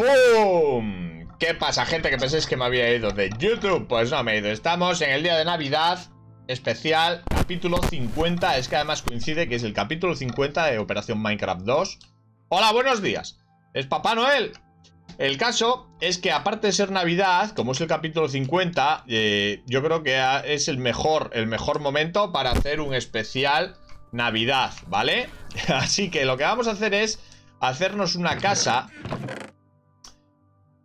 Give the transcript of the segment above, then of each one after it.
¡Boom! ¿Qué pasa, gente? Que penséis que me había ido de YouTube. Pues no me he ido. Estamos en el día de Navidad especial, capítulo 50. Es que además coincide que es el capítulo 50 de Operación Minecraft 2. Hola, buenos días. Es Papá Noel. El caso es que aparte de ser Navidad, como es el capítulo 50, eh, yo creo que es el mejor, el mejor momento para hacer un especial Navidad, ¿vale? Así que lo que vamos a hacer es hacernos una casa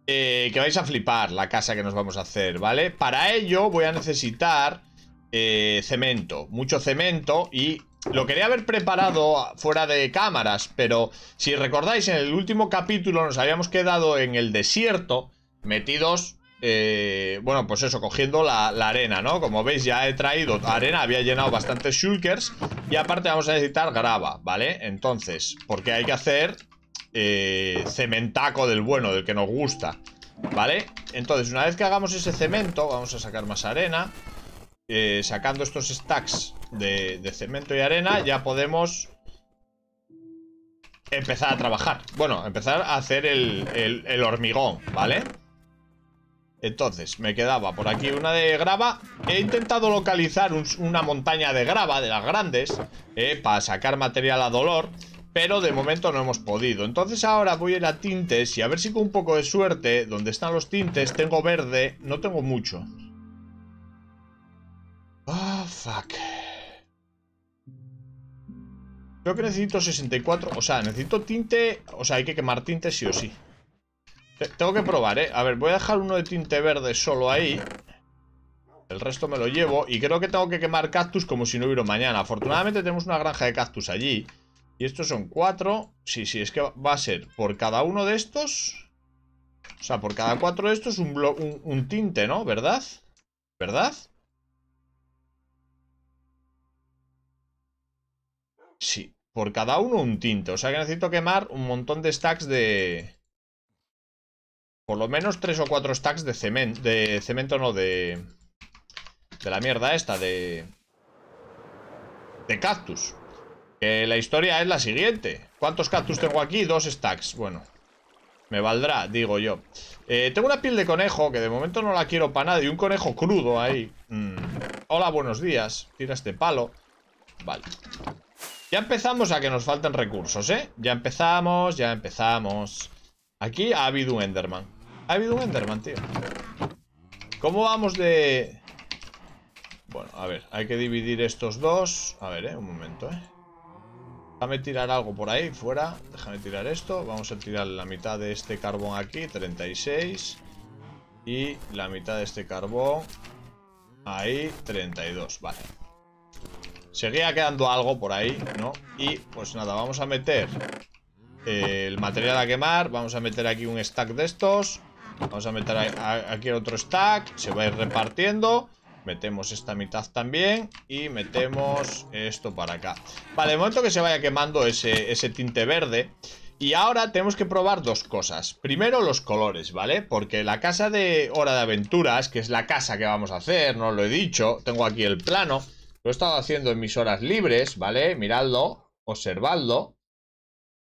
eh, que vais a flipar la casa que nos vamos a hacer, ¿vale? Para ello voy a necesitar eh, cemento, mucho cemento y lo quería haber preparado fuera de cámaras, pero si recordáis en el último capítulo nos habíamos quedado en el desierto metidos, eh, bueno, pues eso, cogiendo la, la, arena, ¿no? Como veis ya he traído arena, había llenado bastantes shulkers y aparte vamos a necesitar grava, ¿vale? Entonces, porque hay que hacer eh, cementaco del bueno, del que nos gusta ¿Vale? Entonces, una vez que hagamos ese cemento, vamos a sacar más arena eh, Sacando estos stacks de, cemento y arena, ya podemos empezar a trabajar. Bueno, empezar a hacer el, hormigón, ¿vale? Entonces, me quedaba por aquí una de grava. He intentado localizar una montaña de grava, de las grandes, eh, para sacar material a dolor pero de momento no hemos podido. Entonces ahora voy a ir a tintes y a ver si con un poco de suerte, donde están los tintes, tengo verde, no tengo mucho. Ah, fuck. Creo que necesito 64, o sea, necesito tinte, o sea, hay que quemar tinte sí o sí. tengo que probar, ¿eh? A ver, voy a dejar uno de tinte verde solo ahí. El resto me lo llevo y creo que tengo que quemar cactus como si no hubiera mañana. Afortunadamente tenemos una granja de cactus allí. Y estos son cuatro. Sí, sí, es que va a ser por cada uno de estos. O sea, por cada cuatro de estos un, tinte, ¿no? ¿Verdad? ¿Verdad? Sí, por cada uno un tinte. O sea que necesito quemar un montón de stacks de... Por lo menos tres o cuatro stacks de cemento... De cemento no, de... De la mierda esta, de... De cactus. Que la historia es la siguiente. ¿Cuántos cactus tengo aquí? Dos stacks. Bueno, me valdrá, digo yo. Eh, tengo una piel de conejo que de momento no la quiero para nada. Y un conejo crudo ahí. Mm. Hola, buenos días. Tira este palo. Vale. Ya empezamos a que nos faltan recursos, ¿eh? Ya empezamos, ya empezamos. Aquí ha habido un Enderman. Ha habido un Enderman, tío. ¿Cómo vamos de...? Bueno, a ver, hay que dividir estos dos. A ver, ¿eh? Un momento, ¿eh? Déjame tirar algo por ahí, fuera. Déjame tirar esto. Vamos a tirar la mitad de este carbón aquí, 36. Y la mitad de este carbón. Ahí, 32. Vale. Seguía quedando algo por ahí, ¿no? Y pues nada, vamos a meter eh, el material a quemar. Vamos a meter aquí un stack de estos. Vamos a meter aquí otro stack. Se va a ir repartiendo. Metemos esta mitad también y metemos esto para acá. Vale, de momento que se vaya quemando ese, tinte verde. Y ahora tenemos que probar dos cosas. Primero los colores, ¿vale? Porque la casa de Hora de Aventuras, que es la casa que vamos a hacer, no lo he dicho, tengo aquí el plano, lo he estado haciendo en mis horas libres, ¿vale? Miradlo, observadlo.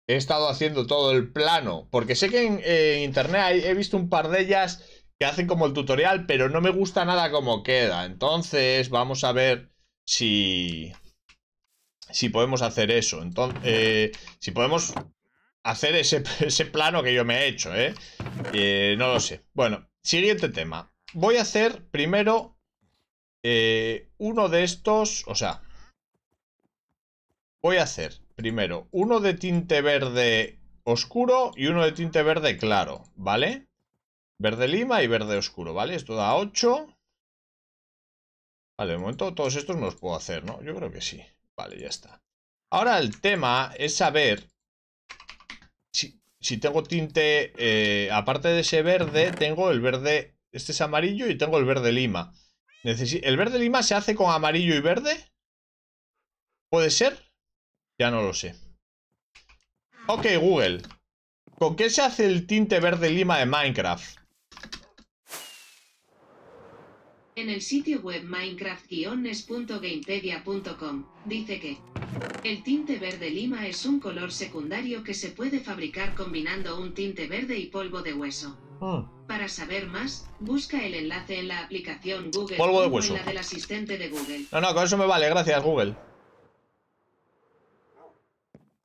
He estado haciendo todo el plano, porque sé que en, internet he visto un par de ellas hacen como el tutorial, pero no me gusta nada como queda. Entonces, vamos a ver si... Si podemos hacer eso. Entonces, eh, si podemos hacer ese, ese, plano que yo me he hecho, ¿eh? ¿eh? No lo sé. Bueno, siguiente tema. Voy a hacer primero eh, uno de estos, o sea... Voy a hacer primero uno de tinte verde oscuro y uno de tinte verde claro, ¿vale? Verde lima y verde oscuro, ¿vale? Esto da 8. Vale, de momento todos estos me los puedo hacer, ¿no? Yo creo que sí. Vale, ya está. Ahora el tema es saber si, si tengo tinte... Eh, aparte de ese verde, tengo el verde... Este es amarillo y tengo el verde lima. ¿El verde lima se hace con amarillo y verde? ¿Puede ser? Ya no lo sé. Ok, Google. ¿Con qué se hace el tinte verde lima de Minecraft? En el sitio web minecraft dice que el tinte verde lima es un color secundario que se puede fabricar combinando un tinte verde y polvo de hueso. Hmm. Para saber más, busca el enlace en la aplicación Google O en la del asistente de Google. No, no, con eso me vale, gracias Google.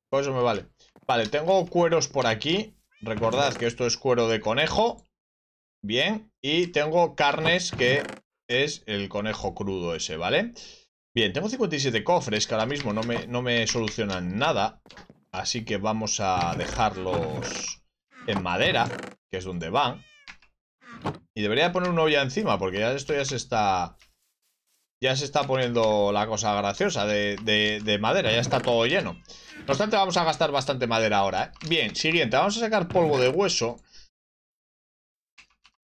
Con eso me vale. Vale, tengo cueros por aquí. Recordad que esto es cuero de conejo. Bien, y tengo carnes que es el conejo crudo ese, ¿vale? Bien, tengo 57 cofres que ahora mismo no me, no me solucionan nada. Así que vamos a dejarlos en madera, que es donde van. Y debería poner una olla encima, porque ya esto ya se está... Ya se está poniendo la cosa graciosa de, de madera, ya está todo lleno. No obstante, vamos a gastar bastante madera ahora. ¿eh? Bien, siguiente, vamos a sacar polvo de hueso.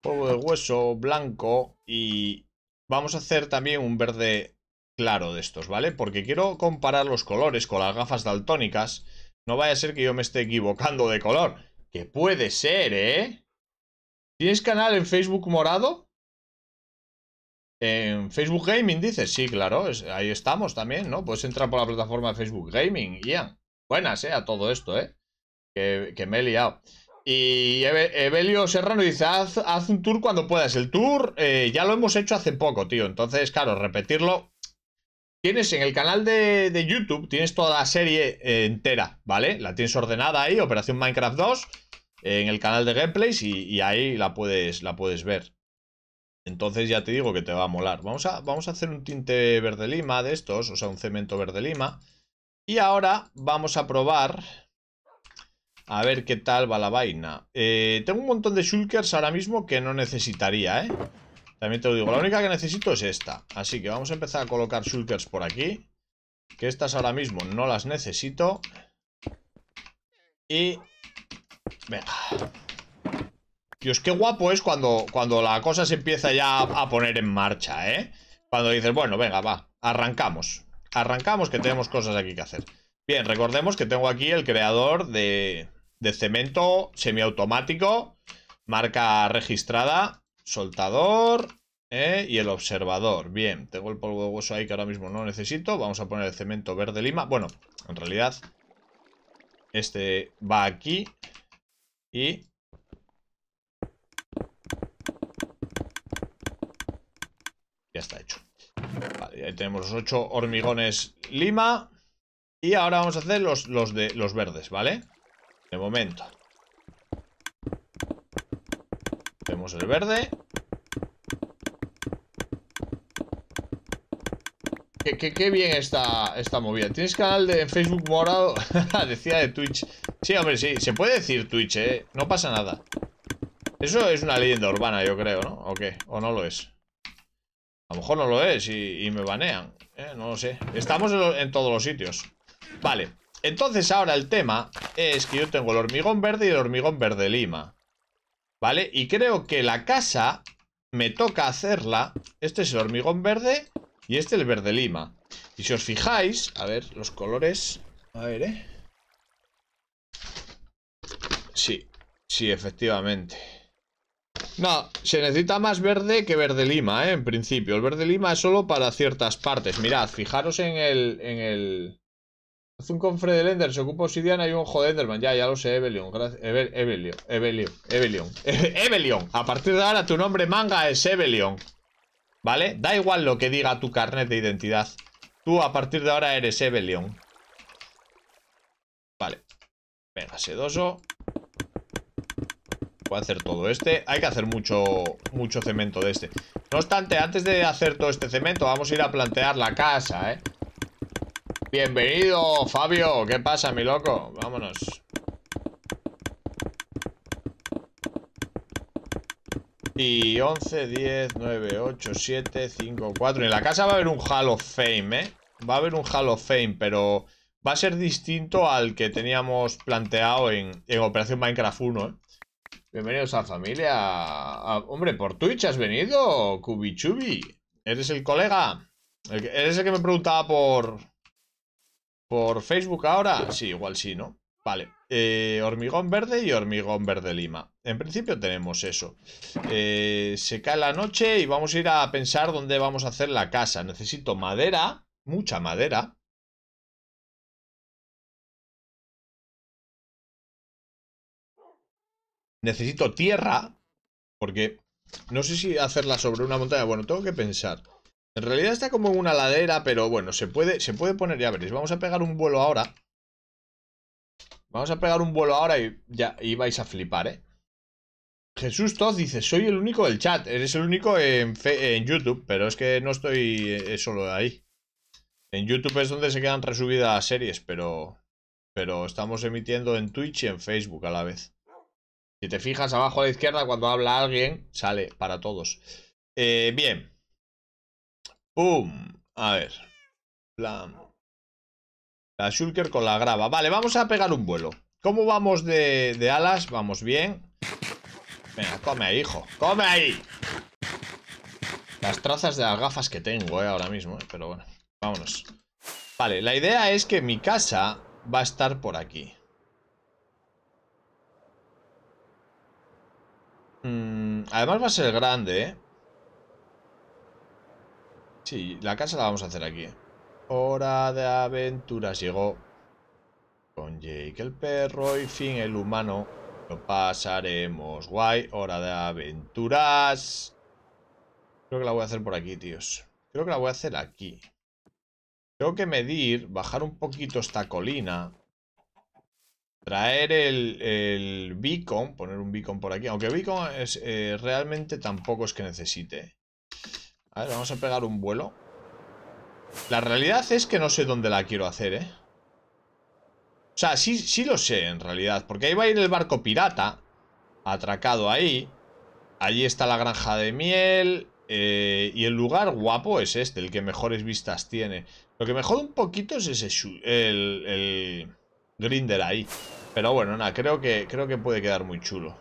Polvo de hueso, blanco y, Vamos a hacer también un verde claro de estos, ¿vale? Porque quiero comparar los colores con las gafas daltónicas. No vaya a ser que yo me esté equivocando de color. Que puede ser, ¿eh? ¿Tienes canal en Facebook morado? En Facebook Gaming dices, sí, claro, ahí estamos también, ¿no? Puedes entrar por la plataforma de Facebook Gaming, Ian. Buenas, ¿eh? A todo esto, ¿eh? Que, que me he liado. Y Evelio Serrano dice, haz, un tour cuando puedas. El tour eh, ya lo hemos hecho hace poco, tío. Entonces, claro, repetirlo. Tienes en el canal de, YouTube, tienes toda la serie eh, entera, ¿vale? La tienes ordenada ahí, Operación Minecraft 2, eh, en el canal de gameplays y, ahí la puedes, la puedes ver. Entonces ya te digo que te va a molar. Vamos a, vamos a hacer un tinte verde lima de estos, o sea, un cemento verde lima. Y ahora vamos a probar... A ver qué tal va la vaina. Eh, tengo un montón de shulkers ahora mismo que no necesitaría, ¿eh? También te lo digo, la única que necesito es esta. Así que vamos a empezar a colocar shulkers por aquí. Que estas ahora mismo no las necesito. Y... Venga. Dios, qué guapo es cuando, cuando la cosa se empieza ya a poner en marcha, ¿eh? Cuando dices, bueno, venga, va, arrancamos. Arrancamos que tenemos cosas aquí que hacer. Bien, recordemos que tengo aquí el creador de, de cemento semiautomático, marca registrada, soltador eh, y el observador. Bien, tengo el polvo de hueso ahí que ahora mismo no necesito. Vamos a poner el cemento verde lima. Bueno, en realidad este va aquí y... Ya está hecho. Vale, ahí tenemos los ocho hormigones lima. Y ahora vamos a hacer los, de, los verdes, ¿vale? vale de momento. Vemos el verde. Qué, bien está esta movida. ¿Tienes canal de Facebook morado? Decía de Twitch. Sí, hombre, sí. Se puede decir Twitch, ¿eh? No pasa nada. Eso es una leyenda urbana, yo creo, ¿no? ¿O qué? ¿O no lo es? A lo mejor no lo es y, me banean. ¿eh? No lo sé. Estamos en todos los sitios. Vale. Entonces ahora el tema es que yo tengo el hormigón verde y el hormigón verde lima. ¿Vale? Y creo que la casa me toca hacerla. Este es el hormigón verde y este el verde lima. Y si os fijáis, a ver, los colores... A ver, ¿eh? Sí, sí, efectivamente. No, se necesita más verde que verde lima, ¿eh? En principio. El verde lima es solo para ciertas partes. Mirad, fijaros en el... En el... Haz un confre del Ender, se ocupa Obsidiana y un joderman. Enderman. Ya, ya lo sé, Evelion. Evel Evelion. Evelion. Evelion. A partir de ahora tu nombre manga es Evelion. ¿Vale? Da igual lo que diga tu carnet de identidad. Tú a partir de ahora eres Evelion. Vale. Venga, sedoso. Voy a hacer todo este. Hay que hacer mucho, mucho cemento de este. No obstante, antes de hacer todo este cemento, vamos a ir a plantear la casa, ¿eh? Bienvenido, Fabio. ¿Qué pasa, mi loco? Vámonos. Y 11, 10, 9, 8, 7, 5, 4. En la casa va a haber un Hall of Fame, ¿eh? Va a haber un Hall of Fame, pero va a ser distinto al que teníamos planteado en, Operación Minecraft 1, ¿eh? Bienvenidos a la familia. hombre, por Twitch has venido, Cubichubi. ¿Eres el colega? ¿Eres el que me preguntaba por, ¿Por Facebook ahora? Sí, igual sí, ¿no? Vale, eh, hormigón verde y hormigón verde lima. En principio tenemos eso. Eh, se cae la noche y vamos a ir a pensar dónde vamos a hacer la casa. Necesito madera, mucha madera. Necesito tierra, porque no sé si hacerla sobre una montaña. Bueno, tengo que pensar. En realidad está como en una ladera, pero bueno, se puede, se puede poner, ya veréis, vamos a pegar un vuelo ahora. Vamos a pegar un vuelo ahora y ya vais a flipar, ¿eh? Jesús Toz dice, soy el único del chat, eres el único en, YouTube, pero es que no estoy eh, eh, solo ahí. En YouTube es donde se quedan resubidas series, pero, pero estamos emitiendo en Twitch y en Facebook a la vez. Si te fijas abajo a la izquierda, cuando habla alguien, sale para todos. Eh, bien. ¡Pum! A ver. La, la Shulker con la grava. Vale, vamos a pegar un vuelo. ¿Cómo vamos de, alas? Vamos bien. Venga, come ahí, hijo. ¡Come ahí! Las trazas de las gafas que tengo, eh, ahora mismo. Eh, pero bueno, vámonos. Vale, la idea es que mi casa va a estar por aquí. Mm, además va a ser grande, ¿eh? Sí, la casa la vamos a hacer aquí. Hora de aventuras llegó. Con Jake el perro y Finn el humano. Lo pasaremos guay. Hora de aventuras. Creo que la voy a hacer por aquí, tíos. Creo que la voy a hacer aquí. Tengo que medir, bajar un poquito esta colina. Traer el, el beacon, poner un beacon por aquí. Aunque beacon es, eh, realmente tampoco es que necesite. A ver, vamos a pegar un vuelo. La realidad es que no sé dónde la quiero hacer, ¿eh? O sea, sí, sí lo sé, en realidad. Porque ahí va a ir el barco pirata. Atracado ahí. Allí está la granja de miel. Eh, y el lugar guapo es este, el que mejores vistas tiene. Lo que me jode un poquito es ese... El, el grinder ahí. Pero bueno, nada, creo que, creo que puede quedar muy chulo.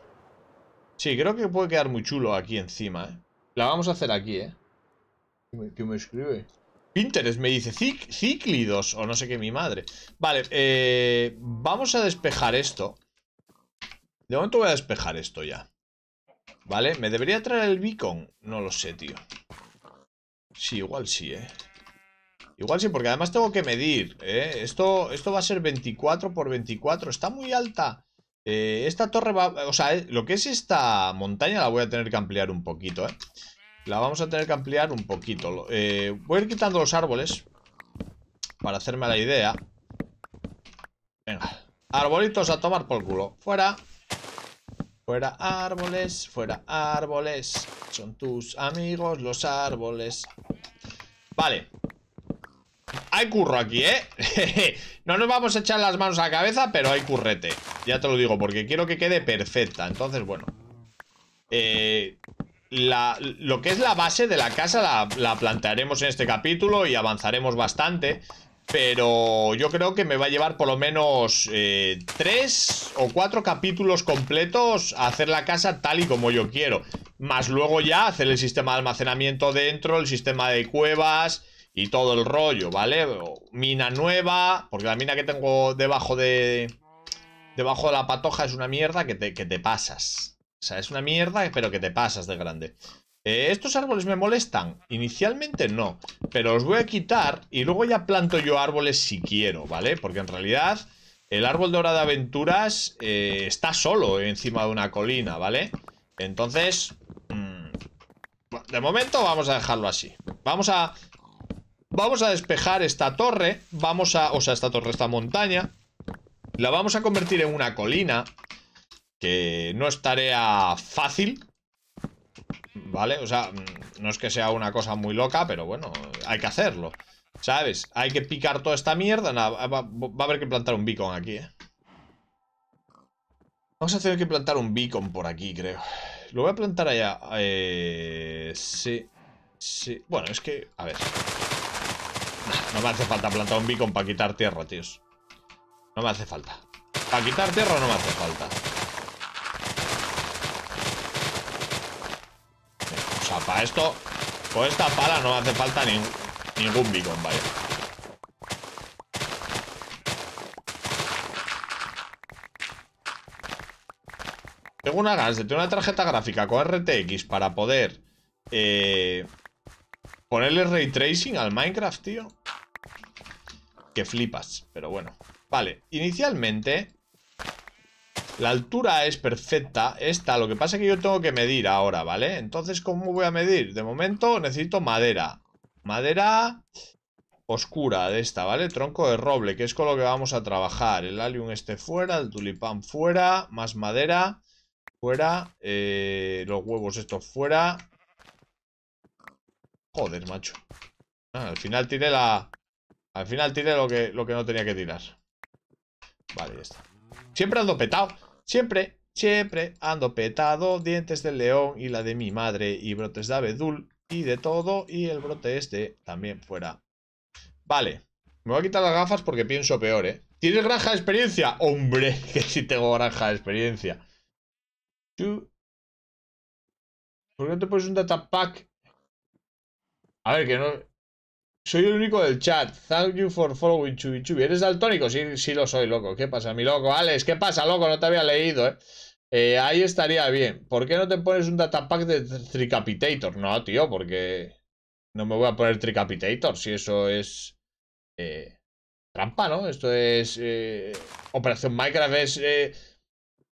Sí, creo que puede quedar muy chulo aquí encima, ¿eh? La vamos a hacer aquí, ¿eh? ¿Qué me escribe? Pinterest me dice cíclidos o no sé qué mi madre. Vale, eh, vamos a despejar esto. De momento voy a despejar esto ya. Vale, ¿me debería traer el beacon? No lo sé, tío. Sí, igual sí, ¿eh? Igual sí, porque además tengo que medir, ¿eh? Esto, esto va a ser 24 por 24. Está muy alta. Eh, esta torre va... O sea, eh, lo que es esta montaña la voy a tener que ampliar un poquito, ¿eh? La vamos a tener que ampliar un poquito. Eh, voy a ir quitando los árboles. Para hacerme la idea. Venga. Arbolitos a tomar por culo. Fuera. Fuera árboles, fuera árboles. Son tus amigos los árboles. Vale. Hay curro aquí, ¿eh? no nos vamos a echar las manos a la cabeza, pero hay currete. Ya te lo digo, porque quiero que quede perfecta. Entonces, bueno. Eh, la, lo que es la base de la casa la, plantearemos en este capítulo y avanzaremos bastante. Pero yo creo que me va a llevar por lo menos eh, tres o cuatro capítulos completos a hacer la casa tal y como yo quiero. Más luego ya hacer el sistema de almacenamiento dentro, el sistema de cuevas y todo el rollo, ¿vale? Mina nueva, porque la mina que tengo debajo de... Debajo de la patoja es una mierda que que te pasas. O sea, es una mierda, pero que te pasas de grande. Eh, ¿Estos árboles me molestan? Inicialmente no, pero los voy a quitar y luego ya planto yo árboles si quiero, ¿vale? Porque en realidad el árbol de hora de aventuras eh, está solo encima de una colina, ¿vale? Entonces, mm, de momento vamos a dejarlo así. Vamos a... Vamos a despejar esta torre, vamos a... O sea, esta torre, esta montaña. La vamos a convertir en una colina no es tarea fácil, ¿vale? O sea, mm, no es que sea una cosa muy loca, pero bueno, hay que hacerlo, ¿sabes? Hay que picar toda esta mierda, va, a haber que plantar un beacon aquí, ¿eh? Vamos a tener que plantar un beacon por aquí, creo. Lo voy a plantar allá. Eh, sí, sí. Bueno, es que, a ver. No me hace falta plantar un beacon para quitar tierra, tíos. No me hace falta. Para quitar tierra no me hace falta. Para esto, con pues esta pala no hace falta ni, ningún beacon, vaya. Tengo una gas, de una tarjeta gráfica con RTX para poder eh, ponerle ray tracing al Minecraft, tío. Que flipas, pero bueno. Vale, inicialmente la altura es perfecta, esta, lo que pasa es que yo tengo que medir ahora, ¿vale? Entonces, ¿cómo voy a medir? De momento necesito madera. Madera oscura de esta, ¿vale? Tronco de roble, que es con lo que vamos a trabajar. El alium este fuera, el tulipán fuera, más madera, fuera, eh, los huevos estos fuera. Joder, macho. Ah, al final tiré la... Al final tiré lo que, lo que no tenía que tirar. Vale, ya está. Siempre ando petado. Siempre, siempre ando petado, dientes del león y la de mi madre y brotes de abedul y de todo y el brote este también fuera. Vale, me voy a quitar las gafas porque pienso peor, ¿eh? ¿Tienes granja de experiencia? Hombre, que sí tengo granja de experiencia. ¿Por qué no te pones un datapack? A ver, que no... Soy el único del chat. Thank you for following Chubi ¿Eres daltónico? Sí, sí lo soy, loco. ¿Qué pasa, mi loco? Alex, ¿qué pasa, loco? No te había leído, ¿eh? eh ahí estaría bien. ¿Por qué no te pones un datapack de Tricapitator? No, tío, porque... No me voy a poner Tricapitator si eso es... Eh, trampa, ¿no? Esto es... Eh, Operación Minecraft es...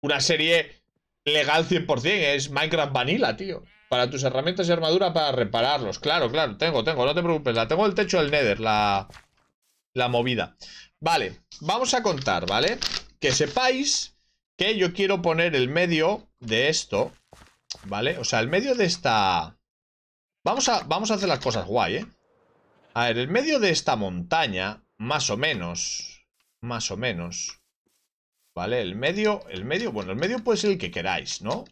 una serie legal 100%. Es Minecraft Vanilla, tío para tus herramientas y armadura para repararlos. Claro, claro, tengo, tengo, no te preocupes. La tengo el techo del Nether, la, la movida. Vale, vamos a contar, ¿vale? Que sepáis que yo quiero poner el medio de esto, ¿vale? O sea, el medio de esta... Vamos a, vamos a hacer las cosas guay, ¿eh? A ver, el medio de esta montaña, más o menos, más o menos, ¿vale? El medio, el medio, bueno, el medio puede ser el que queráis, ¿no?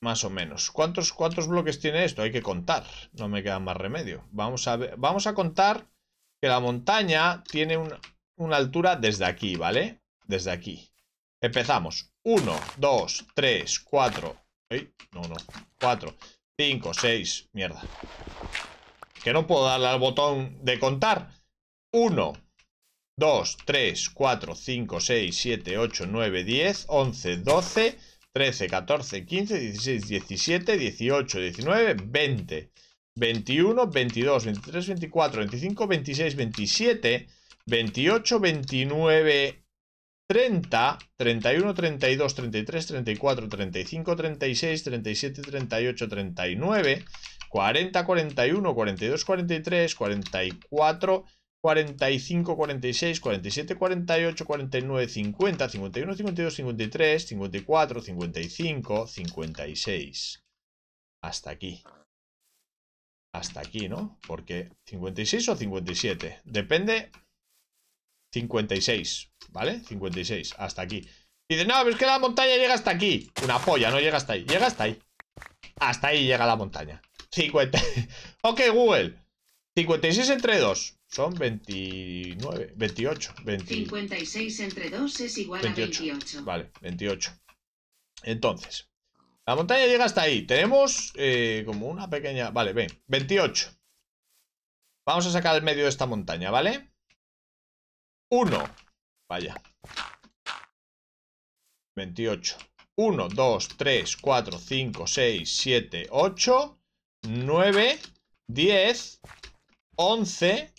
Más o menos. ¿Cuántos, ¿Cuántos bloques tiene esto? Hay que contar. No me queda más remedio. Vamos a, ver, vamos a contar que la montaña tiene una altura desde aquí, ¿vale? Desde aquí. Empezamos. 1, 2, 3, 4. No, no. 4, 5, 6. Mierda. Que no puedo darle al botón de contar. 1, 2, 3, 4, 5, 6, 7, 8, 9, 10, 11, 12... 13, 14, 15, 16, 17, 18, 19, 20, 21, 22, 23, 24, 25, 26, 27, 28, 29, 30, 31, 32, 33, 34, 35, 36, 37, 38, 39, 40, 41, 42, 43, 44, 45, 46, 47, 48, 49, 50, 51, 52, 53, 54, 55, 56. Hasta aquí. Hasta aquí, ¿no? Porque 56 o 57. Depende. 56, ¿vale? 56, hasta aquí. Dice, no, pero es que la montaña llega hasta aquí. Una polla, no llega hasta ahí. Llega hasta ahí. Hasta ahí llega la montaña. 50. ok, Google. 56 entre 2. Son 29, 28. 20, 56 entre 2 es igual a 28. Vale, 28. Entonces, la montaña llega hasta ahí. Tenemos eh, como una pequeña... Vale, ven, 28. Vamos a sacar el medio de esta montaña, ¿vale? 1. Vaya. 28. 1, 2, 3, 4, 5, 6, 7, 8, 9, 10, 11,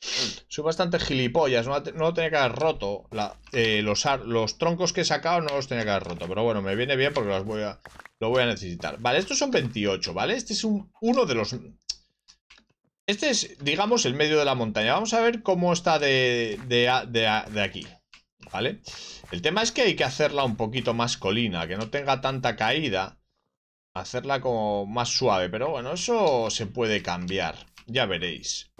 son bastante gilipollas, no, no lo tenía que haber roto. Eh, los, los, troncos que he sacado no los tenía que haber roto, pero bueno, me viene bien porque los voy a, lo voy a necesitar. Vale, estos son 28, ¿vale? Este es uno de los... Este es, digamos, el medio de la montaña. Vamos a ver cómo está de, de, de aquí, ¿vale? El tema es que hay que hacerla un poquito más colina, que no tenga tanta caída. Hacerla como más suave, pero bueno, eso se puede cambiar, ya veréis.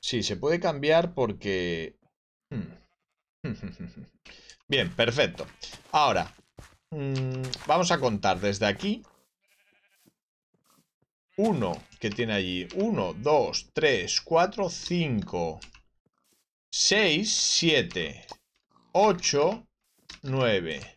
Sí, se puede cambiar porque... Hmm. Bien, perfecto. Ahora, mm, vamos a contar desde aquí. Uno que tiene allí. Uno, dos, tres, cuatro, cinco, seis, siete, ocho, nueve.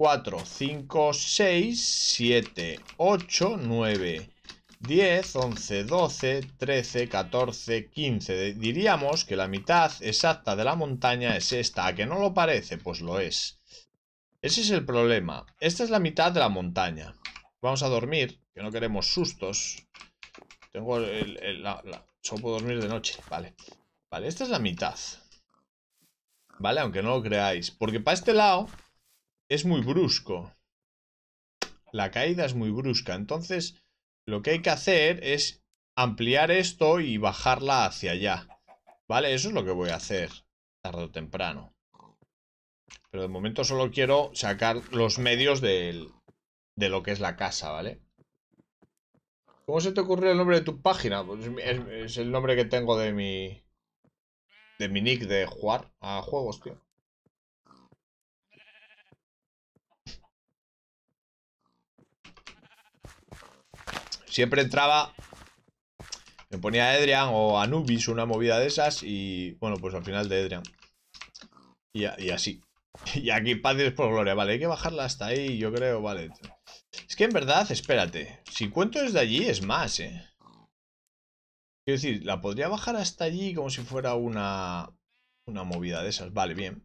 4, 5, 6, 7, 8, 9, 10, 11, 12, 13, 14, 15. Diríamos que la mitad exacta de la montaña es esta. ¿A que no lo parece? Pues lo es. Ese es el problema. Esta es la mitad de la montaña. Vamos a dormir, que no queremos sustos. Tengo el... solo puedo dormir de noche, vale. Vale, esta es la mitad. Vale, aunque no lo creáis. Porque para este lado es muy brusco. La caída es muy brusca. Entonces, lo que hay que hacer es ampliar esto y bajarla hacia allá. ¿Vale? Eso es lo que voy a hacer tarde o temprano. Pero de momento solo quiero sacar los medios de lo que es la casa, ¿vale? ¿Cómo se te ocurrió el nombre de tu página? Pues es, es el nombre que tengo de mi... De mi nick de jugar a juegos, tío. Siempre entraba... Me ponía a Edrian o a Anubis, una movida de esas, y bueno, pues al final de Edrian. Y, así. Y aquí padres por gloria. Vale, hay que bajarla hasta ahí, yo creo, vale. Es que en verdad, espérate. Si cuento desde allí, es más, ¿eh? Quiero decir, la podría bajar hasta allí como si fuera una... Una movida de esas. Vale, bien.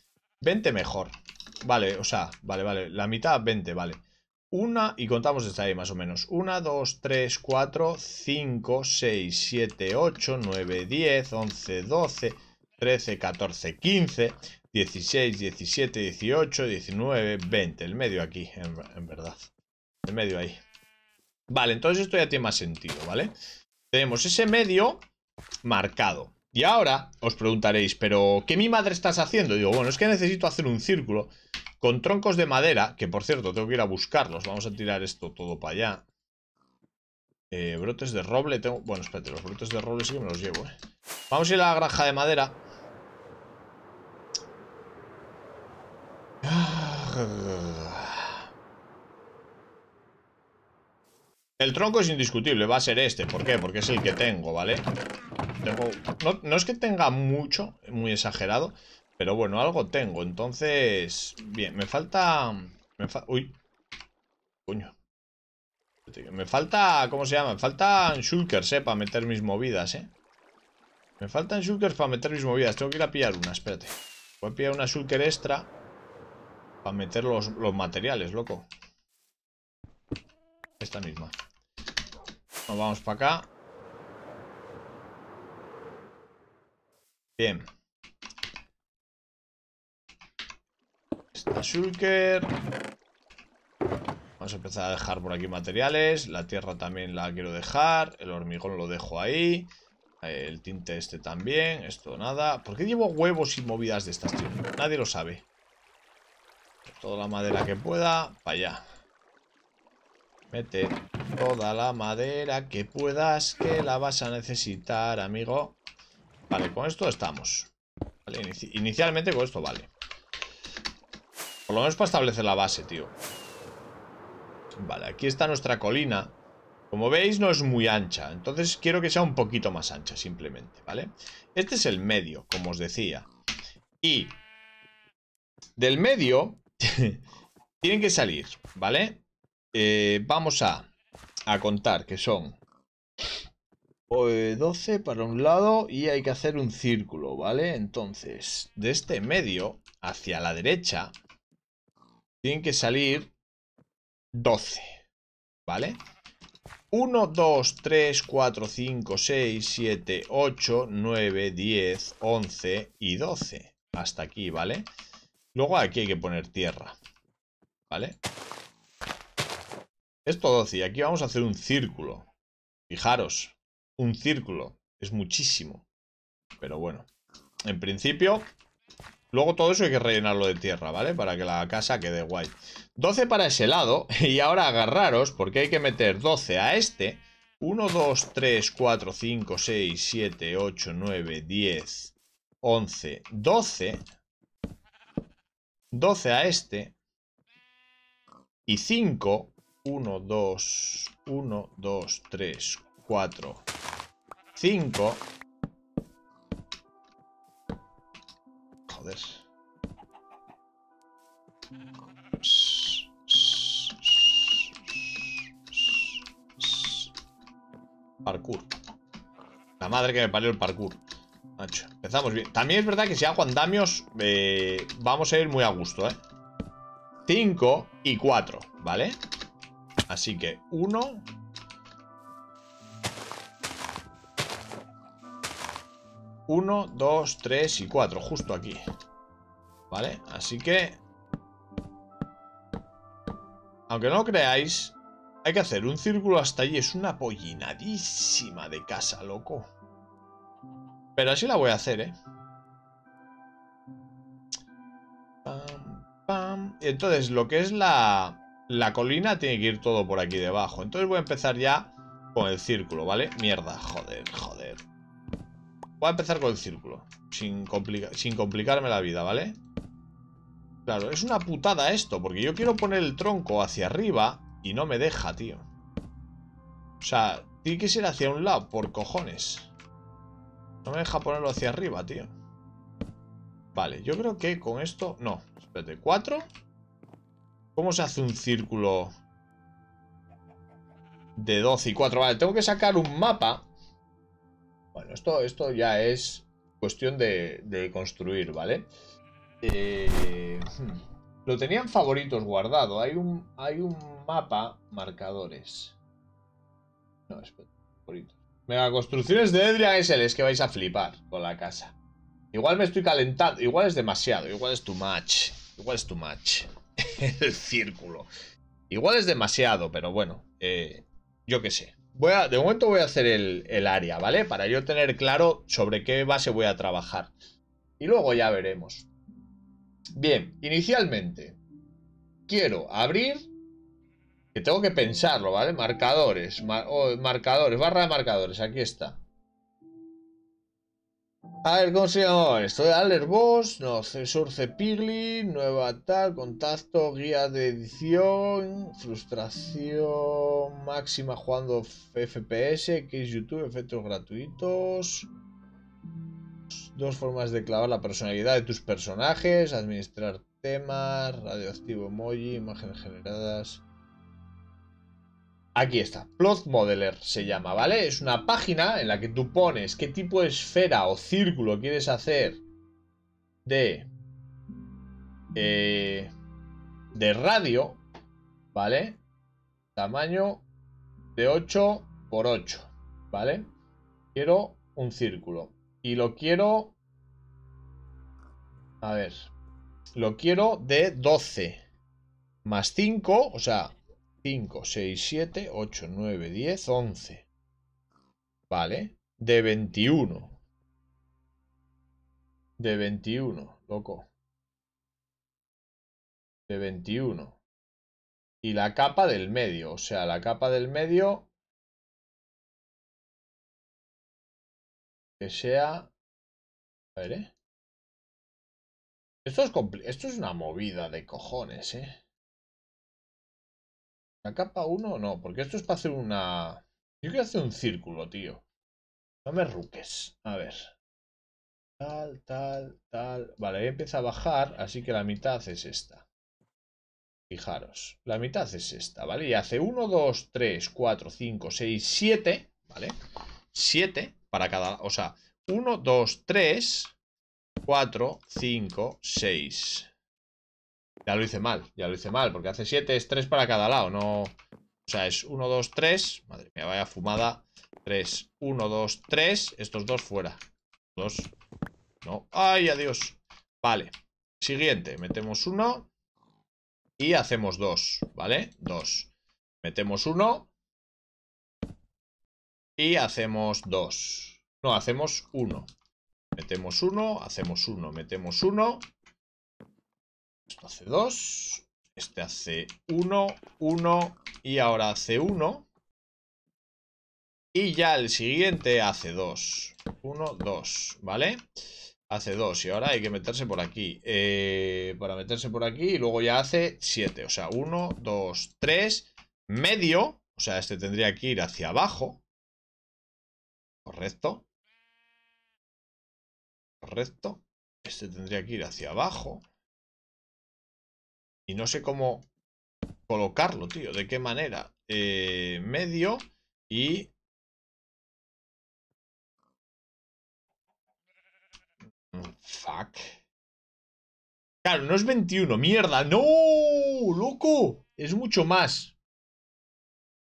20 mejor. Vale, o sea, vale, vale. La mitad 20, vale. Una, y contamos desde ahí más o menos. 1, 2, 3, 4, 5, 6, 7, 8, 9, 10, 11, 12, 13, 14, 15, 16, 17, 18, 19, 20. El medio aquí, en, verdad. El medio ahí. Vale, entonces esto ya tiene más sentido, ¿vale? Tenemos ese medio marcado. Y ahora os preguntaréis, pero ¿qué mi madre estás haciendo? digo, bueno, es que necesito hacer un círculo con troncos de madera, que por cierto, tengo que ir a buscarlos. Vamos a tirar esto todo para allá. Eh, brotes de roble, tengo... Bueno, espérate, los brotes de roble sí que me los llevo, eh. Vamos a ir a la granja de madera. El tronco es indiscutible, va a ser este. ¿Por qué? Porque es el que tengo, ¿vale? vale no, es que tenga mucho, muy exagerado, pero bueno, algo tengo. Entonces, bien, me falta... Me uy. Coño. Me falta... ¿Cómo se llama? Me faltan shulkers, eh, para meter mis movidas, eh. Me faltan shulkers para meter mis movidas. Tengo que ir a pillar una, espérate. Voy a pillar una shulker extra para meter los, los materiales, loco. Esta misma. Nos vamos para acá. Bien. Está Shulker. Vamos a empezar a dejar por aquí materiales. La tierra también la quiero dejar. El hormigón lo dejo ahí. El tinte este también. Esto nada. ¿Por qué llevo huevos y movidas de estas, tío? Nadie lo sabe. Toda la madera que pueda. Para allá. Mete toda la madera que puedas, que la vas a necesitar, amigo. Vale, con esto estamos. inicialmente con esto vale. Por lo menos para establecer la base, tío. Vale, aquí está nuestra colina. Como veis, no es muy ancha. Entonces quiero que sea un poquito más ancha, simplemente, ¿vale? Este es el medio, como os decía. Y del medio tienen que salir, ¿vale? Eh, vamos a, a contar que son 12 pues, para un lado y hay que hacer un círculo, ¿vale? Entonces, de este medio hacia la derecha tienen que salir 12, ¿vale? 1, 2, 3, 4, 5, 6, 7, 8, 9, 10, 11 y 12. Hasta aquí, ¿vale? Luego aquí hay que poner tierra, ¿vale? Esto 12 y aquí vamos a hacer un círculo. Fijaros, un círculo. Es muchísimo. Pero bueno. En principio, Luego todo eso hay que rellenarlo de tierra, ¿vale? Para que la casa quede guay. 12 para ese lado. Y ahora agarraros, porque hay que meter 12 a este. 1, 2, 3, 4, 5, 6, 7, 8, 9, 10, 11, 12. 12 a este. Y 5. 1, 2, 1, 2, 3, 4, 5. Joder. Parkour. La madre que me parió el parkour. Macho, empezamos bien. También es verdad que si hago andamios, eh, vamos a ir muy a gusto, ¿eh? 5 y 4, ¿vale? Así que 1, Uno, 2, 3 y 4, justo aquí. ¿Vale? Así que... Aunque no lo creáis, hay que hacer un círculo hasta allí. Es una pollinadísima de casa, loco. Pero así la voy a hacer, ¿eh? entonces lo que es la, la colina tiene que ir todo por aquí debajo. Entonces voy a empezar ya con el círculo, ¿vale? Mierda, joder, joder. Voy a empezar con el círculo. Sin, complicarme la vida, ¿vale? Claro, es una putada esto, porque yo quiero poner el tronco hacia arriba y no me deja, tío. O sea, tiene que ser hacia un lado, por cojones. No me deja ponerlo hacia arriba, tío. Vale, yo creo que con esto... No, espérate, ¿cuatro? ¿Cómo se hace un círculo de 2 y 4? Vale, tengo que sacar un mapa bueno, esto, esto ya es cuestión de, construir, ¿vale? Eh, hmm. lo tenían favoritos guardado. Hay un, hay un mapa marcadores. No, es favoritos. Mega construcciones de Edria es el, es que vais a flipar con la casa. Igual me estoy calentando, igual es demasiado, igual es too much, igual es too much. el círculo. Igual es demasiado, pero bueno, eh, yo qué sé de momento voy a hacer el, área, ¿vale? Para yo tener claro sobre qué base voy a trabajar. Y luego ya veremos. Bien, inicialmente quiero abrir que tengo que pensarlo, ¿vale? Marcadores, oh, marcadores, barra de marcadores, aquí está. A ver, ¿cómo se llama esto? Alert Boss, no, Censor Cepigli, nueva tal, contacto, guía de edición, frustración máxima jugando FPS, que es YouTube, efectos gratuitos. Dos formas de clavar la personalidad de tus personajes, administrar temas, radioactivo emoji, imágenes generadas. Aquí está, Plot Modeler se llama, ¿vale? Es una página en la que tú pones qué tipo de esfera o círculo quieres hacer de, eh, de radio, ¿vale? Tamaño de 8 por 8, ¿vale? Quiero un círculo y lo quiero, a ver, lo quiero de 12 más 5, o sea, 5, 6, 7, 8, 9, 10, 11. ¿Vale? De 21. De 21, loco. De 21. Y la capa del medio, o sea, la capa del medio... Que sea... A ver, ¿eh? Esto es, esto es una movida de cojones, ¿eh? ¿La capa 1? No, porque esto es para hacer una... Yo quiero hacer un círculo, tío. No me ruques. A ver. Tal, tal, tal. Vale, ahí empieza a bajar, así que la mitad es esta. Fijaros. La mitad es esta, ¿vale? Y hace 1, 2, 3, 4, 5, 6, 7, ¿vale? 7 para cada... O sea, 1, 2, 3, 4, 5, 6. Ya lo hice mal, ya lo hice mal, porque hace 7 es 3 para cada lado, no... O sea, es 1, 2, 3. Madre mía, vaya fumada. 3, 1, 2, 3. Estos dos fuera. 2. No. ¡Ay, adiós! Vale. Siguiente. Metemos 1. Y hacemos 2. ¿Vale? 2. Metemos 1. Y hacemos 2. No, hacemos 1. Metemos 1. Hacemos 1. Metemos 1. Esto hace 2. Este hace 1, 1 y ahora hace 1. Y ya el siguiente hace 2. 1, 2, ¿vale? Hace 2 y ahora hay que meterse por aquí. Eh, para meterse por aquí y luego ya hace 7. O sea, 1, 2, 3, medio. O sea, este tendría que ir hacia abajo. Correcto. Correcto. Este tendría que ir hacia abajo. Y no sé cómo colocarlo, tío. ¿De qué manera? Eh, medio y... Mm, fuck. Claro, no es 21. ¡Mierda! ¡No! ¡Loco! Es mucho más.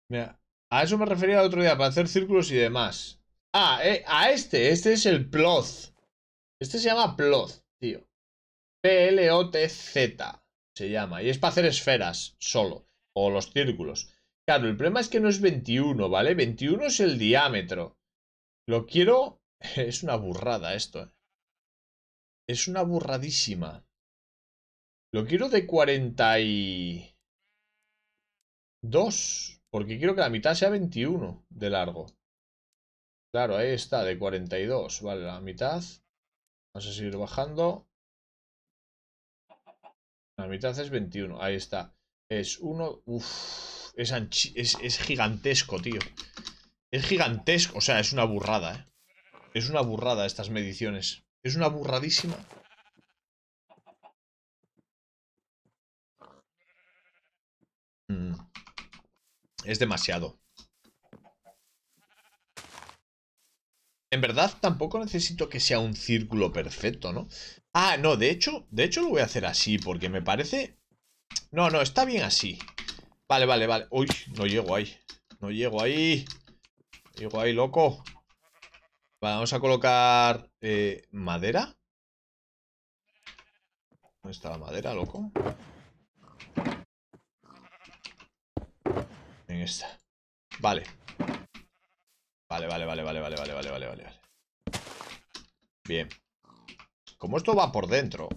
Mira, a eso me refería el otro día, para hacer círculos y demás. Ah, eh, a este. Este es el plot Este se llama plot tío. P-L-O-T-Z se llama. Y es para hacer esferas solo, o los círculos. Claro, el problema es que no es 21, ¿vale? 21 es el diámetro. Lo quiero... Es una burrada esto, ¿eh? Es una burradísima. Lo quiero de 42. Porque quiero que la mitad sea 21 de largo. Claro, ahí está, de 42. Vale, la mitad. Vamos a seguir bajando. La mitad es 21, ahí está. Es uno... Uf, es, gigantesco, tío. Es gigantesco, o sea, es una burrada, ¿eh? Es una burrada estas mediciones. Es una burradísima. Mm. Es demasiado. En verdad, tampoco necesito que sea un círculo perfecto, ¿no? Ah, no, de hecho, de hecho lo voy a hacer así porque me parece... No, no, está bien así. Vale, vale, vale. Uy, no llego ahí. No llego ahí. llego ahí, loco. vamos a colocar eh, madera. ¿Dónde está la madera, loco? En esta. Vale. Vale, vale, vale, vale, vale, vale, vale, vale, vale. Bien. Como esto va por dentro.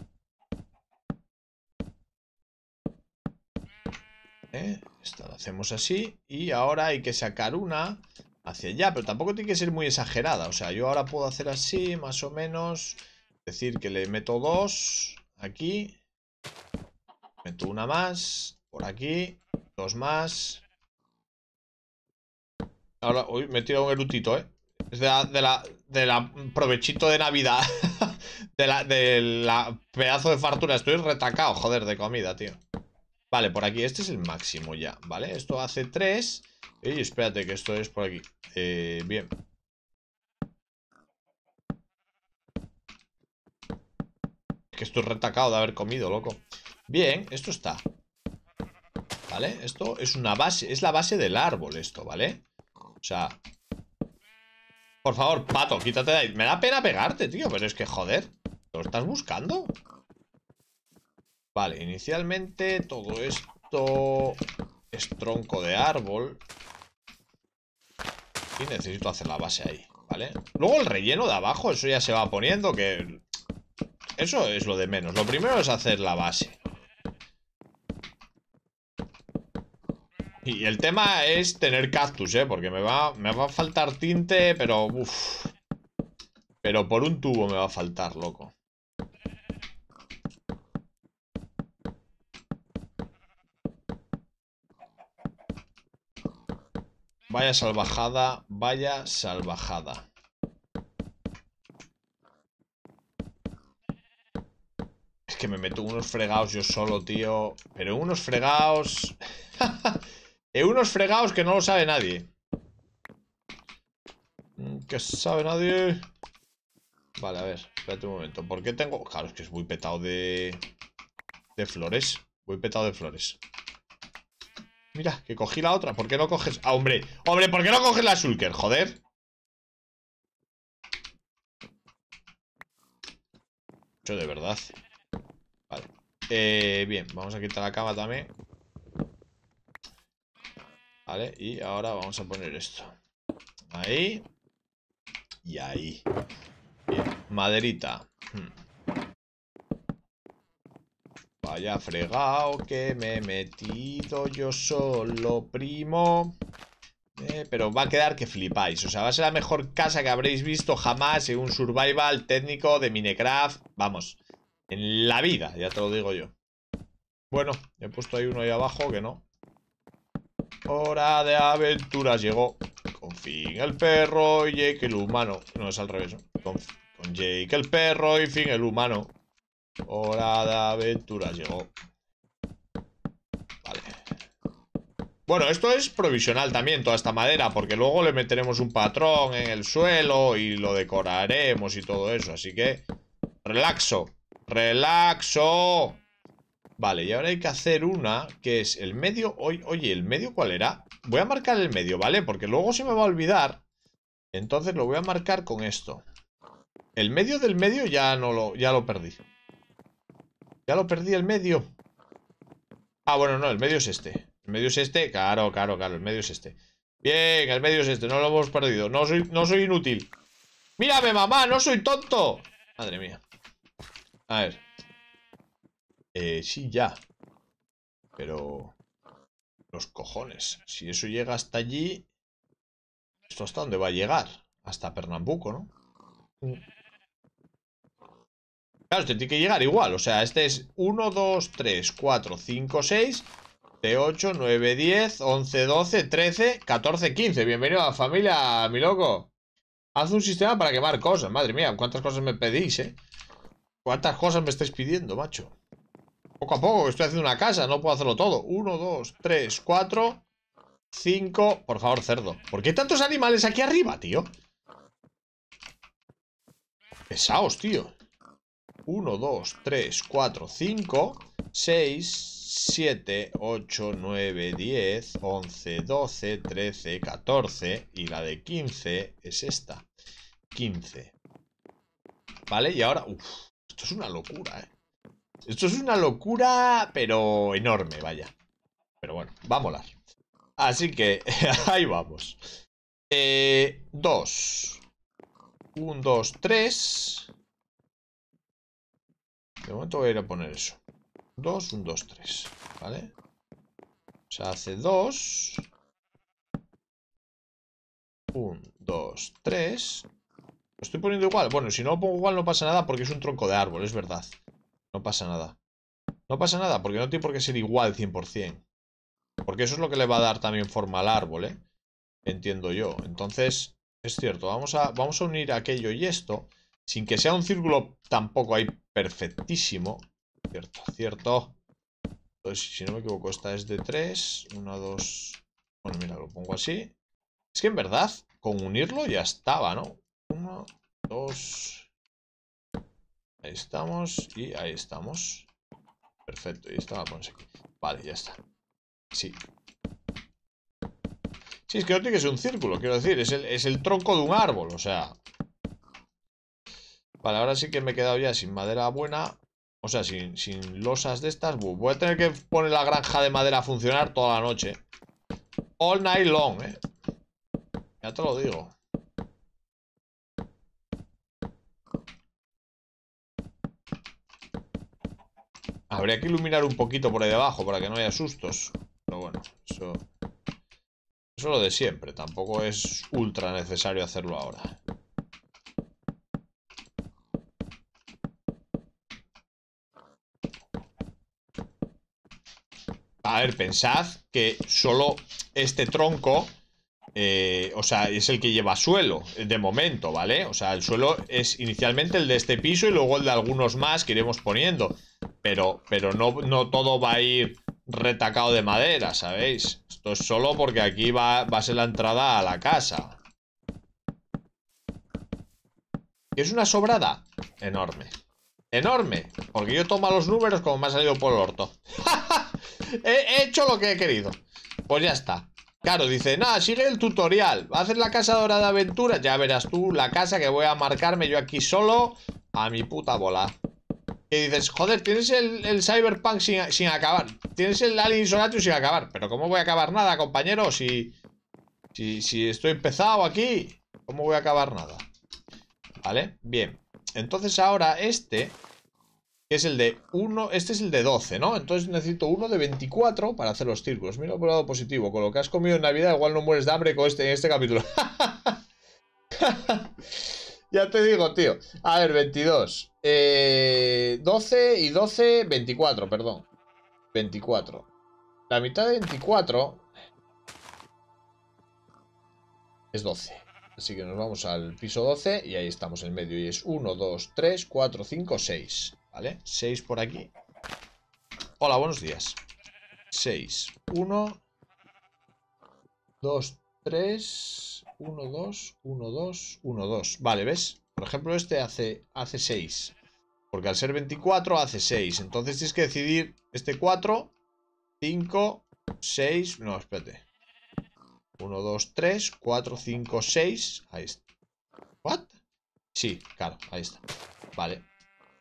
¿Eh? Esta la hacemos así. Y ahora hay que sacar una hacia allá. Pero tampoco tiene que ser muy exagerada. O sea, yo ahora puedo hacer así, más o menos. Es decir, que le meto dos aquí. Meto una más. Por aquí. Dos más. Ahora, uy, me he tirado un erutito, ¿eh? Es de la, de la, de la provechito de Navidad. de, la, de la pedazo de fartura. Estoy retacado, joder, de comida, tío. Vale, por aquí. Este es el máximo ya, ¿vale? Esto hace 3. Y espérate, que esto es por aquí. Eh, bien. que estoy retacado de haber comido, loco. Bien, esto está. ¿Vale? Esto es una base. Es la base del árbol, esto, ¿vale? O sea, por favor, pato, quítate de ahí. Me da pena pegarte, tío, pero es que joder. ¿Lo estás buscando? Vale, inicialmente todo esto es tronco de árbol. Y necesito hacer la base ahí, ¿vale? Luego el relleno de abajo, eso ya se va poniendo, que... Eso es lo de menos. Lo primero es hacer la base. Y el tema es tener cactus, ¿eh? Porque me va, me va a faltar tinte, pero... Pero por un tubo me va a faltar, loco. Vaya salvajada, vaya salvajada. Es que me meto unos fregados yo solo, tío. Pero unos fregados... Eh, unos fregados que no lo sabe nadie. Mm, que sabe nadie. Vale, a ver, espérate un momento. ¿Por qué tengo...? Claro, es que es muy petado de... De flores. Muy petado de flores. Mira, que cogí la otra. ¿Por qué no coges...? Ah, hombre. Hombre, ¿por qué no coges la Shulker? Joder. Yo de verdad. Vale. Eh, bien, vamos a quitar la cama también. ¿Vale? Y ahora vamos a poner esto. Ahí. Y ahí. Bien. Maderita. Hmm. Vaya fregado que me he metido yo solo, primo. Eh, pero va a quedar que flipáis. O sea, va a ser la mejor casa que habréis visto jamás en un survival técnico de Minecraft. Vamos, en la vida, ya te lo digo yo. Bueno, he puesto ahí uno ahí abajo que no. Hora de aventuras llegó. Con fin el perro y Jake el humano. No, es al revés. Con, con, Jake el perro y fin el humano. Hora de aventuras llegó. Vale. Bueno, esto es provisional también, toda esta madera, porque luego le meteremos un patrón en el suelo y lo decoraremos y todo eso. Así que... Relaxo. Relaxo. Vale, y ahora hay que hacer una que es el medio. Oye, ¿el medio cuál era? Voy a marcar el medio, ¿vale? Porque luego se me va a olvidar. Entonces lo voy a marcar con esto. El medio del medio ya no lo, ya lo perdí. Ya lo perdí el medio. Ah, bueno, no, el medio es este. El medio es este, claro, claro, claro, el medio es este. Bien, el medio es este, no lo hemos perdido. No soy, no soy inútil. Mírame, mamá, no soy tonto. Madre mía. A ver. Eh, sí, ya. Pero... Los cojones. Si eso llega hasta allí... ¿Esto hasta dónde va a llegar? Hasta Pernambuco, ¿no? Claro, te tiene que llegar igual. O sea, este es 1, 2, 3, 4, 5, 6, 7, 8, 9, 10, 11, 12, 13, 14, 15. Bienvenido a la familia, mi loco. Haz un sistema para quemar cosas. Madre mía, cuántas cosas me pedís, ¿eh? ¿Cuántas cosas me estáis pidiendo, macho? Poco a poco, estoy haciendo una casa, no puedo hacerlo todo. 1, 2, 3, 4, 5... Por favor, cerdo. ¿Por qué tantos animales aquí arriba, tío? Pesaos, tío. 1, 2, 3, 4, 5, 6, 7, 8, 9, 10, 11, 12, 13, 14. Y la de 15 es esta. 15. ¿Vale? Y ahora... Uf. Esto es una locura, eh. Esto es una locura, pero enorme, vaya. Pero bueno, va a molar. Así que ahí vamos. Eh, dos. Un, dos, tres. De momento voy a ir a poner eso. Dos, un, dos, tres. ¿Vale? O sea, hace dos. Un, dos, tres. Lo estoy poniendo igual. Bueno, si no lo pongo igual no pasa nada porque es un tronco de árbol, es verdad. No pasa nada. No pasa nada, porque no tiene por qué ser igual 100%. Porque eso es lo que le va a dar también forma al árbol, ¿eh? Entiendo yo. Entonces, es cierto, vamos a, vamos a unir aquello y esto, sin que sea un círculo tampoco ahí perfectísimo. Cierto, cierto. Entonces, si no me equivoco, esta es de 3, 1, 2... Bueno, mira, lo pongo así. Es que en verdad, con unirlo ya estaba, ¿no? 1, 2... Ahí estamos y ahí estamos. Perfecto, y esta a aquí. Vale, ya está. Sí. Sí, es que no tiene que ser un círculo, quiero decir, es el, tronco de un árbol, o sea. Vale, ahora sí que me he quedado ya sin madera buena. O sea, sin, losas de estas. voy a tener que poner la granja de madera a funcionar toda la noche. All night long, eh. Ya te lo digo. Habría que iluminar un poquito por ahí debajo para que no haya sustos. Pero bueno, eso... Eso lo de siempre. Tampoco es ultra necesario hacerlo ahora. A ver, pensad que solo este tronco... Eh, o sea, es el que lleva suelo, de momento, ¿vale? O sea, el suelo es inicialmente el de este piso y luego el de algunos más que iremos poniendo. Pero, no, todo va a ir retacado de madera, ¿sabéis? Esto es solo porque aquí va, a ser la entrada a la casa. Y es una sobrada enorme. Enorme. Porque yo tomo los números como me ha salido por el orto. he hecho lo que he querido. Pues ya está. Claro, dice, nada, sigue el tutorial. ¿Va a hacer la casa dorada aventura? Ya verás tú la casa que voy a marcarme yo aquí solo a mi puta bola. Y dices, joder, tienes el, Cyberpunk sin, acabar. Tienes el Alien Solatio sin acabar. Pero ¿cómo voy a acabar nada, compañero? Si, si, estoy empezado aquí, ¿cómo voy a acabar nada? ¿Vale? Bien. Entonces ahora este, que es el de 1, este es el de 12, ¿no? Entonces necesito uno de 24 para hacer los círculos. Mira por el lado positivo, con lo que has comido en Navidad igual no mueres de hambre con este, en este capítulo. ya te digo, tío. A ver, 22. 12 eh, y 12, 24, perdón. 24. La mitad de 24 es 12. Así que nos vamos al piso 12 y ahí estamos en medio. Y es 1, 2, 3, 4, 5, 6. ¿Vale? 6 por aquí. Hola, buenos días. 6. 1, 2, 3, 1, 2, 1, 2, 1, 2. Vale, ¿ves? Por ejemplo, este hace, hace 6. Porque al ser 24 hace 6. Entonces tienes que decidir este 4, 5, 6. No, espérate. 1, 2, 3, 4, 5, 6. Ahí está. ¿What? Sí, claro, ahí está. Vale.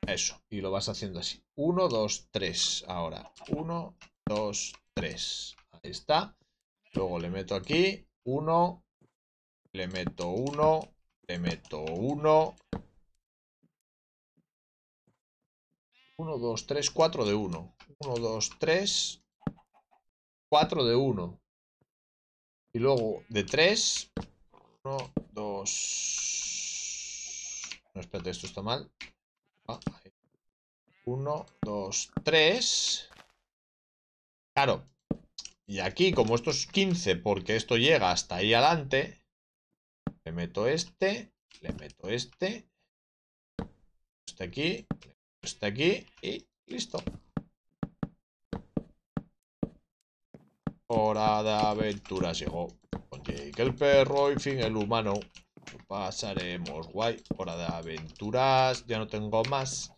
Eso. Y lo vas haciendo así. 1, 2, 3. Ahora. 1, 2, 3. Ahí está. Luego le meto aquí. 1. Le meto 1. Te meto 1. 1, 2, 3, 4 de 1. 1, 2, 3. 4 de 1. Y luego de 3. 1, 2. No, espérate, esto está mal. 1, 2, 3. Claro. Y aquí, como esto es 15, porque esto llega hasta ahí adelante. Le meto este, le meto este, este aquí, este aquí y listo. Hora de aventuras llegó. Con Jake el perro y fin el humano. pasaremos guay. Hora de aventuras. Ya no tengo más.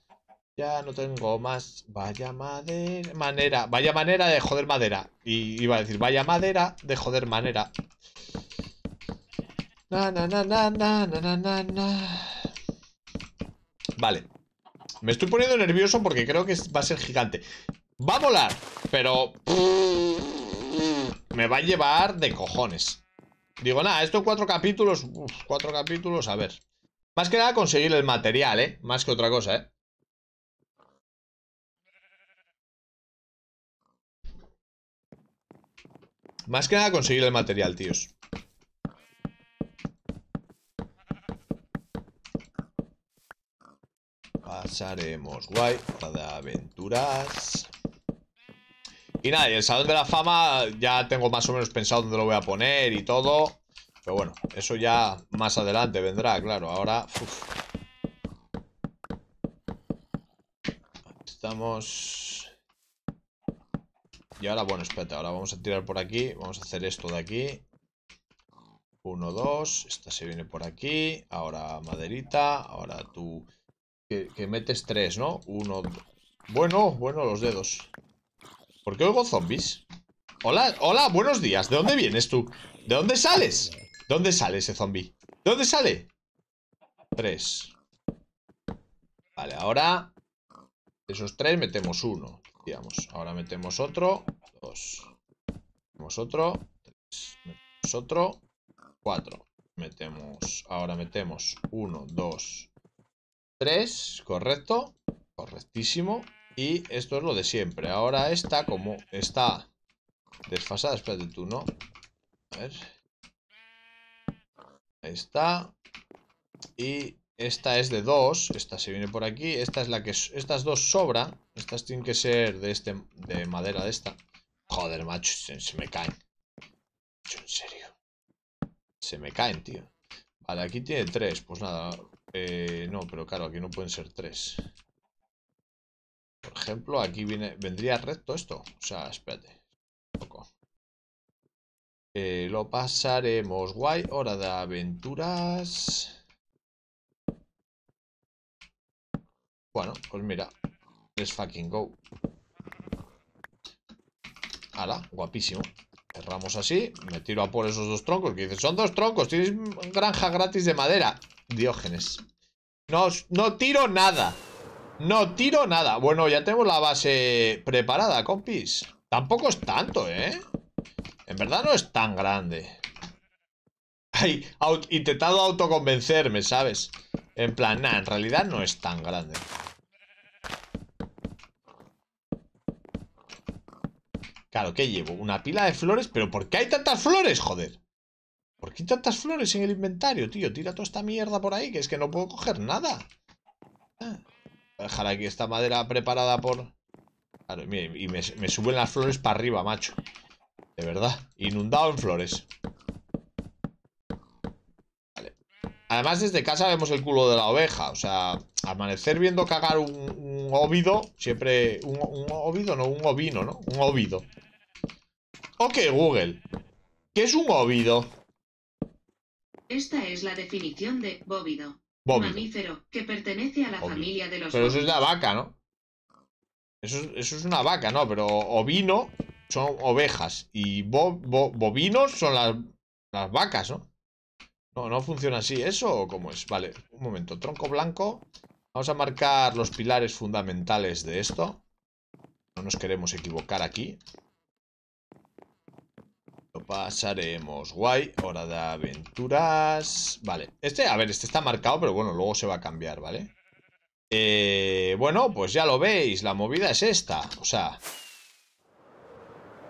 Ya no tengo más. Vaya madera. Manera. Vaya manera de joder madera. Y iba a decir, vaya madera de joder manera. Vale. Me estoy poniendo nervioso porque creo que va a ser gigante. Va a volar, pero... Me va a llevar de cojones. Digo, nada, estos cuatro capítulos... cuatro capítulos, a ver. Más que nada conseguir el material, ¿eh? Más que otra cosa, ¿eh? Más que nada conseguir el material, tíos. pasaremos guay para aventuras. Y nada, el Salón de la Fama ya tengo más o menos pensado dónde lo voy a poner y todo. Pero bueno, eso ya más adelante vendrá, claro. Ahora... Estamos... Y ahora, bueno, espérate, ahora vamos a tirar por aquí. Vamos a hacer esto de aquí. Uno, dos. Esta se viene por aquí. Ahora maderita. Ahora tú que, metes tres, ¿no? Uno... Bueno, bueno, los dedos. ¿Por qué oigo zombies? Hola, hola, buenos días. ¿De dónde vienes tú? ¿De dónde sales? dónde sale ese zombie? ¿De dónde sale? Tres. Vale, ahora... De esos tres metemos uno, digamos. Ahora metemos otro. Dos. Metemos otro. Tres. Metemos otro. Cuatro. Metemos... Ahora metemos uno, dos, 3, correcto. Correctísimo. Y esto es lo de siempre. Ahora esta, como está desfasada, espérate tú, ¿no? A ver. Ahí está. Y esta es de 2. Esta se viene por aquí. Esta es la que. Estas dos sobra, Estas tienen que ser de este. De madera de esta. Joder, macho. Se me caen. En serio. Se me caen, tío. Vale, aquí tiene 3. Pues nada. Eh, no, pero claro, aquí no pueden ser tres. Por ejemplo, aquí viene, vendría recto esto. O sea, espérate. poco. Eh, lo pasaremos guay. Hora de aventuras. Bueno, pues mira. Let's fucking go. Ala, guapísimo. Cerramos así, me tiro a por esos dos troncos Que dices, son dos troncos, tienes granja gratis de madera Diógenes No, no tiro nada No tiro nada Bueno, ya tenemos la base preparada, compis Tampoco es tanto, ¿eh? En verdad no es tan grande Ay, intentado autoconvencerme, ¿sabes? En plan, nada, en realidad no es tan grande Claro, ¿qué llevo? Una pila de flores, pero ¿por qué hay tantas flores, joder? ¿Por qué tantas flores en el inventario, tío? Tira toda esta mierda por ahí, que es que no puedo coger nada. Ah, voy a dejar aquí esta madera preparada por... Claro, y, me, y me, suben las flores para arriba, macho. De verdad, inundado en flores. Además, desde casa vemos el culo de la oveja. O sea, amanecer viendo cagar un, ovido... siempre. Un, un, óvido, no, un ovino, ¿no? Un óvido. Ok, Google. ¿Qué es un óvido? Esta es la definición de bóvido. Un Mamífero que pertenece a la familia de los. Pero eso es la vaca, ¿no? Eso, es una vaca, ¿no? Pero ovino son ovejas y bovinos son las, las vacas, ¿no? No, no funciona así. ¿Eso o cómo es? Vale, un momento. Tronco blanco. Vamos a marcar los pilares fundamentales de esto. No nos queremos equivocar aquí pasaremos. Guay. Hora de aventuras. Vale. Este, a ver, este está marcado, pero bueno, luego se va a cambiar, ¿vale? Eh, bueno, pues ya lo veis. La movida es esta. O sea...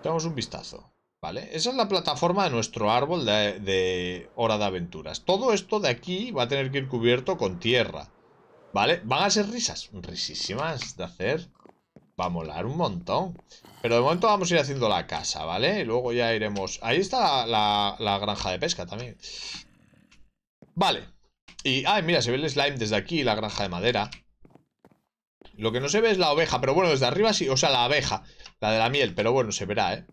Tenemos un vistazo. ¿Vale? Esa es la plataforma de nuestro árbol de, de hora de aventuras. Todo esto de aquí va a tener que ir cubierto con tierra. ¿Vale? Van a ser risas. Risísimas de hacer. Va a molar un montón. Pero de momento vamos a ir haciendo la casa, ¿vale? Y luego ya iremos... Ahí está la, granja de pesca también. Vale. Y, ay, mira, se ve el slime desde aquí, la granja de madera. Lo que no se ve es la oveja, pero bueno, desde arriba sí, o sea, la abeja, la de la miel, pero bueno, se verá, ¿eh?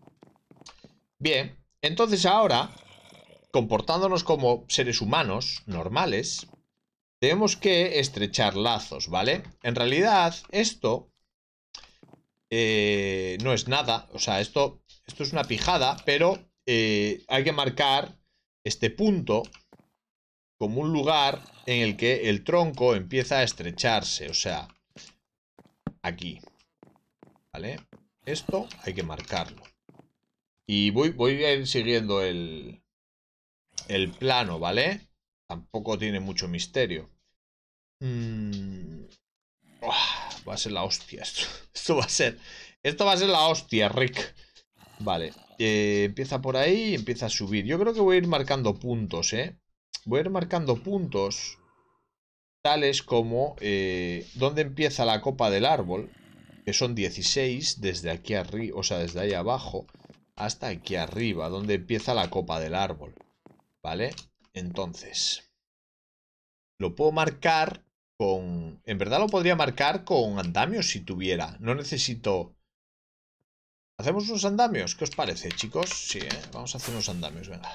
Bien, entonces ahora, comportándonos como seres humanos normales, tenemos que estrechar lazos, ¿vale? En realidad, esto eh, no es nada. O sea, esto, esto es una pijada, pero eh, hay que marcar este punto como un lugar en el que el tronco empieza a estrecharse. O sea, aquí. ¿Vale? Esto hay que marcarlo. Y voy, voy a ir siguiendo el, el plano, ¿vale? Tampoco tiene mucho misterio. Mm, va a ser la hostia esto. va a ser. Esto va a ser la hostia, Rick. Vale. Eh, empieza por ahí y empieza a subir. Yo creo que voy a ir marcando puntos, ¿eh? Voy a ir marcando puntos. Tales como. Donde eh, ¿Dónde empieza la copa del árbol? Que son 16 desde aquí arriba. O sea, desde ahí abajo. Hasta aquí arriba. Donde empieza la copa del árbol. ¿Vale? Entonces. Lo puedo marcar con... En verdad lo podría marcar con andamios si tuviera. No necesito... ¿Hacemos unos andamios? ¿Qué os parece, chicos? Sí, ¿eh? vamos a hacer unos andamios, venga.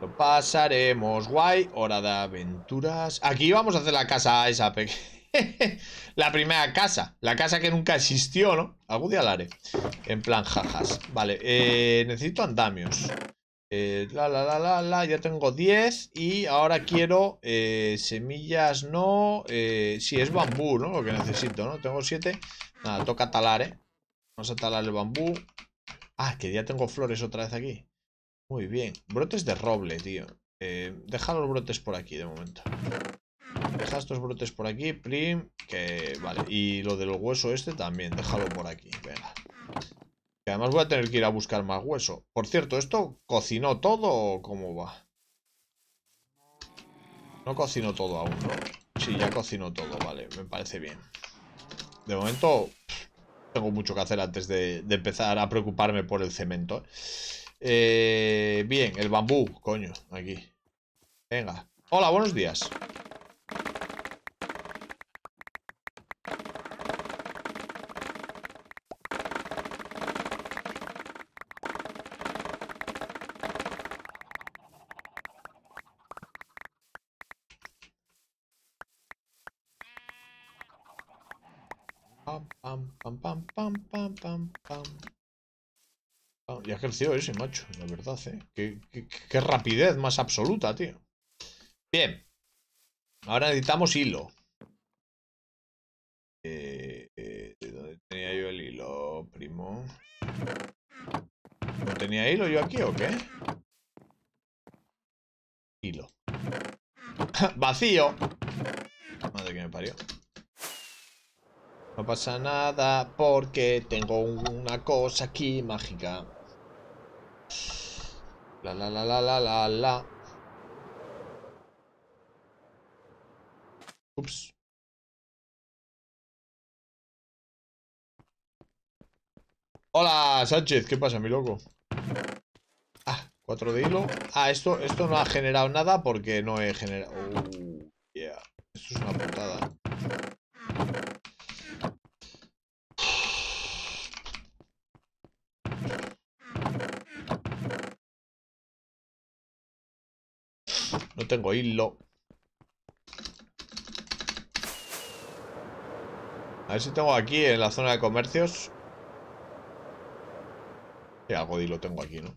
Lo pasaremos, guay. Hora de aventuras. Aquí vamos a hacer la casa esa pequeña. la primera casa. La casa que nunca existió, ¿no? Algún día la En plan, jajas. Vale, eh, necesito andamios. Eh, la, la, la, la, la, ya tengo 10 y ahora quiero eh, semillas, no, si eh, sí, es bambú, ¿no? Lo que necesito, ¿no? Tengo 7, nada, toca talar, ¿eh? Vamos a talar el bambú. Ah, que ya tengo flores otra vez aquí. Muy bien, brotes de roble, tío. deja los brotes por aquí de momento. Deja estos brotes por aquí, prim, que vale. Y lo del hueso este también, déjalo por aquí, venga. Que además voy a tener que ir a buscar más hueso. Por cierto, ¿esto cocinó todo o cómo va? No cocinó todo aún, ¿no? Sí, ya cocinó todo, vale, me parece bien. De momento tengo mucho que hacer antes de, empezar a preocuparme por el cemento. Eh, bien, el bambú, coño, aquí. Venga. Hola, buenos días. creció ese, macho, la verdad, ¿eh? Qué, rapidez más absoluta, tío. Bien. Ahora necesitamos hilo. Eh, eh, ¿De ¿Dónde tenía yo el hilo, primo? ¿No tenía hilo yo aquí o qué? Hilo. ¡Vacío! Madre que me parió. No pasa nada porque tengo una cosa aquí mágica. La la la la la la la. Ups. Hola, Sánchez, ¿qué pasa, mi loco? Ah, cuatro de hilo. Ah, esto, esto no ha generado nada porque no he generado... Uh, yeah. Esto es una portada. tengo hilo. A ver si tengo aquí en la zona de comercios. Sí, algo de hilo tengo aquí, ¿no?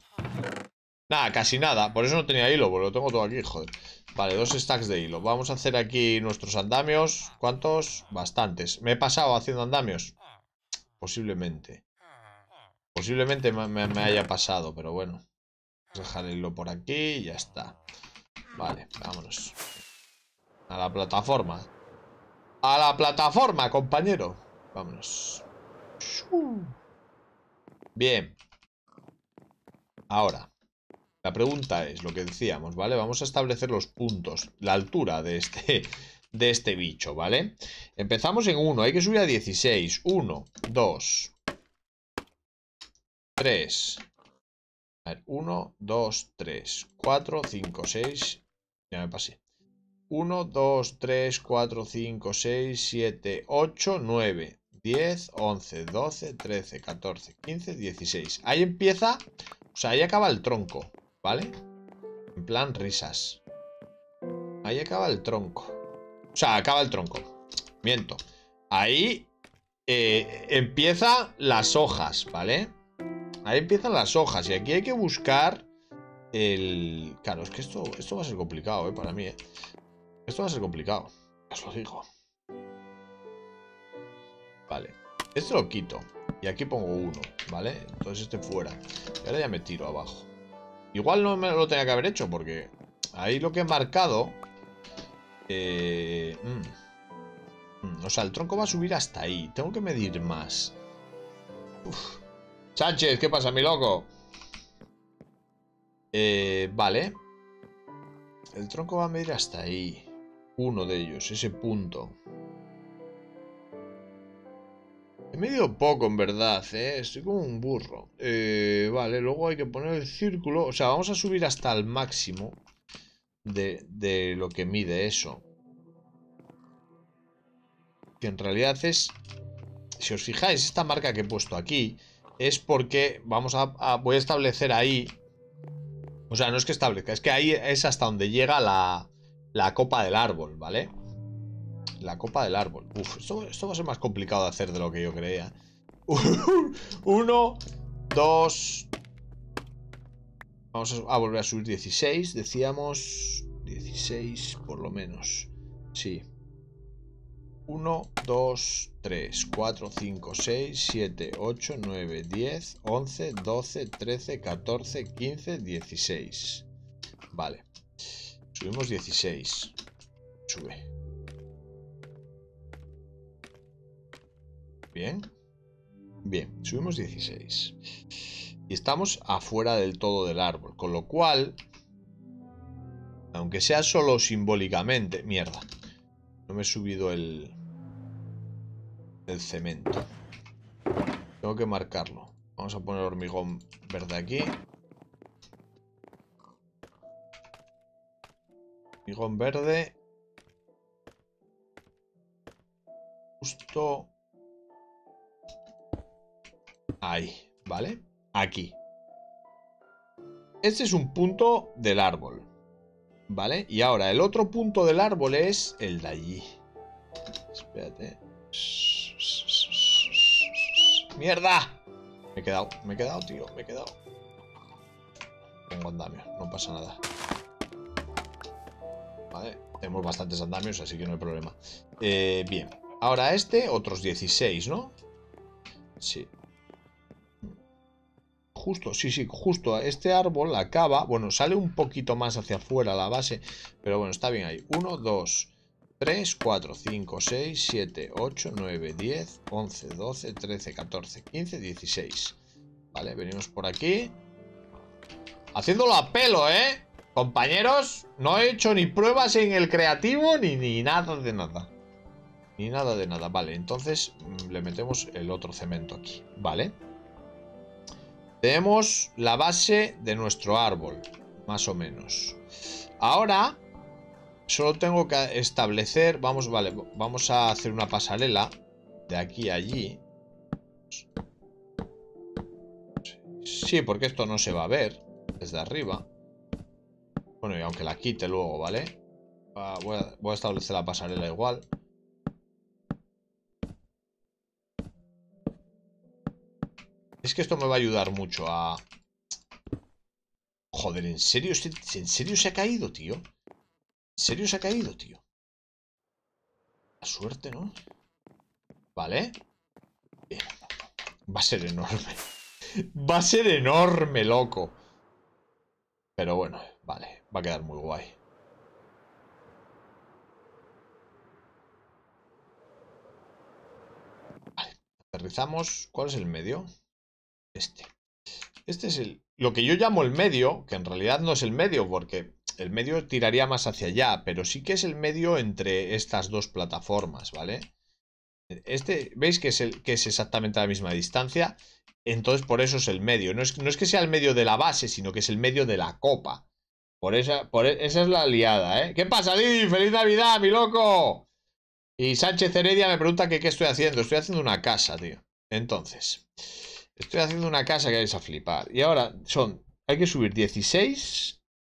Nada, casi nada. Por eso no tenía hilo, porque lo tengo todo aquí, joder. Vale, dos stacks de hilo. Vamos a hacer aquí nuestros andamios. ¿Cuántos? Bastantes. ¿Me he pasado haciendo andamios? Posiblemente. Posiblemente me, haya pasado, pero bueno. dejar el hilo por aquí y ya está. Vale, vámonos. A la plataforma. A la plataforma, compañero. Vámonos. Bien. Ahora. La pregunta es lo que decíamos, ¿vale? Vamos a establecer los puntos, la altura de este, de este bicho, ¿vale? Empezamos en 1, hay que subir a 16. 1, 2, 3. A ver, 1, 2, 3, 4, 5, 6, ya me pasé. 1, 2, 3, 4, 5, 6, 7, 8, 9, 10, 11, 12, 13, 14, 15, 16. Ahí empieza, o sea, ahí acaba el tronco, ¿vale? En plan risas. Ahí acaba el tronco. O sea, acaba el tronco. Miento. Ahí eh, empiezan las hojas, ¿vale? Ahí empiezan las hojas y aquí hay que buscar el... Claro, es que esto, esto va a ser complicado, ¿eh? Para mí, ¿eh? Esto va a ser complicado. Os lo digo. Vale. Esto lo quito. Y aquí pongo uno, ¿vale? Entonces este fuera. Y ahora ya me tiro abajo. Igual no me lo tenía que haber hecho porque... Ahí lo que he marcado... Eh... Mm, mm, o sea, el tronco va a subir hasta ahí. Tengo que medir más. Uf. Sánchez, ¿qué pasa, mi loco? Eh, vale. El tronco va a medir hasta ahí. Uno de ellos, ese punto. He medido poco, en verdad, ¿eh? Estoy como un burro. Eh, vale, luego hay que poner el círculo. O sea, vamos a subir hasta el máximo de, lo que mide eso. Que en realidad es... Si os fijáis, esta marca que he puesto aquí es porque vamos a voy a establecer ahí o sea, no es que establezca, es que ahí es hasta donde llega la, la copa del árbol, ¿vale? La copa del árbol. Uf, esto, esto, va a ser más complicado de hacer de lo que yo creía. Uno, dos... Vamos a volver a subir 16, decíamos... 16 por lo menos. Sí. 1, 2, 3, 4, 5, 6, 7, 8, 9, 10, 11, 12, 13, 14, 15, 16. Vale. Subimos 16. Sube. Bien. Bien, subimos 16. Y estamos afuera del todo del árbol, con lo cual, aunque sea solo simbólicamente... Mierda. No me he subido el... El cemento. Tengo que marcarlo. Vamos a poner hormigón verde aquí. Hormigón verde. Justo. Ahí, ¿vale? Aquí. Este es un punto del árbol. ¿Vale? Y ahora el otro punto del árbol es el de allí. Espérate. ¡Mierda! Me he quedado, me he quedado, tío, me he quedado. Tengo andamios, no pasa nada. Vale, tenemos bastantes andamios, así que no hay problema. Eh, bien, ahora este, otros 16, ¿no? Sí. Justo, sí, sí, justo este árbol la acaba, bueno, sale un poquito más hacia afuera la base, pero bueno, está bien ahí. Uno, dos, 3, 4, 5, 6, 7, 8, 9, 10, 11, 12, 13, 14, 15, 16. Vale, venimos por aquí. Haciéndolo a pelo, ¿eh? Compañeros, no he hecho ni pruebas en el creativo ni, nada de nada. Ni nada de nada. Vale, entonces mm, le metemos el otro cemento aquí. Vale. Tenemos la base de nuestro árbol, más o menos. Ahora Solo tengo que establecer... Vamos, vale, vamos a hacer una pasarela de aquí a allí. Sí, porque esto no se va a ver desde arriba. Bueno, y aunque la quite luego, ¿vale? Ah, a, voy a establecer la pasarela igual. Es que esto me va a ayudar mucho a... Joder, ¿en serio, este, ¿en serio se ha caído, tío? ¿En serio se ha caído, tío? La suerte, ¿no? Vale. Va a ser enorme. Va a ser enorme, loco. Pero bueno, vale. Va a quedar muy guay. Vale. Aterrizamos. ¿Cuál es el medio? Este. Este es el... Lo que yo llamo el medio, que en realidad no es el medio, porque el medio tiraría más hacia allá, pero sí que es el medio entre estas dos plataformas, ¿vale? Este, ¿veis que es, el, que es exactamente la misma distancia? Entonces por eso es el medio. No es, no es, que sea el medio de la base, sino que es el medio de la copa. Por esa, por e, esa es la liada, ¿eh? ¿Qué pasa, Didi? ¡Feliz Navidad, mi loco! Y Sánchez Heredia me pregunta que qué estoy haciendo. Estoy haciendo una casa, tío. Entonces, estoy haciendo una casa que vais a flipar. Y ahora son, hay que subir 16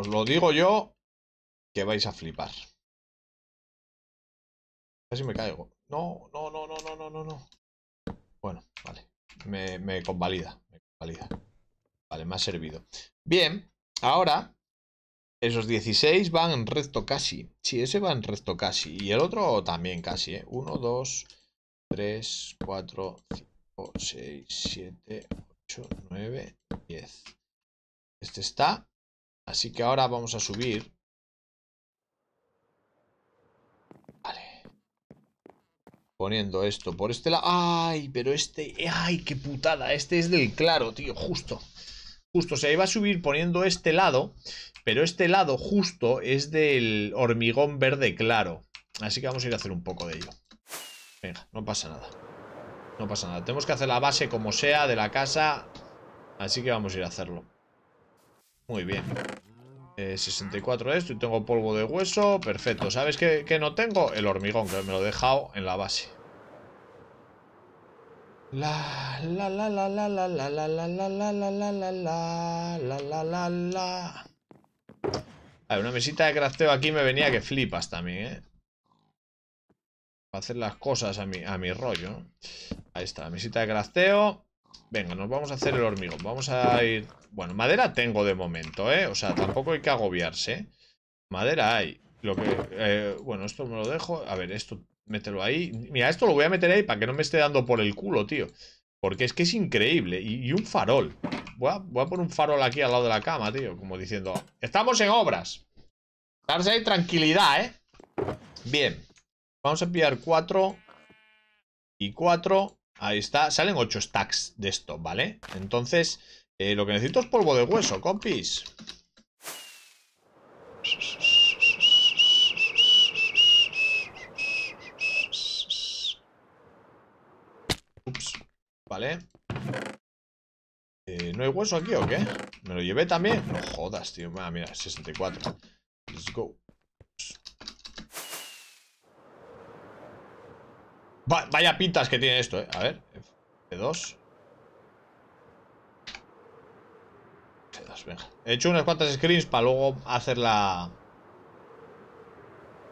Os lo digo yo, que vais a flipar. Casi me caigo. No, no, no, no, no, no, no, Bueno, vale. Me, convalida. Me Vale, me ha servido. Bien, ahora esos 16 van en recto casi. Sí, ese va en recto casi. Y el otro también casi, ¿eh? 1, 2, 3, 4, 5, 6, 7, 8, 9, 10. Este está Así que ahora vamos a subir. Vale. Poniendo esto por este lado. ¡Ay! Pero este... ¡Ay! ¡Qué putada! Este es del claro, tío. Justo. Justo. O sea, iba a subir poniendo este lado. Pero este lado justo es del hormigón verde claro. Así que vamos a ir a hacer un poco de ello. Venga, no pasa nada. No pasa nada. Tenemos que hacer la base como sea de la casa. Así que vamos a ir a hacerlo. Muy bien. 64 de esto y tengo polvo de hueso. Perfecto. ¿Sabes qué, no tengo? El hormigón, que me lo he dejado en la base. La la la la la la la la la la la la una mesita de crafteo aquí me venía que flipas también, ¿eh? Para hacer las cosas a mi, a mi rollo, Ahí está, la mesita de crafteo. Venga, nos vamos a hacer el hormigón. Vamos a ir... Bueno, madera tengo de momento, ¿eh? O sea, tampoco hay que agobiarse. ¿eh? Madera hay. Lo que... Eh, bueno, esto me lo dejo. A ver, esto mételo ahí. Mira, esto lo voy a meter ahí para que no me esté dando por el culo, tío. Porque es que es increíble. Y, un farol. Voy a, voy a, poner un farol aquí al lado de la cama, tío. Como diciendo, estamos en obras. Darse ahí tranquilidad, ¿eh? Bien. Vamos a pillar cuatro. Y cuatro. Ahí está, salen 8 stacks de esto, ¿vale? Entonces, eh, lo que necesito es polvo de hueso, compis Ups, vale eh, ¿No hay hueso aquí o qué? ¿Me lo llevé también? No jodas, tío, ah, mira, 64 Let's go vaya pintas que tiene esto, eh. A ver. F2. He hecho unas cuantas screens para luego hacer la...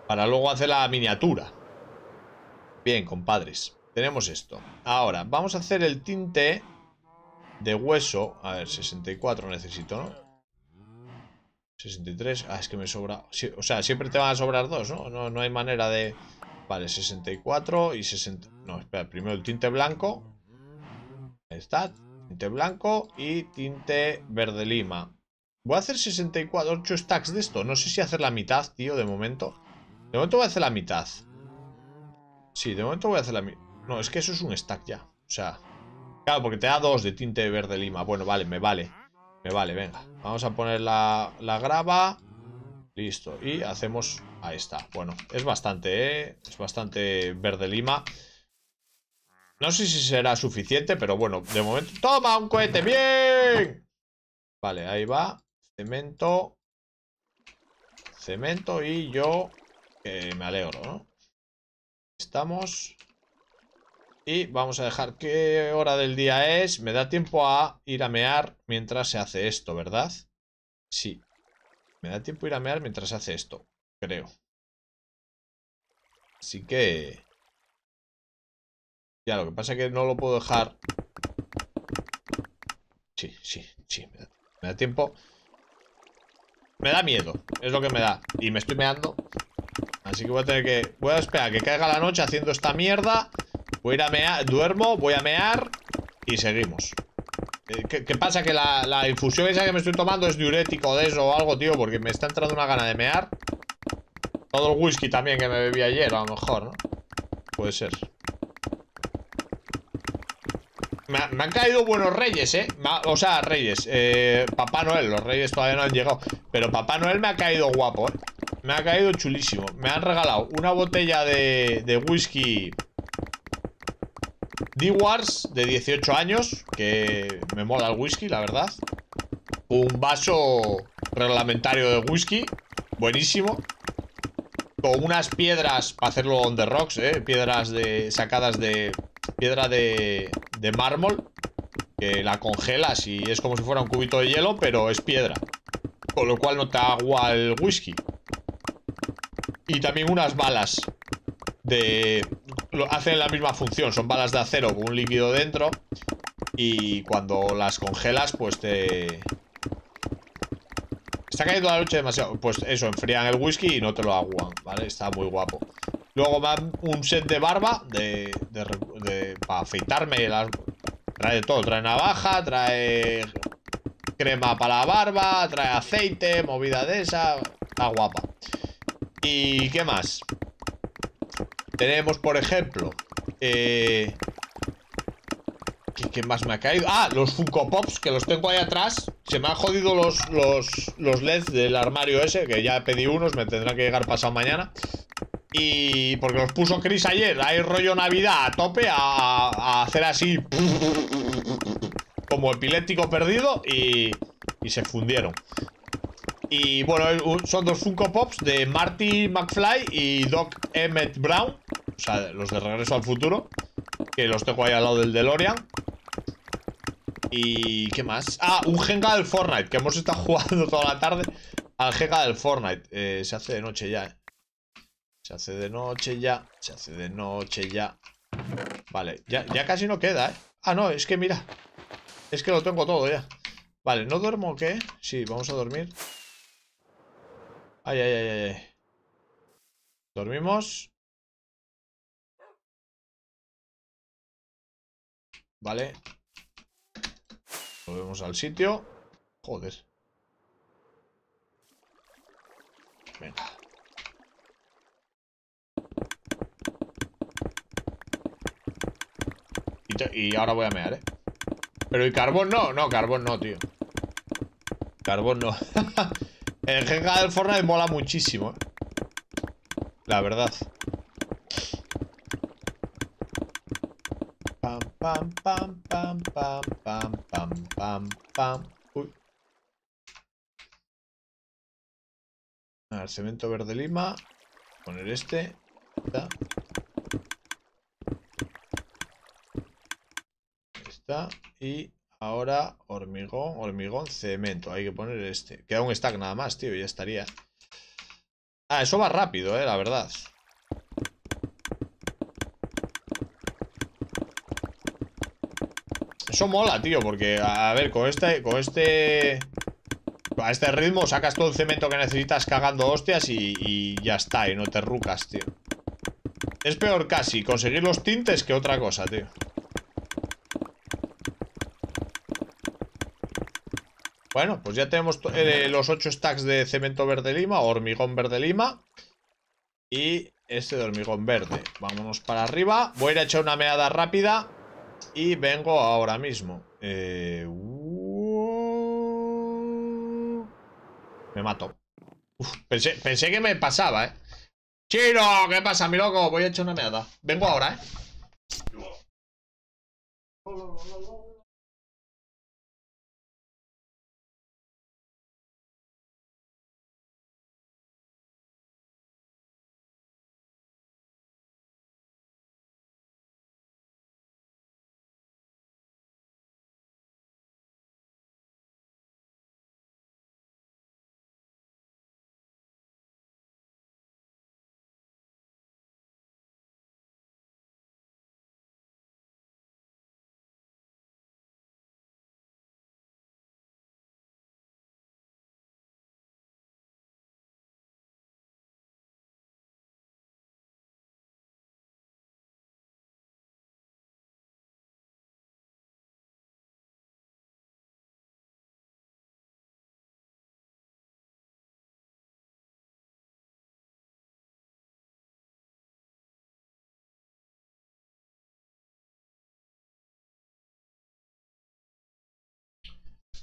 Para luego hacer la miniatura. Bien, compadres. Tenemos esto. Ahora, vamos a hacer el tinte de hueso. A ver, 64 necesito, ¿no? 63. Ah, es que me sobra... O sea, siempre te van a sobrar dos, No, no hay manera de... Vale, 64 y 60... No, espera, primero el tinte blanco. Ahí está, tinte blanco y tinte verde lima. Voy a hacer 64, 8 stacks de esto. No sé si hacer la mitad, tío, de momento. De momento voy a hacer la mitad. Sí, de momento voy a hacer la mitad. No, es que eso es un stack ya. O sea... Claro, porque te da dos de tinte verde lima. Bueno, vale, me vale. Me vale, venga. Vamos a poner la, la grava. Listo, y hacemos... Ahí está. Bueno, es bastante, ¿eh? Es bastante verde lima. No sé si será suficiente, pero bueno, de momento... ¡Toma un cohete! ¡Bien! Vale, ahí va. Cemento. Cemento y yo... me alegro, ¿no? Estamos... Y vamos a dejar qué hora del día es. Me da tiempo a ir a mear mientras se hace esto, ¿verdad? Sí, me da tiempo ir a mear mientras hace esto, creo. Así que... Ya, lo que pasa es que no lo puedo dejar... Sí, sí, sí, me da, tiempo. Me da miedo, es lo que me da. Y me estoy meando. Así que voy a tener que... Voy a esperar que caiga la noche haciendo esta mierda. Voy a ir a mear, duermo, voy a mear y seguimos. Eh, ¿Qué, pasa? Que la, infusión esa que me estoy tomando es diurético de eso o algo, tío, porque me está entrando una gana de mear. Todo el whisky también que me bebí ayer, a lo mejor, ¿no? Puede ser. Me, han caído buenos reyes, ¿eh? o sea, reyes. Eh, Papá Noel, los reyes todavía no han llegado. Pero Papá Noel me ha caído guapo, ¿eh? Me ha caído chulísimo. Me han regalado una botella de, de whisky D-Wars de 18 años, que me mola el whisky, la verdad. Un vaso reglamentario de whisky, buenísimo. Con unas piedras para hacerlo on the rocks, ¿eh? piedras de sacadas de piedra de, de mármol, que la congelas y es como si fuera un cubito de hielo, pero es piedra. Con lo cual no te agua el whisky. Y también unas balas de hacen la misma función, son balas de acero con un líquido dentro y cuando las congelas pues te... Está cayendo la noche demasiado, pues eso, enfrían el whisky y no te lo aguan, ¿vale? Está muy guapo. Luego va un set de barba de, para afeitarme. trae todo, trae navaja, trae crema para la barba, trae aceite, movida de esa. Está guapa. ¿Y qué más? Tenemos, por ejemplo, eh, ¿qué, más me ha caído? Ah, los Funko Pops, que los tengo ahí atrás. Se me han jodido los, los, LEDs del armario ese, que ya pedí unos, me tendrán que llegar pasado mañana. Y porque los puso Chris ayer, hay rollo Navidad a tope, a, hacer así como epiléptico perdido y, y se fundieron. Y bueno, son dos Funko Pops de Marty McFly y Doc Emmett Brown. O sea, los de Regreso al Futuro. Que los tengo ahí al lado del DeLorean. Y... ¿qué más? Ah, un Jenga del Fortnite, que hemos estado jugando toda la tarde al Jenga del Fortnite. Eh, se hace de noche ya, eh. Se hace de noche ya, se hace de noche ya. Vale, ya, ya casi no queda, eh. Ah, no, es que mira. Es que lo tengo todo ya. Vale, ¿no duermo o qué? Sí, vamos a dormir. Ay, ay, ay, ay. Dormimos. Vale. Volvemos al sitio. Joder. Venga. Y, ahora voy a mear, ¿eh? Pero ¿y carbón no? No, carbón no, tío. Carbón no. El jeca del Fortnite mola muchísimo, ¿eh? La verdad. Pam, pam, pam, pam, pam, pam, pam, pam, pam. Uy. A ver, cemento verde lima. Poner este. Está. Está. Y Ahora hormigón, hormigón, cemento. Hay que poner este. Queda un stack nada más, tío, ya estaría. Ah, eso va rápido, eh, la verdad. Eso mola, tío, porque, a ver, con este, con este... A este ritmo sacas todo el cemento que necesitas cagando hostias y, y ya está, y no te rucas, tío. Es peor casi conseguir los tintes que otra cosa, tío. Bueno, pues ya tenemos eh, los 8 stacks de cemento verde lima hormigón verde lima. Y este de hormigón verde. Vámonos para arriba. Voy a ir a echar una meada rápida. Y vengo ahora mismo. Eh, uh, me mato. pensé, pensé, que me pasaba, ¿eh? ¡Chino! ¿Qué pasa, mi loco? Voy a echar una meada. Vengo ahora, ¿eh?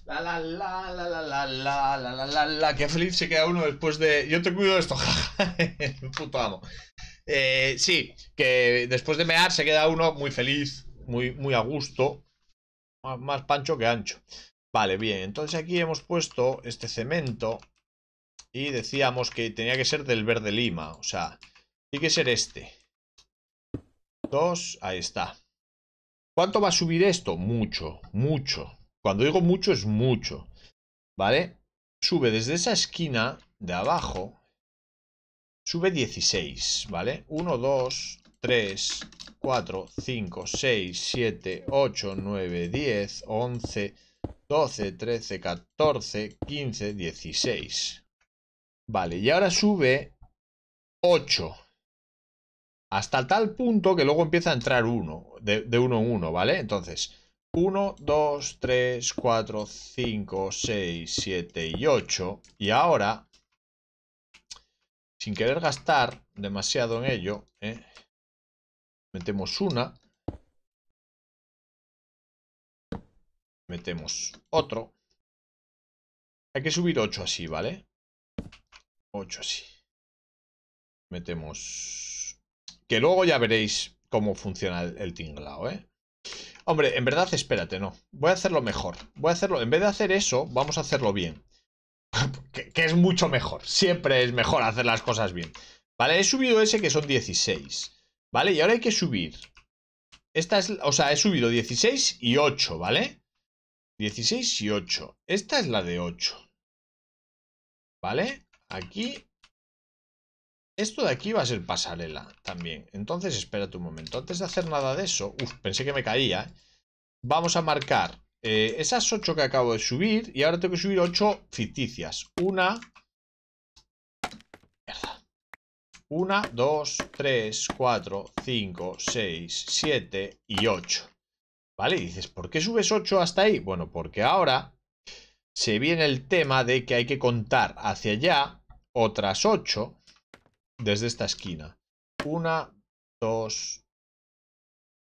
La la la la la la la la la la que feliz se queda uno después de. Yo te cuido de esto, puto amo. sí, que después de mear se queda uno muy feliz, muy, muy a gusto. Más, más pancho que ancho. Vale, bien. Entonces aquí hemos puesto este cemento. Y decíamos que tenía que ser del verde lima. O sea, tiene que ser este. Dos, ahí está. ¿Cuánto va a subir esto? Mucho, mucho. Cuando digo mucho es mucho, ¿vale? Sube desde esa esquina de abajo, sube 16, ¿vale? 1, 2, 3, 4, 5, 6, 7, 8, 9, 10, 11, 12, 13, 14, 15, 16. Vale, y ahora sube 8. Hasta tal punto que luego empieza a entrar 1, de, 1 en 1, ¿vale? Entonces, 1, 2, 3, 4, 5, 6, 7 y 8. Y ahora, sin querer gastar demasiado en ello, ¿eh? metemos una. Metemos otro. Hay que subir 8 así, ¿vale? 8 así. Metemos... Que luego ya veréis cómo funciona el, el tinglao, ¿eh? Hombre, en verdad, espérate, no. Voy a hacerlo mejor. Voy a hacerlo. En vez de hacer eso, vamos a hacerlo bien. que, es mucho mejor. Siempre es mejor hacer las cosas bien. Vale, he subido ese que son 16. Vale, y ahora hay que subir. Esta es, o sea, he subido 16 y 8, ¿vale? 16 y 8. Esta es la de 8. ¿Vale? Aquí esto de aquí va a ser pasarela también. Entonces, espérate un momento. Antes de hacer nada de eso... pensé que me caía. ¿eh? Vamos a marcar eh, esas 8 que acabo de subir. Y ahora tengo que subir 8 ficticias. Una... una, dos, 2, cuatro, cinco, 5, 6, 7 y 8. ¿Vale? Y dices, ¿por qué subes 8 hasta ahí? Bueno, porque ahora se viene el tema de que hay que contar hacia allá otras 8 desde esta esquina. Una, dos...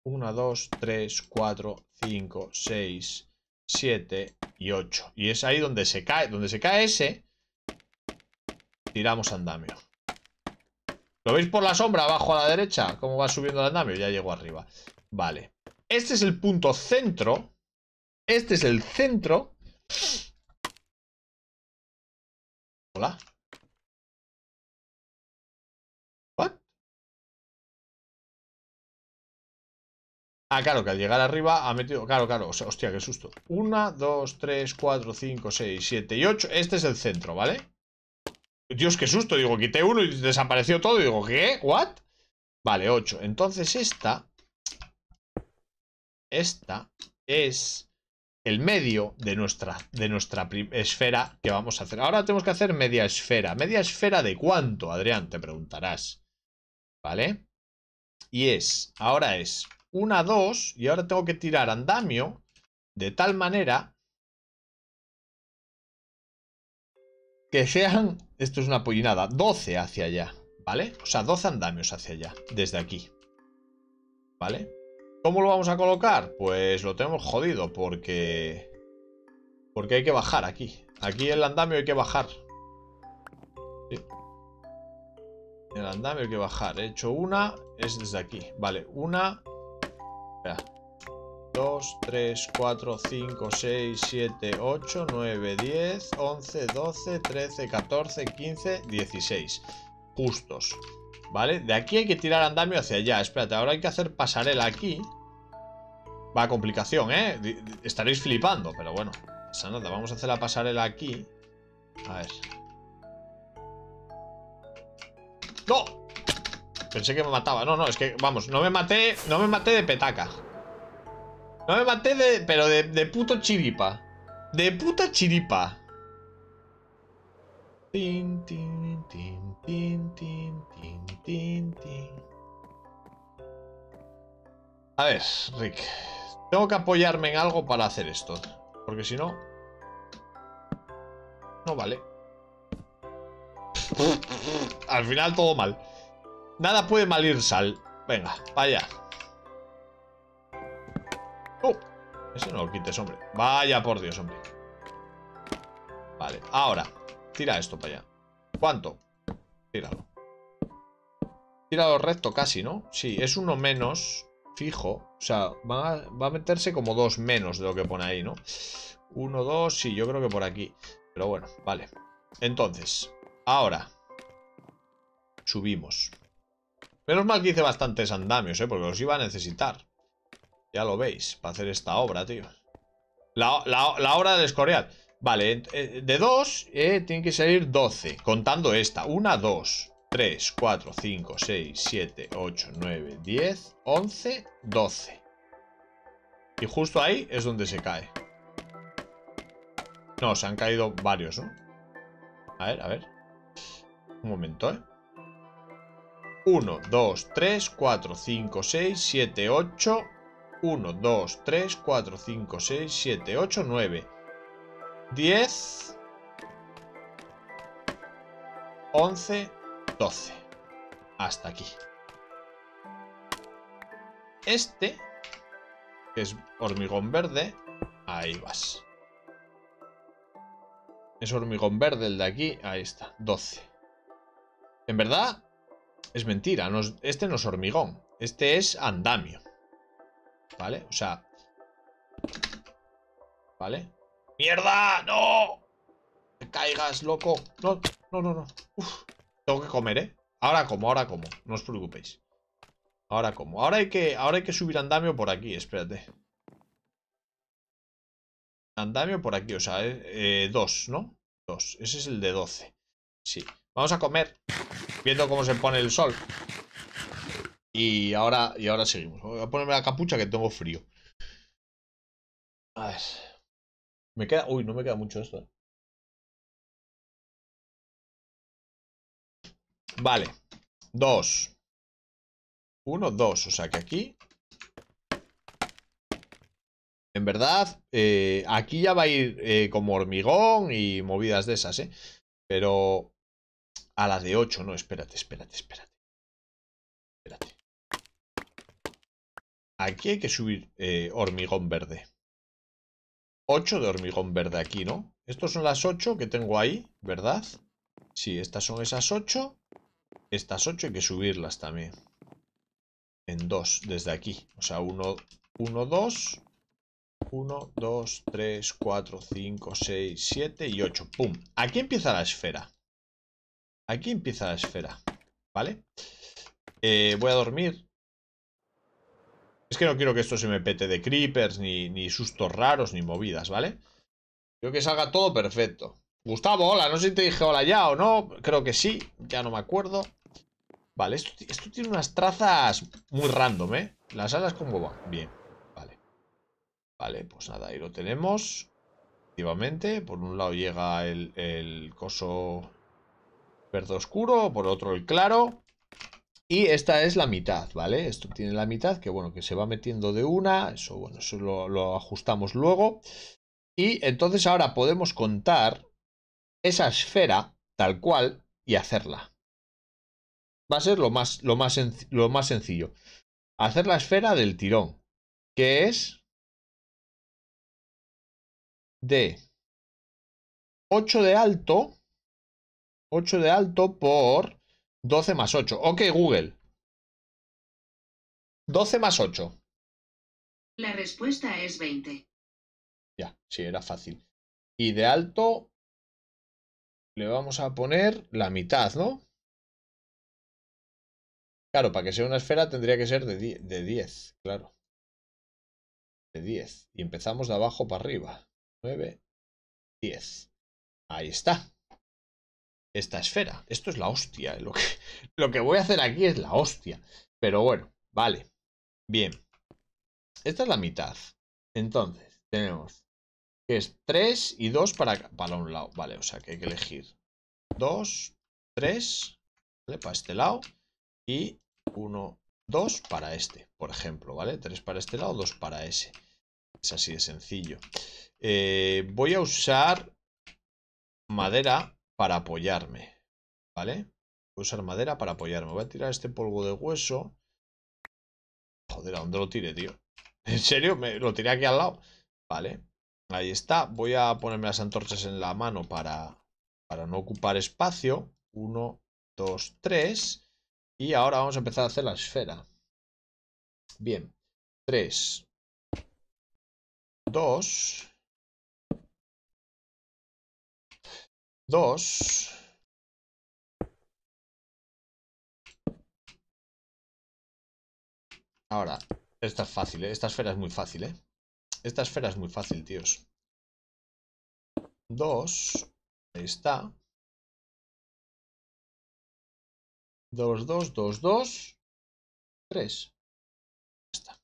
Una, dos, tres, cuatro, cinco, seis, siete y ocho. Y es ahí donde se cae, donde se cae ese, tiramos andamio. ¿Lo veis por la sombra abajo a la derecha? ¿Cómo va subiendo el andamio? Ya llegó arriba. Vale. Este es el punto centro. Este es el centro. Hola. Ah, claro, que al llegar arriba ha metido... Claro, claro, hostia, qué susto. Una, dos, tres, cuatro, cinco, seis, siete y ocho. Este es el centro, ¿vale? Dios, qué susto. Digo, quité uno y desapareció todo. Digo, ¿qué? ¿What? Vale, ocho. Entonces esta... Esta es el medio de nuestra, de nuestra esfera que vamos a hacer. Ahora tenemos que hacer media esfera. ¿Media esfera de cuánto, Adrián? Te preguntarás. ¿Vale? Y es, ahora es una, dos, y ahora tengo que tirar andamio de tal manera que sean, esto es una pollinada, 12 hacia allá, ¿vale? O sea, 12 andamios hacia allá, desde aquí, ¿vale? ¿Cómo lo vamos a colocar? Pues lo tenemos jodido porque... Porque hay que bajar aquí. Aquí el andamio hay que bajar. Sí. El andamio hay que bajar. He hecho una, es desde aquí. Vale, una, 2, 3, 4, 5, 6, 7, 8, 9, 10, 11, 12, 13, 14, 15, 16. Justos. ¿Vale? De aquí hay que tirar andamio hacia allá. Espérate, ahora hay que hacer pasarela aquí. Va, complicación, ¿eh? Estaréis flipando, pero bueno. Esa nada, vamos a hacer la pasarela aquí. A ver. ¡No! Pensé que me mataba. No, no, es que, vamos, no me maté, no me maté de petaca. No me maté de, pero de, de puto chiripa. De puta chiripa. Tin, A ver, Rick. Tengo que apoyarme en algo para hacer esto. Porque si no... No vale. Al final todo mal. Nada puede mal ir sal. Venga, vaya. ¡Oh! ese no lo quites, hombre. Vaya por Dios, hombre. Vale, ahora. Tira esto para allá. ¿Cuánto? Tíralo. Tíralo recto casi, ¿no? Sí, es uno menos fijo. O sea, va va a meterse como dos menos de lo que pone ahí, ¿no? Uno, dos, sí, yo creo que por aquí. Pero bueno, vale. Entonces, ahora subimos. Menos mal que hice bastantes andamios, ¿eh? Porque los iba a necesitar. Ya lo veis, para hacer esta obra, tío. La, obra del escorial. Vale, eh, de dos, eh, tienen que salir 12, contando esta. Una, dos. Tres, cuatro, cinco, seis, siete, ocho, nueve, diez, once, doce. Y justo ahí es donde se cae. No, se han caído varios, ¿no? A ver, a ver. Un momento, ¿eh? 1, 2, 3, 4, 5, 6, 7, 8, 1, 2, 3, 4, 5, 6, 7, 8, 9, 10, 11, 12. Hasta aquí. Este, que es hormigón verde, ahí vas. Es hormigón verde el de aquí, ahí está, 12. En verdad, es mentira, este no es hormigón, este es andamio. ¿Vale? O sea... ¿Vale? ¡Mierda! ¡No! ¡Me caigas, loco! No, no, no, no. tengo que comer, ¿eh? Ahora como, ahora como. No os preocupéis. Ahora como. Ahora hay que, ahora hay que subir andamio por aquí, espérate. Andamio por aquí, o sea, eh, eh, dos, ¿no? Dos. Ese es el de 12. Sí. Vamos a comer viendo cómo se pone el sol. Y ahora, y ahora seguimos. Voy a ponerme la capucha que tengo frío. A ver. Me queda. Uy, no me queda mucho esto. Eh. Vale. Dos. Uno, dos. O sea que aquí. En verdad, eh, aquí ya va a ir eh, como hormigón y movidas de esas, ¿eh? Pero a la de 8, no, espérate, espérate, espérate. Espérate. Aquí hay que subir eh, hormigón verde. 8 de hormigón verde aquí, ¿no? Estos son las 8 que tengo ahí, ¿verdad? Sí, estas son esas 8. Estas 8 hay que subirlas también. En 2, desde aquí. O sea, 1, 1, 2. 1, 2, 3, 4, 5, 6, 7 y 8. ¡Pum! Aquí empieza la esfera. Aquí empieza la esfera, ¿vale? Eh, voy a dormir. Es que no quiero que esto se me pete de creepers, ni, sustos raros, ni movidas, ¿vale? Quiero que salga todo perfecto. Gustavo, hola, no sé si te dije hola ya o no. Creo que sí, ya no me acuerdo. Vale, esto, tiene unas trazas muy random, ¿eh? Las alas como van. Bien, vale. Vale, pues nada, ahí lo tenemos. Efectivamente, por un lado llega el, el coso verde oscuro, por otro el claro. Y esta es la mitad, ¿vale? Esto tiene la mitad, que bueno, que se va metiendo de una. Eso, bueno, eso lo, ajustamos luego. Y entonces ahora podemos contar esa esfera tal cual y hacerla. Va a ser lo más, lo más, lo más sencillo. Hacer la esfera del tirón, que es de 8 de alto 8 de alto por 12 más 8. Ok, Google. 12 más 8. La respuesta es 20. Ya, sí, era fácil. Y de alto le vamos a poner la mitad, ¿no? Claro, para que sea una esfera tendría que ser de 10, claro. De 10. Y empezamos de abajo para arriba. 9, 10. Ahí está esta esfera. Esto es la hostia. Lo que, lo que voy a hacer aquí es la hostia. Pero bueno, vale. Bien. Esta es la mitad. Entonces, tenemos que es 3 y 2 para, para un lado. Vale, o sea que hay que elegir 2, 3, ¿vale? Para este lado. Y 1, 2 para este, por ejemplo, ¿vale? 3 para este lado, 2 para ese. Es así de sencillo. Eh, voy a usar madera para apoyarme, ¿vale? Voy a usar madera para apoyarme. Voy a tirar este polvo de hueso. Joder, ¿a dónde lo tiré, tío? ¿En serio? ¿Me lo tiré aquí al lado? Vale, ahí está. Voy a ponerme las antorchas en la mano para, para no ocupar espacio. Uno, dos, tres. Y ahora vamos a empezar a hacer la esfera. Bien. Tres. Dos. 2. Ahora, esta es fácil, ¿eh? esta esfera es muy fácil, ¿eh? Esta esfera es muy fácil, tíos. 2. Ahí está. 2, 2, 2, 2. 3. Ahí está.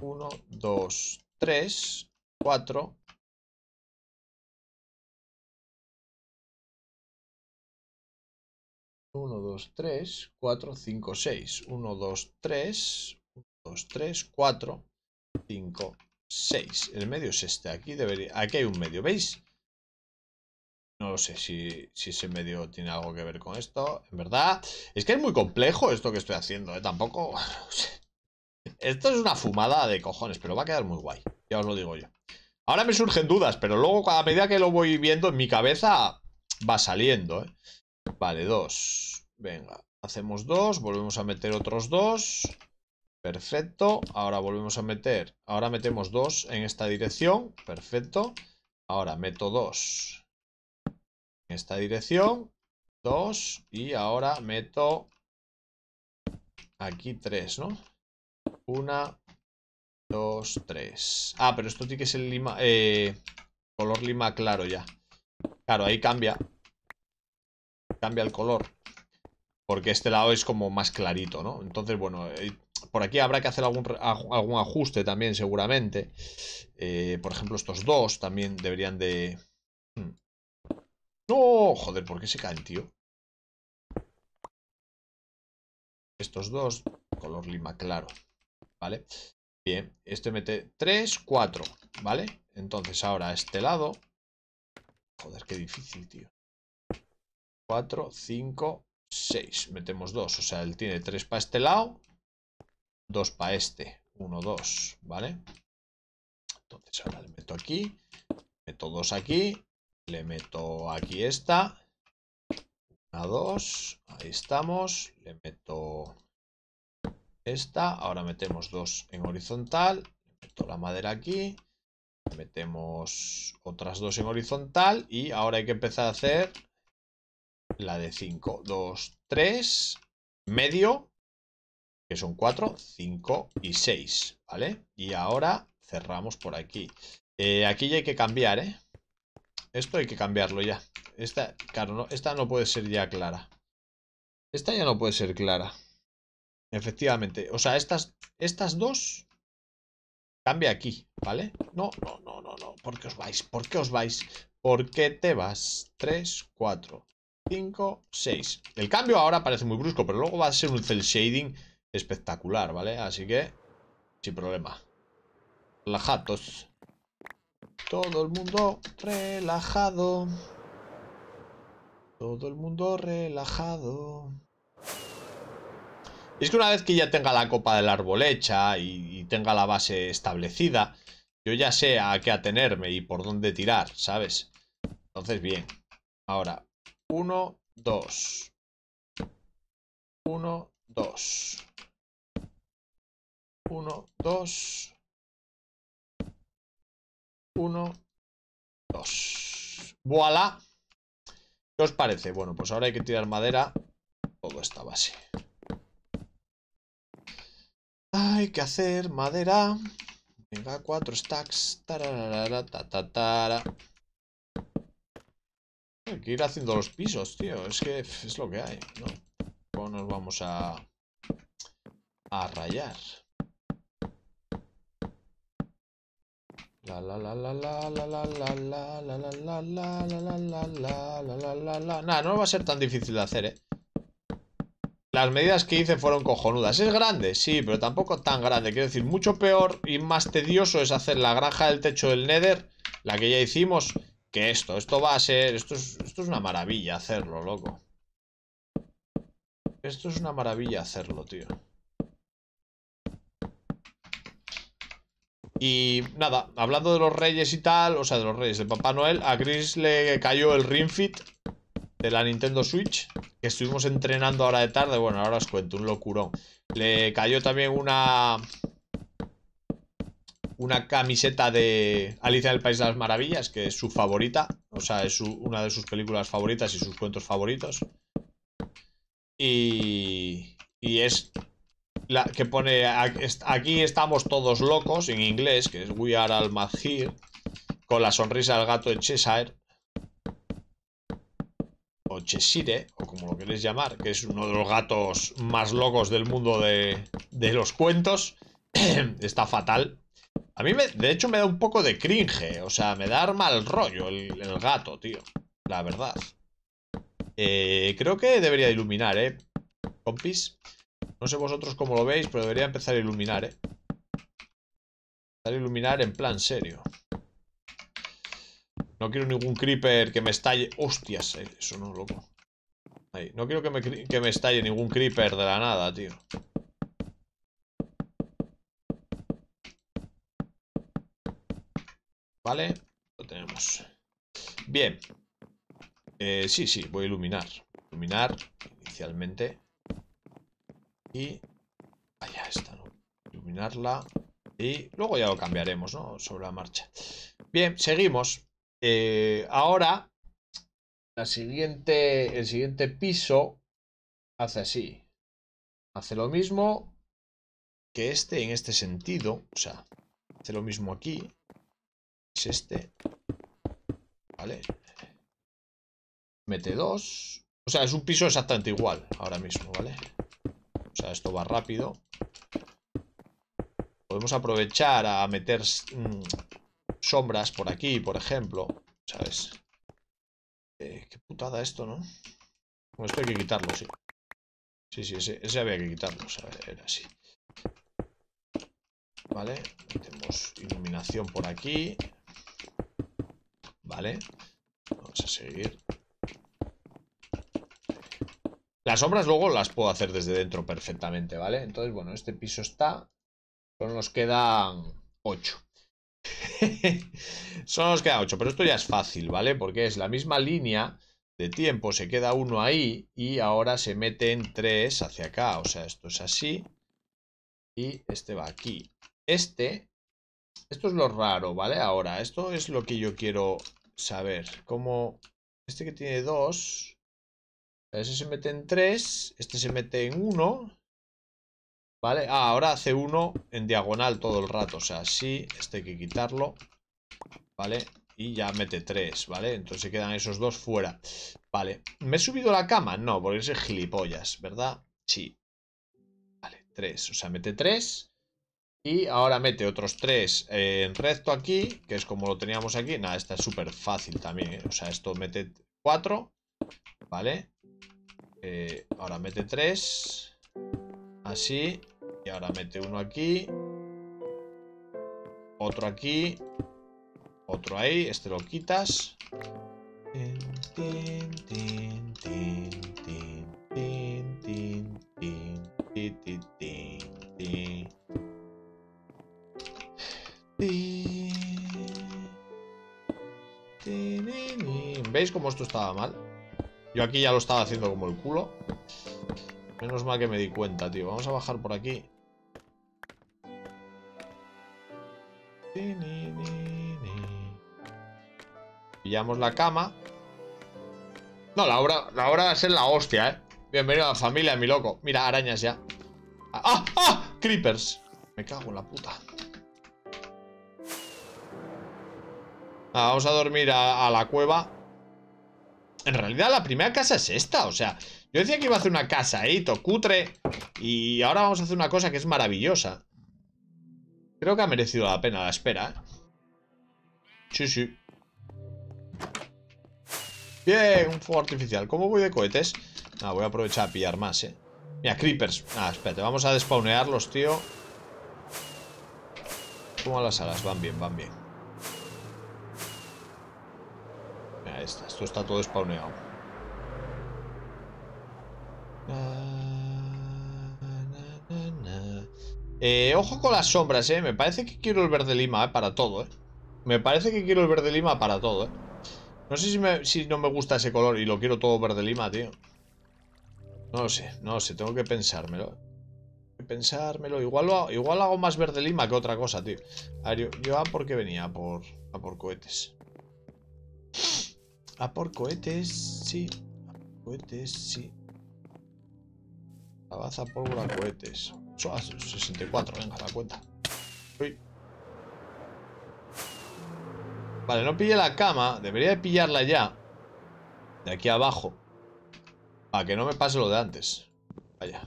1, 2, 3, 4, 1, 2, 3, 4, 5, 6. 1, 2, 3, 1, 2, 3, 4, 5, 6. El medio es este. Aquí debería. Aquí hay un medio, ¿veis? No sé si, ese medio tiene algo que ver con esto. En verdad, es que es muy complejo esto que estoy haciendo, ¿eh? Tampoco. Esto es una fumada de cojones, pero va a quedar muy guay. Ya os lo digo yo. Ahora me surgen dudas, pero luego a medida que lo voy viendo en mi cabeza va saliendo, ¿eh? Vale, dos. Venga, hacemos dos, volvemos a meter otros dos. Perfecto, ahora volvemos a meter, ahora metemos dos en esta dirección, perfecto. Ahora meto dos en esta dirección, dos, y ahora meto aquí tres, ¿no? Una, dos, tres. Ah, pero esto tiene que ser lima, eh, color lima claro ya. Claro, ahí cambia cambia el color. Porque este lado es como más clarito, ¿no? Entonces, bueno, eh, por aquí habrá que hacer algún, algún ajuste también seguramente. Eh, por ejemplo, estos dos también deberían de... Hmm. No, joder, ¿por qué se cae tío? Estos dos, color lima claro, ¿vale? Bien, este mete 3, 4, ¿vale? Entonces ahora este lado... Joder, qué difícil, tío. 4, 5, 6. Metemos 2. O sea, él tiene 3 para este lado. 2 para este. 1, 2. ¿Vale? Entonces ahora le meto aquí. Meto 2 aquí. Le meto aquí esta. 1, 2. Ahí estamos. Le meto esta. Ahora metemos 2 en horizontal. Le meto la madera aquí. metemos otras dos en horizontal. Y ahora hay que empezar a hacer la de 5, 2, 3, medio, que son 4, 5 y 6, ¿vale? Y ahora cerramos por aquí. Eh, aquí ya hay que cambiar, ¿eh? Esto hay que cambiarlo ya. Esta, claro, no, esta no puede ser ya clara. Esta ya no puede ser clara. Efectivamente. O sea, estas, estas dos... Cambia aquí, ¿vale? No, no, no, no, no. ¿Por qué os vais? ¿Por qué os vais? ¿Por qué te vas? 3, 4. 5, 6. El cambio ahora parece muy brusco, pero luego va a ser un cel shading espectacular, ¿vale? Así que, sin problema. Relajatos. Todo el mundo relajado. Todo el mundo relajado. es que una vez que ya tenga la copa del árbol hecha y tenga la base establecida, yo ya sé a qué atenerme y por dónde tirar, ¿sabes? Entonces, bien. Ahora, 1, 2. 1, 2. 1, 2. 1, 2. ¡Voilá! ¿Qué os parece? Bueno, pues ahora hay que tirar madera toda esta base. Hay que hacer madera. Venga, cuatro stacks. Tararara, tararara. Hay que ir haciendo los pisos, tío. Es que es lo que hay, ¿no? ¿Cómo nos vamos a... a rayar? La la la la la la la la la la la la la la la la la Nada, no va a ser tan difícil de hacer, eh. Las medidas que hice fueron cojonudas. Es grande, sí, pero tampoco tan grande. Quiero decir, mucho peor y más tedioso es hacer la granja del techo del Nether, la que ya hicimos, esto. Esto va a ser... Esto es, esto es una maravilla hacerlo, loco. Esto es una maravilla hacerlo, tío. Y nada, hablando de los reyes y tal, o sea, de los reyes de Papá Noel, a Chris le cayó el Ring Fit de la Nintendo Switch, que estuvimos entrenando ahora de tarde, bueno, ahora os cuento, un locurón. Le cayó también una una camiseta de Alicia del País de las Maravillas, que es su favorita, o sea, es una de sus películas favoritas y sus cuentos favoritos. Y, y es la que pone aquí estamos todos locos en inglés, que es We Are All con la sonrisa del gato de Cheshire. O Cheshire, o como lo queréis llamar, que es uno de los gatos más locos del mundo de, de los cuentos. Está fatal, a mí, me, de hecho, me da un poco de cringe. O sea, me da mal rollo el, gato, tío. La verdad. Eh, creo que debería iluminar, ¿eh? Compis. No sé vosotros cómo lo veis, pero debería empezar a iluminar, ¿eh? Empezar a iluminar en plan serio. No quiero ningún creeper que me estalle... Hostias, eh, eso no, loco. No quiero que me, que me estalle ningún creeper de la nada, tío. Vale, lo tenemos. Bien. Eh, sí, sí, voy a iluminar. Iluminar inicialmente. Y... Allá está, ¿no? Iluminarla. Y luego ya lo cambiaremos, ¿no? Sobre la marcha. Bien, seguimos. Eh, ahora, la siguiente, el siguiente piso hace así. Hace lo mismo que este en este sentido. O sea, hace lo mismo aquí es este. ¿Vale? Mete dos. O sea, es un piso exactamente igual ahora mismo, ¿vale? O sea, esto va rápido. Podemos aprovechar a meter mm, sombras por aquí, por ejemplo. ¿Sabes? Eh, qué putada esto, ¿no? Bueno, esto hay que quitarlo, sí. Sí, sí, ese, había que quitarlo. era así. Vale, metemos iluminación por aquí. ¿Vale? Vamos a seguir. Las sombras luego las puedo hacer desde dentro perfectamente, ¿vale? Entonces, bueno, este piso está... Solo nos quedan 8. Solo nos dan 8, pero esto ya es fácil, ¿vale? Porque es la misma línea de tiempo, se queda uno ahí y ahora se meten tres hacia acá. O sea, esto es así y este va aquí. Este esto es lo raro, ¿vale? Ahora, esto es lo que yo quiero saber. Como este que tiene dos, ese se mete en tres, este se mete en uno, ¿vale? Ah, ahora hace uno en diagonal todo el rato, o sea, sí, este hay que quitarlo, ¿vale? Y ya mete tres, ¿vale? Entonces se quedan esos dos fuera. Vale, ¿me he subido la cama? No, porque es gilipollas, ¿verdad? Sí. Vale, tres, o sea, mete tres y ahora mete otros tres en recto aquí, que es como lo teníamos aquí. Nada, esta es súper fácil también. O sea, esto mete cuatro, ¿vale? ahora mete tres, así. Y ahora mete uno aquí, otro aquí, otro ahí. Este lo quitas. ¿Veis cómo esto estaba mal? Yo aquí ya lo estaba haciendo como el culo. Menos mal que me di cuenta, tío. Vamos a bajar por aquí. Pillamos la cama. No, la hora, la hora va a la hostia, ¿eh? Bienvenido a la familia, mi loco. Mira, arañas ya. ¡Ah! ¡Ah! ¡Creepers! Me cago en la puta. Ah, vamos a dormir a, la cueva. En realidad la primera casa es esta, o sea, yo decía que iba a hacer una casa, ¿eh? cutre. Y ahora vamos a hacer una cosa que es maravillosa. Creo que ha merecido la pena la espera, ¿eh? Sí, sí. Bien, un fuego artificial. ¿Cómo voy de cohetes? Ah, voy a aprovechar a pillar más, ¿eh? Mira, creepers. Ah, espérate, vamos a despawnearlos, tío. Como las alas, van bien, van bien. Esto está todo spawneado. Eh, ojo con las sombras, eh. Me parece que quiero el verde lima eh, para todo, eh. Me parece que quiero el verde lima para todo, eh. No sé si, no me gusta ese color y lo quiero todo verde lima, tío. No lo sé, no lo sé. Tengo que pensármelo. pensármelo. Igual, lo hago, igual hago más verde lima que otra cosa, tío. A ver, yo, a por qué venía, por, a por cohetes. A ah, por cohetes, sí. A por cohetes, sí. Abaza pólvora cohetes. 64, ah, venga, la cuenta. Uy. Vale, no pille la cama. Debería de pillarla ya. De aquí abajo. Para que no me pase lo de antes. Vaya.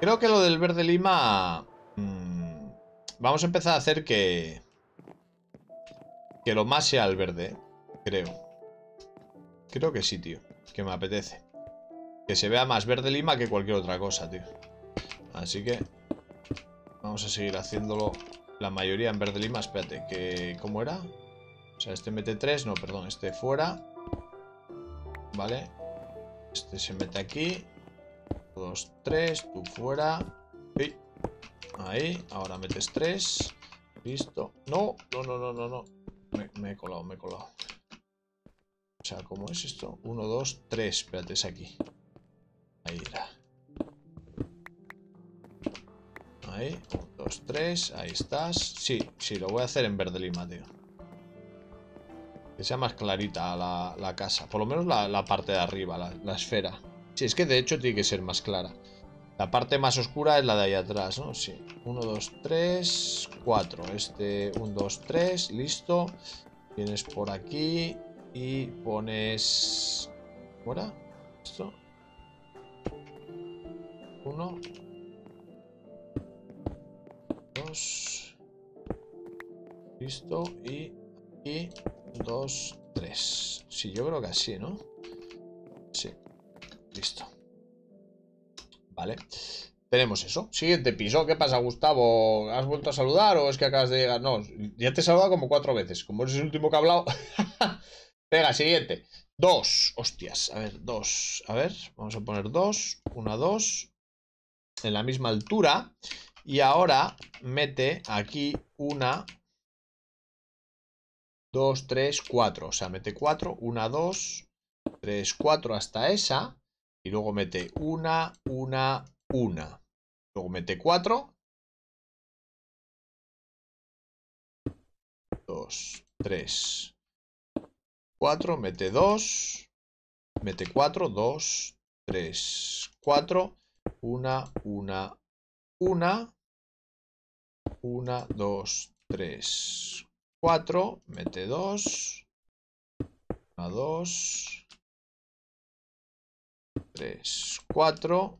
Creo que lo del verde lima... Mm, Vamos a empezar a hacer que... Que lo más sea el verde, creo. Creo que sí, tío. Que me apetece. Que se vea más verde lima que cualquier otra cosa, tío. Así que... Vamos a seguir haciéndolo la mayoría en verde lima. Espérate, que... ¿Cómo era? O sea, este mete 3. No, perdón, este fuera. Vale. Este se mete aquí. Dos, tres. Tú fuera. Y... Ahí, ahora metes tres. Listo. No, no, no, no, no, Me, he colado, me he colado. O sea, ¿cómo es esto? Uno, dos, tres. Espérate, es aquí. Ahí era. Ahí, dos, tres. Ahí estás. Sí, sí, lo voy a hacer en verde lima, tío. Que sea más clarita la, casa. Por lo menos la, parte de arriba, la, la esfera. Sí, es que de hecho tiene que ser más clara. La parte más oscura es la de ahí atrás, ¿no? Sí. 1, 2, 3, 4. Este 1, 2, 3, listo. Vienes por aquí y pones... ¿Fuera? ¿Esto? 1. 2. Listo. Y aquí 2, 3. Sí, yo creo que así, ¿no? Sí. Listo. ¿vale? Tenemos eso. Siguiente piso. ¿Qué pasa, Gustavo? ¿Has vuelto a saludar o es que acabas de llegar? No, ya te he saludado como cuatro veces. Como es el último que ha hablado. Venga, siguiente. Dos. Hostias. A ver, dos. A ver, vamos a poner dos. Una, dos. En la misma altura. Y ahora mete aquí una, dos, tres, cuatro, O sea, mete cuatro, una, dos, tres, cuatro, hasta esa. Y luego mete una, una, una. Luego mete cuatro. Dos, tres. Cuatro, mete dos. Mete cuatro, dos, tres, cuatro. Una, una, una. Una, dos, tres, cuatro. Mete dos. Una, dos. 3, 4.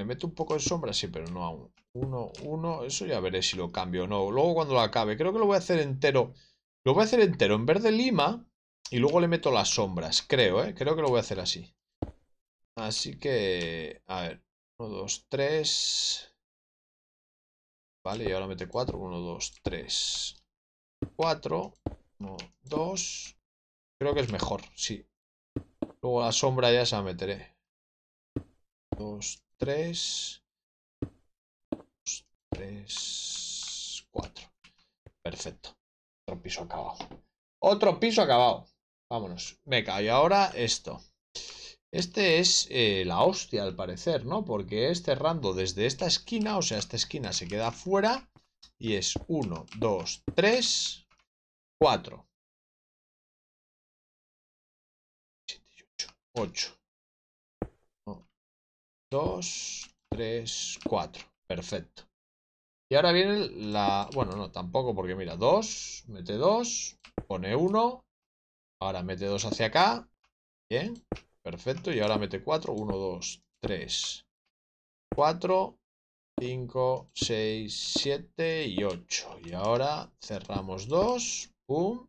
Le meto un poco de sombra, sí, pero no aún. 1, 1. Eso ya veré si lo cambio o no. Luego cuando lo acabe. Creo que lo voy a hacer entero. Lo voy a hacer entero en verde lima. Y luego le meto las sombras. Creo, ¿eh? Creo que lo voy a hacer así. Así que... A ver. 1, 2, 3. Vale, y ahora mete 4. 1, 2, 3. 4. 1, 2. Creo que es mejor, sí. Luego la sombra ya se la meteré. Dos, tres. Dos, tres, cuatro. Perfecto. Otro piso acabado. Otro piso acabado. Vámonos. me cae ahora esto. Este es eh, la hostia, al parecer, ¿no? Porque es cerrando desde esta esquina, o sea, esta esquina se queda fuera. Y es 1, 2, 3, 4. 8. 2, 3, 4. Perfecto. Y ahora viene la... Bueno, no, tampoco, porque mira, 2, mete 2, pone 1. Ahora mete 2 hacia acá. Bien, perfecto. Y ahora mete 4, 1, 2, 3, 4, 5, 6, 7 y 8. Y ahora cerramos 2, pum,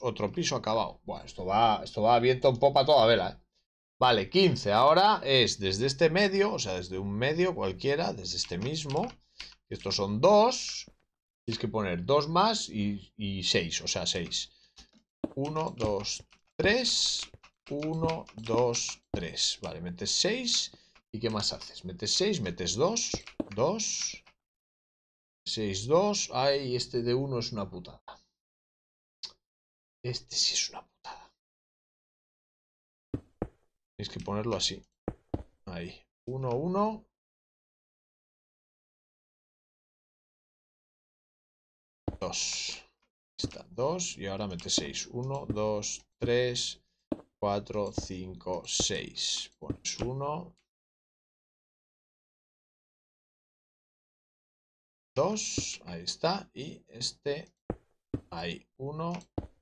Otro piso acabado. Bueno, esto va abierto un popa toda, vela. ¿eh? Vale, 15. Ahora es desde este medio, o sea, desde un medio cualquiera, desde este mismo. Estos son 2. Tienes que poner 2 más y 6. O sea, 6. 1, 2, 3. 1, 2, 3. Vale, metes 6. ¿Y qué más haces? Metes 6, metes 2, 2, 6, 2. Ay, este de 1 es una putada. Este sí es una putada. Tienes que ponerlo así. Ahí. Uno, uno. Dos. Está Dos. y ahora mete seis. Uno, dos, tres, cuatro, cinco, seis. Pones uno. Dos. Ahí está. Y este. Ahí. Uno.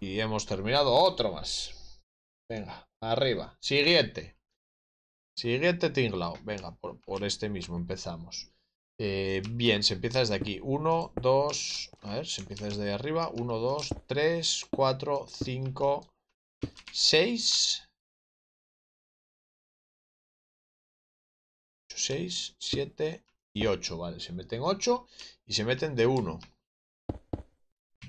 Y hemos terminado otro más. Venga, arriba. Siguiente. Siguiente tinglao. Venga, por, este mismo empezamos. Eh, bien, se empieza desde aquí. 1, 2, a ver, se empieza desde arriba. 1, 2, 3, 4, 5, 6. 6, 7 y 8, vale, se meten 8 y se meten de 1.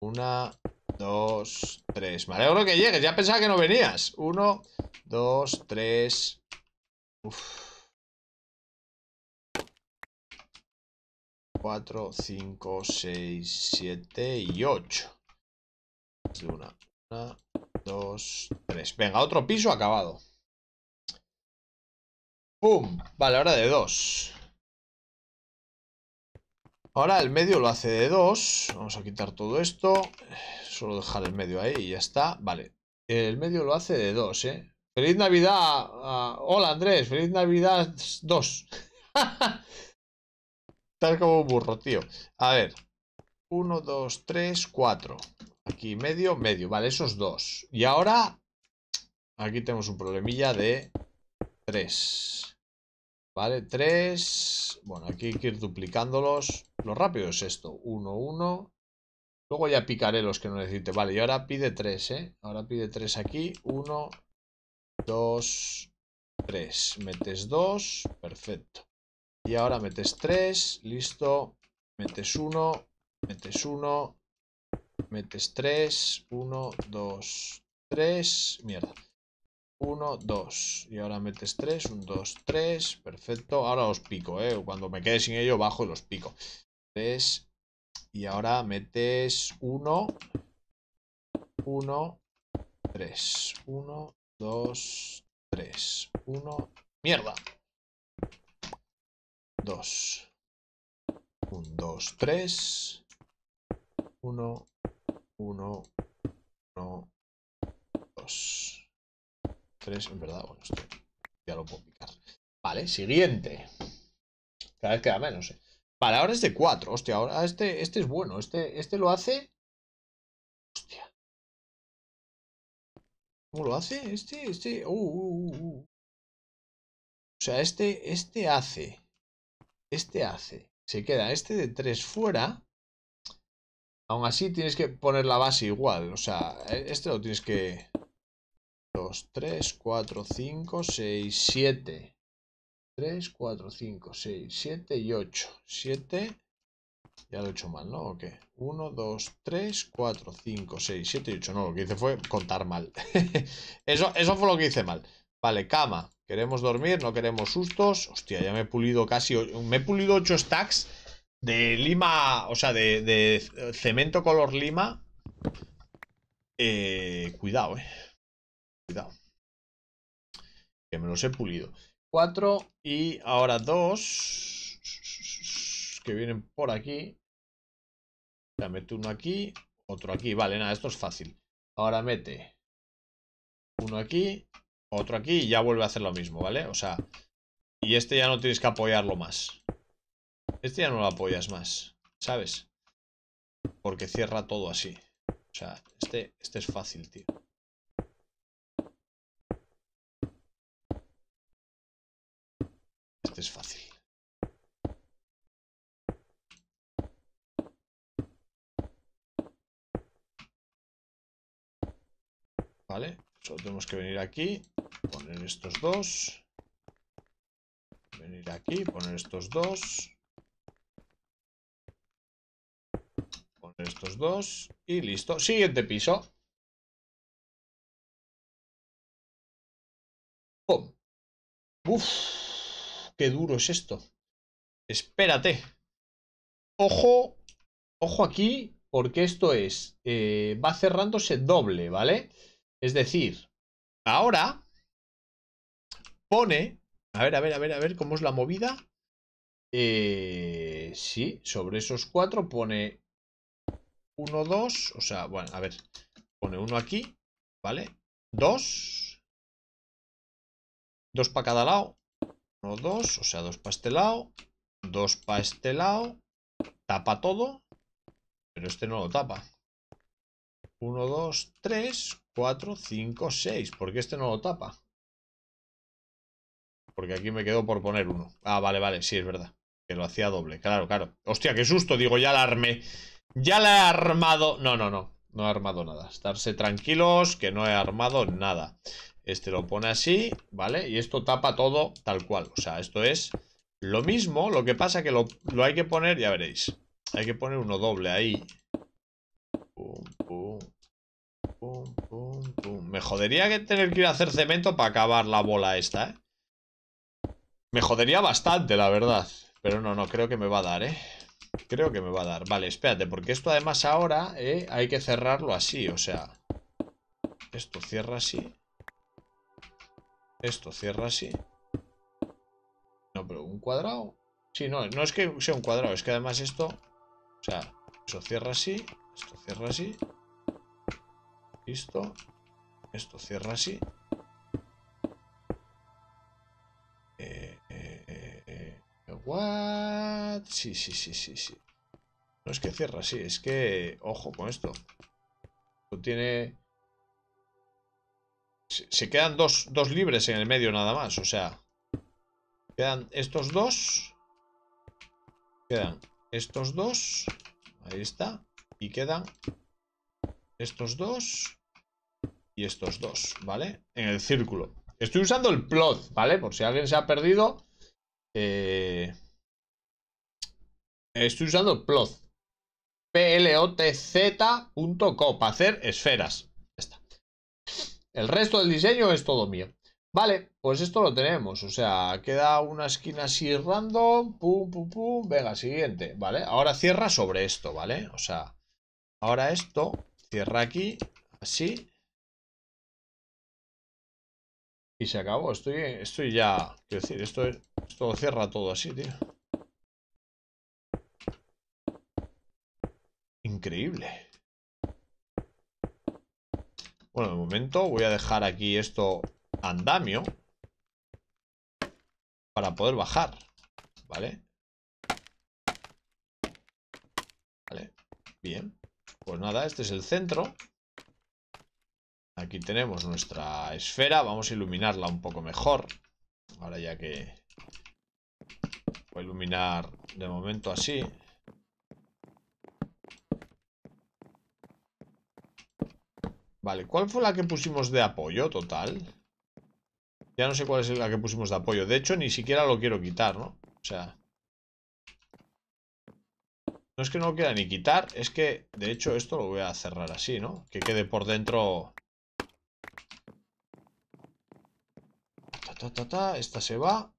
Una, dos, tres. Me alegro que llegues. Ya pensaba que no venías. Uno, dos, tres. Cuatro, cinco, seis, siete y ocho. Una, una, dos, tres. Venga, otro piso acabado. ¡Pum! Vale, ahora de dos. Ahora el medio lo hace de dos, Vamos a quitar todo esto. Solo dejar el medio ahí y ya está. Vale. El medio lo hace de dos, ¿eh? Feliz Navidad. Ah, hola Andrés, feliz Navidad 2. Tal como un burro, tío. A ver. uno, dos, tres, cuatro, Aquí medio, medio. Vale, esos dos. Y ahora... Aquí tenemos un problemilla de tres. Vale, 3. Bueno, aquí hay que ir duplicándolos. Lo rápido es esto. 1, 1. Luego ya picaré los que no necesite. Vale, y ahora pide 3, ¿eh? Ahora pide 3 aquí. 1, 2, 3. Metes 2. Perfecto. Y ahora metes 3. Listo. Metes 1. Metes 1. Metes 3. 1, 2, 3. Mierda. 1, 2. Y ahora metes 3, 1, 2, 3. Perfecto. Ahora os pico, ¿eh? Cuando me quede sin ello, bajo y los pico. 3. Y ahora metes 1, 1, 3. 1, 2, 3. 1. ¡Mierda! 2. 1, 2, 3. 1, 1, 1, 2 en verdad, bueno, ya lo puedo picar. Vale, siguiente. Cada vez queda menos, eh. Vale, ahora es de 4, hostia, ahora este, este es bueno, este, este lo hace... Hostia. ¿Cómo lo hace? Este, este... Uh, uh, uh, o sea, este, este hace... Este hace... Se queda este de 3 fuera... Aún así tienes que poner la base igual, o sea, e-, este lo tienes que... 3, 4, 5, 6, 7. 3, 4, 5, 6, 7 y 8. 7. Ya lo he hecho mal, ¿no? ¿O 1, 2, 3, 4, 5, 6, 7 y 8. No, lo que hice fue contar mal. eso, fue lo que hice mal. Vale, cama. Queremos dormir, no queremos sustos. Hostia, ya me he pulido casi... Me he pulido 8 stacks de lima... O sea, de, de cemento color lima. Eh, cuidado, eh. Que me los he pulido. Cuatro y ahora dos Que vienen por aquí. Ya mete uno aquí, otro aquí. Vale, nada, esto es fácil. Ahora mete uno aquí, otro aquí y ya vuelve a hacer lo mismo, ¿vale? O sea, y este ya no tienes que apoyarlo más. Este ya no lo apoyas más, ¿sabes? Porque cierra todo así. O sea, este, este es fácil, tío. es fácil. ¿Vale? Solo tenemos que venir aquí, poner estos dos. Venir aquí, poner estos dos. Poner estos dos. Y listo. Siguiente piso. ¡Pum! qué duro es esto. Espérate. Ojo, ojo aquí, porque esto es, eh, va cerrándose doble, ¿vale? Es decir, ahora pone, a ver, a ver, a ver, a ver, ¿cómo es la movida? Eh, sí, sobre esos cuatro pone Uno, dos. o sea, bueno, a ver, pone uno aquí, ¿vale? Dos, dos para cada lado, 1, 2, o sea, 2 para este lado, 2 para este lado, tapa todo, pero este no lo tapa. 1, 2, 3, 4, 5, 6, ¿por qué este no lo tapa? Porque aquí me quedo por poner uno. Ah, vale, vale, sí, es verdad. Que lo hacía doble, claro, claro. Hostia, qué susto, digo, ya la armé. Ya la he armado. No, no, no. No he armado nada. Estarse tranquilos que no he armado nada. Este lo pone así, ¿vale? Y esto tapa todo tal cual. O sea, esto es lo mismo, lo que pasa que lo, hay que poner, ya veréis. Hay que poner uno doble ahí. Me jodería que tener que ir a hacer cemento para acabar la bola esta, ¿eh? Me jodería bastante, la verdad. Pero no, no, creo que me va a dar, ¿eh? Creo que me va a dar. Vale, espérate, porque esto además ahora eh, hay que cerrarlo así, o sea... Esto cierra así. Esto cierra así. No, pero un cuadrado. Sí, no, no es que sea un cuadrado, es que además esto... O sea, eso cierra así, esto cierra así. Listo. Esto cierra así. Eh, eh, eh, eh, what? Sí, sí, sí, sí, sí. No es que cierra así, es que... Ojo con esto. Esto tiene... Se quedan dos, libres en el medio nada más, o sea. Quedan estos dos. Quedan estos dos. Ahí está. Y quedan estos dos. Y estos dos, ¿vale? En el círculo. Estoy usando el plot, ¿vale? Por si alguien se ha perdido. Eh, estoy usando el plot. Para Hacer esferas. El resto del diseño es todo mío. Vale, pues esto lo tenemos. O sea, queda una esquina así random. Pum, pum, pum. Venga, siguiente. Vale, ahora cierra sobre esto, ¿vale? O sea, ahora esto cierra aquí, así. Y se acabó. Estoy, estoy ya... Quiero decir, esto, esto cierra todo así, tío. Increíble. Bueno, de momento voy a dejar aquí esto andamio para poder bajar, ¿vale? Vale, bien. Pues nada, este es el centro. Aquí tenemos nuestra esfera. Vamos a iluminarla un poco mejor. Ahora ya que... Voy a iluminar de momento así. Vale, ¿cuál fue la que pusimos de apoyo total? Ya no sé cuál es la que pusimos de apoyo. De hecho, ni siquiera lo quiero quitar, ¿no? O sea... No es que no lo quiera ni quitar, es que, de hecho, esto lo voy a cerrar así, ¿no? Que quede por dentro... esta se va.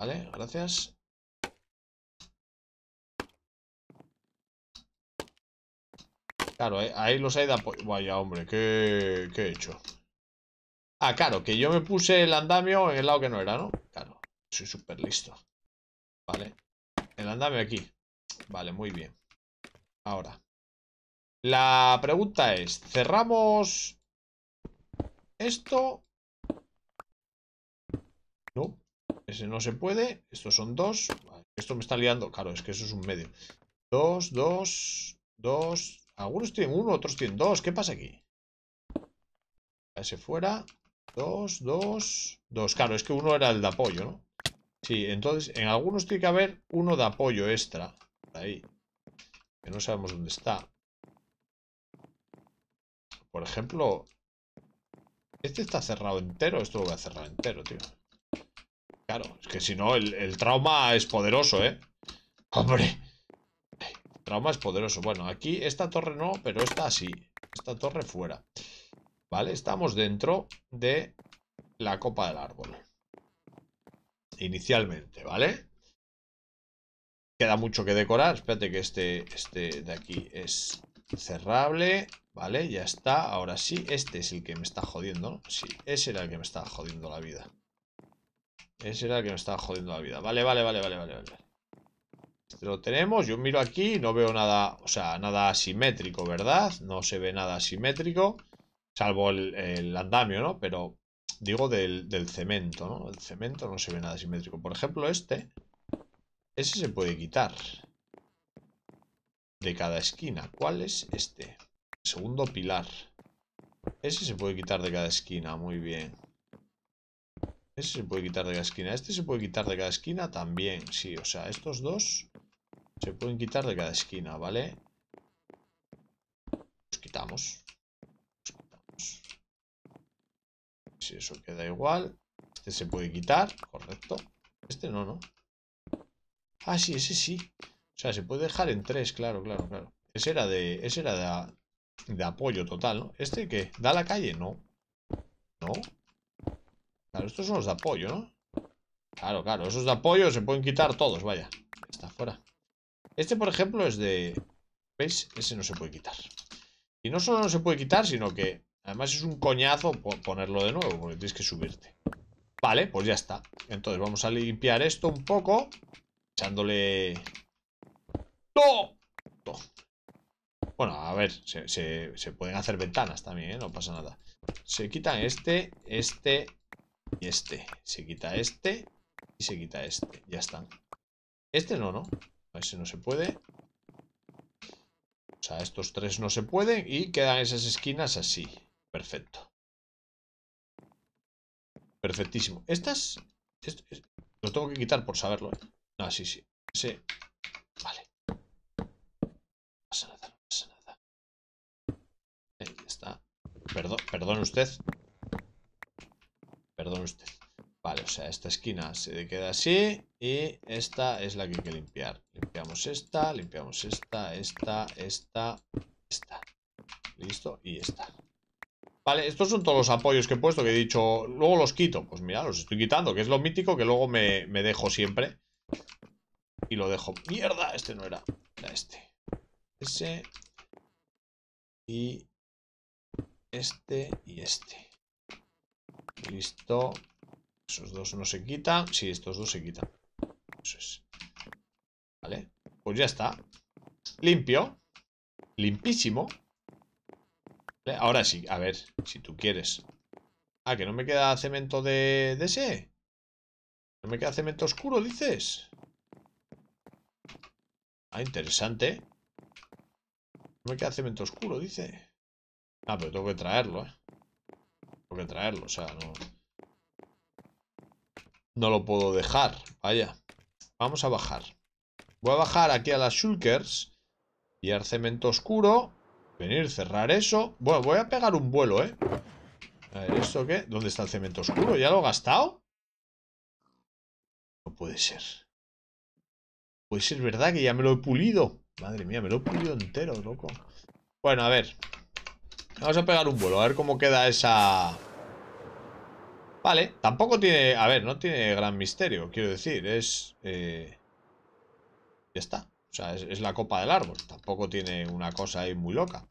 Vale, gracias. Claro, eh, ahí los hay de apoyo. Vaya, hombre, ¿qué, ¿qué he hecho? Ah, claro, que yo me puse el andamio en el lado que no era, ¿no? Claro, soy súper listo. Vale. El andamio aquí. Vale, muy bien. Ahora. La pregunta es, ¿cerramos esto? No, ese no se puede. Estos son dos. esto me está liando. Claro, es que eso es un medio. Dos, dos, dos, algunos tienen uno, otros tienen dos. ¿Qué pasa aquí? Ese fuera. Dos, dos, dos. Claro, es que uno era el de apoyo, ¿no? Sí, entonces en algunos tiene que haber uno de apoyo extra. Ahí. Que no sabemos dónde está. Por ejemplo, este está cerrado entero. Esto lo voy a cerrar entero, tío. Claro, es que si no, el trauma es poderoso, ¿eh? Hombre. Trauma es poderoso. Bueno, aquí esta torre no, pero esta sí. Esta torre fuera. Vale, estamos dentro de la copa del árbol. Inicialmente, ¿vale? Queda mucho que decorar. Espérate que este, este de aquí es cerrable. Vale, ya está. Ahora sí, este es el que me está jodiendo. Sí, ese era el que me estaba jodiendo la vida. Ese era el que me estaba jodiendo la vida. Vale, vale, vale, vale, vale, vale. Lo tenemos, yo miro aquí y no veo nada, o sea, nada asimétrico, ¿verdad? No se ve nada asimétrico, salvo el, andamio, ¿no? Pero digo del, del, cemento, ¿no? El cemento no se ve nada asimétrico. Por ejemplo, este, ese se puede quitar de cada esquina. ¿Cuál es este? Segundo pilar. Ese se puede quitar de cada esquina, muy bien. Ese se puede quitar de cada esquina. Este se puede quitar de cada esquina también, sí. O sea, estos dos se pueden quitar de cada esquina, ¿vale? Los quitamos. Si eso queda igual. Este se puede quitar, correcto. Este no, ¿no? Ah, sí, ese sí. O sea, se puede dejar en tres, claro, claro, claro. Ese era de, ese era de, de apoyo total, ¿no? ¿Este qué? ¿Da la calle? No. ¿No? Claro, estos son los de apoyo, ¿no? Claro, claro, esos de apoyo se pueden quitar todos, vaya. Está fuera. Este, por ejemplo, es de... ¿Veis? Ese no se puede quitar. Y no solo no se puede quitar, sino que además es un coñazo ponerlo de nuevo, porque tienes que subirte. Vale, pues ya está. Entonces vamos a limpiar esto un poco, echándole... ¡Todo! Bueno, a ver, se, se pueden hacer ventanas también, ¿eh? no pasa nada. Se quitan este, este y este. Se quita este y se quita este. Ya están. Este no, ¿no? ese no se puede. O sea, estos tres no se pueden y quedan esas esquinas así. Perfecto. Perfectísimo. Estas... los tengo que quitar por saberlo. ¿eh? Ah, sí, sí. Sí. Vale. No pasa nada, nada. Ahí está. Perdón, perdón usted. Perdón usted. Vale, o sea, esta esquina se queda así y esta es la que hay que limpiar. Limpiamos esta, limpiamos esta, esta, esta, esta. Listo, y esta. Vale, estos son todos los apoyos que he puesto, que he dicho, luego los quito. Pues mira, los estoy quitando, que es lo mítico que luego me, me dejo siempre. Y lo dejo. ¡Mierda! Este no era. Era este. Ese. Y este y este. Listo. Esos dos no se quitan. Sí, estos dos se quitan. Eso es. Vale. Pues ya está. Limpio. Limpísimo. ahora sí, a ver, si tú quieres. Ah, que no me queda cemento de, de ese. No me queda cemento oscuro, dices. Ah, interesante. No me queda cemento oscuro, dice. Ah, pero tengo que traerlo, eh. Tengo que traerlo, o sea, no... No lo puedo dejar, vaya. Vamos a bajar. Voy a bajar aquí a las shulkers. al cemento oscuro. Venir, cerrar eso. Bueno, voy a pegar un vuelo, ¿eh? A ver, ¿esto qué? ¿Dónde está el cemento oscuro? ¿Ya lo he gastado? No puede ser. Puede ser verdad que ya me lo he pulido. Madre mía, me lo he pulido entero, loco. Bueno, a ver. Vamos a pegar un vuelo, a ver cómo queda esa... Vale, tampoco tiene... A ver, no tiene gran misterio, quiero decir. Es... Eh, ya está. O sea, es, la copa del árbol. Tampoco tiene una cosa ahí muy loca.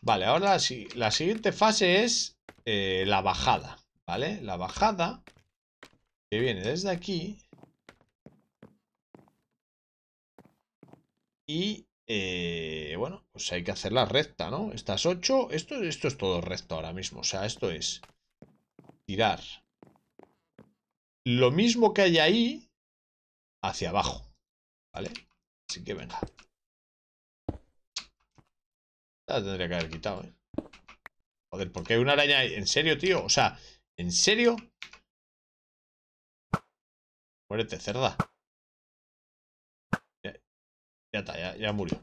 Vale, ahora la, la siguiente fase es eh, la bajada. ¿Vale? La bajada que viene desde aquí. Y eh, bueno, pues hay que hacerla recta, ¿no? Estas 8, esto, esto es todo recto ahora mismo. O sea, esto es tirar lo mismo que hay ahí hacia abajo. ¿Vale? Así que venga. La tendría que haber quitado, ¿eh? Joder, ¿por qué hay una araña ahí? ¿En serio, tío? O sea, ¿en serio? Muérete, cerda. Ya, está, ya, ya murió.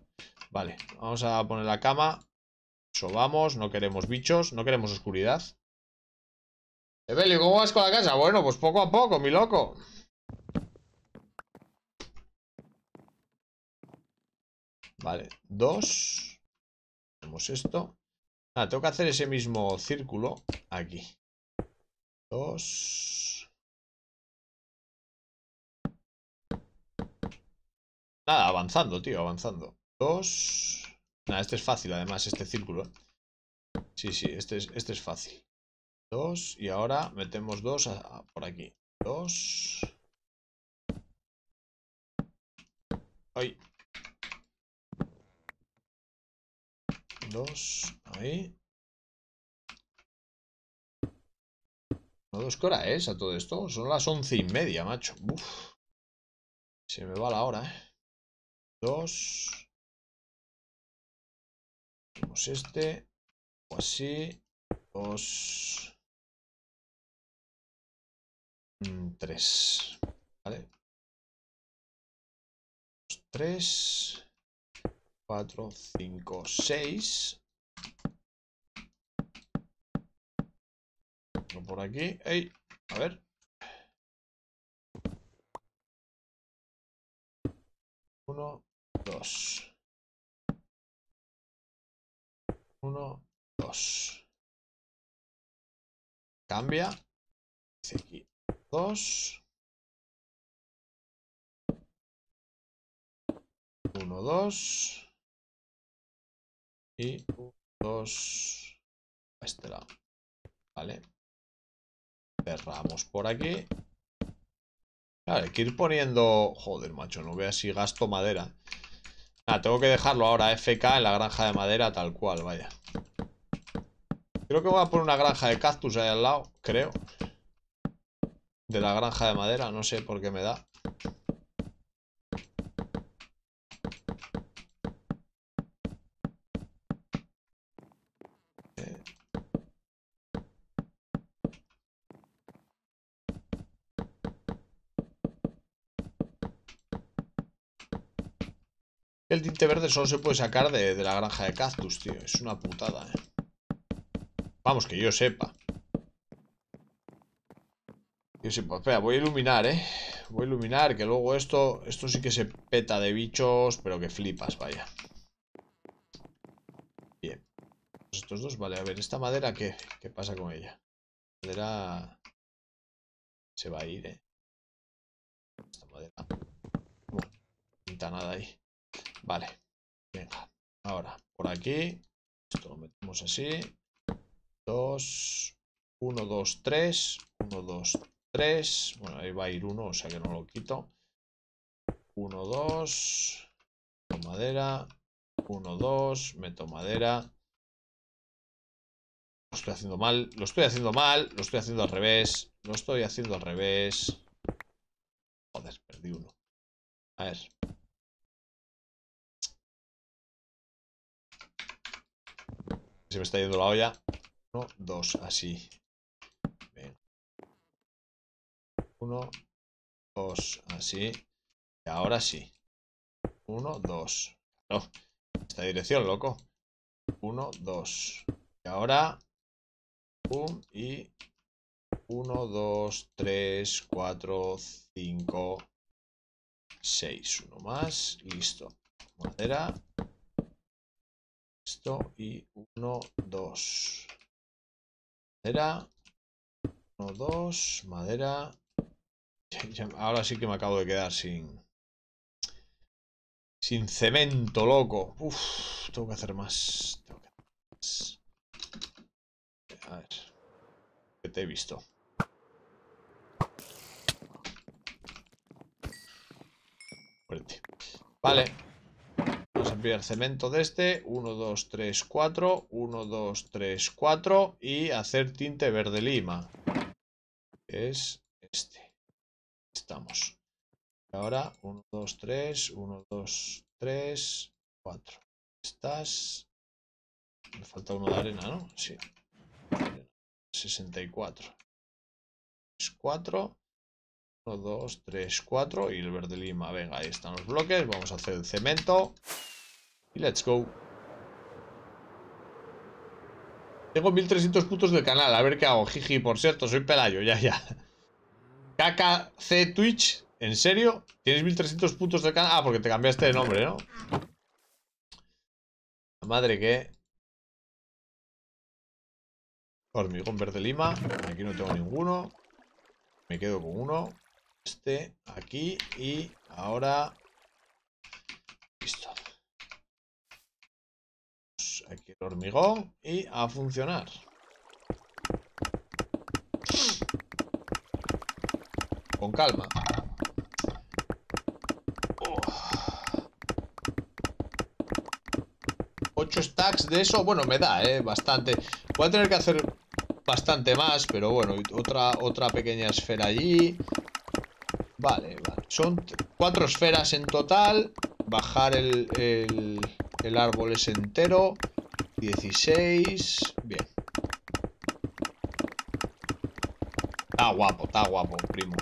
Vale, vamos a poner la cama. Sobamos, no queremos bichos, no queremos oscuridad. Evelio, ¿cómo vas con la casa? Bueno, pues poco a poco, mi loco. Vale, dos. Hacemos esto. Ah, tengo que hacer ese mismo círculo aquí. Dos. Nada, avanzando, tío, avanzando. Dos. Nada, este es fácil, además, este círculo. Sí, sí, este este es fácil. 2 y ahora metemos 2 por aquí. 2. Ahí. 2. Ahí. No, dos, ¿qué hora es a todo esto? Son las once y media, macho. Uf. Se me va la hora, ¿eh? Dos. Hacemos este. O así. Dos. 3. Mm, ¿Vale? 3, 4, 5, 6. Por aquí. A ver. 1, 2. 1, 2. Cambia. Dice dos 1, 2. Y dos 2 a este lado. Vale. Cerramos por aquí. vale, hay que ir poniendo... Joder, macho, no veas si gasto madera. Nada, tengo que dejarlo ahora FK en la granja de madera tal cual, vaya. Creo que voy a poner una granja de cactus ahí al lado, creo de la granja de madera, no sé por qué me da. El tinte verde solo se puede sacar de, de, la granja de cactus, tío. Es una putada, eh. Vamos, que yo sepa. Yo sí, pues espera, voy a iluminar, ¿eh? Voy a iluminar, que luego esto, esto sí que se peta de bichos, pero que flipas, vaya. Bien. Pues estos dos, vale, a ver, esta madera, ¿qué, qué pasa con ella? Madera... Se va a ir, ¿eh? Esta madera. no pinta nada ahí. Vale. Venga. Ahora, por aquí. Esto lo metemos así. 2, 1, 2, 3. 1, 2, 3. Bueno, ahí va a ir 1, o sea que no lo quito. 1, 2. Meto madera. 1, 2. Meto madera. Lo estoy haciendo mal. Lo estoy haciendo mal. Lo estoy haciendo al revés. Lo estoy haciendo al revés. Joder, perdí uno. A ver. Se me está yendo la olla. 1, 2, así. 1, 2, así. Y ahora sí. 1, 2. No, esta dirección, loco. 1, 2. Y ahora... Pum, y 1, 2, 3, 4, 5, 6. Uno más. Listo. Madera. listo, y 1, 2. Madera. 1, 2. Madera. Ahora sí que me acabo de quedar sin... Sin cemento, loco. Uf, tengo que hacer más. Tengo que hacer A ver. Que te he visto. Fuerte. Vale. Vamos a enviar cemento de este. 1, 2, 3, 4. 1, 2, 3, 4. Y hacer tinte verde lima. es este estamos. Ahora 1, 2, 3, 1, 2, 3, 4. Estás. Me falta uno de arena, ¿no? Sí. 64. 4. 1, 2, 3, 4 y el verde lima. Venga, ahí están los bloques. Vamos a hacer el cemento. Y let's go. Tengo 1300 puntos del canal. A ver qué hago. Jiji, por cierto, soy pelayo. Ya, ya. KKC Twitch. ¿En serio? ¿Tienes 1300 puntos de canal? Ah, porque te cambiaste de nombre, ¿no? La madre que... Hormigón verde lima. Aquí no tengo ninguno. Me quedo con uno. Este, aquí. Y ahora... Listo. Pues, aquí el hormigón. Y a funcionar. con calma. Ocho stacks de eso, bueno, me da, ¿eh? Bastante. Voy a tener que hacer bastante más, pero bueno, otra, otra pequeña esfera allí. Vale, vale. Son cuatro esferas en total. Bajar el, el, el árbol es entero. 16. Bien. Está guapo, está guapo, primo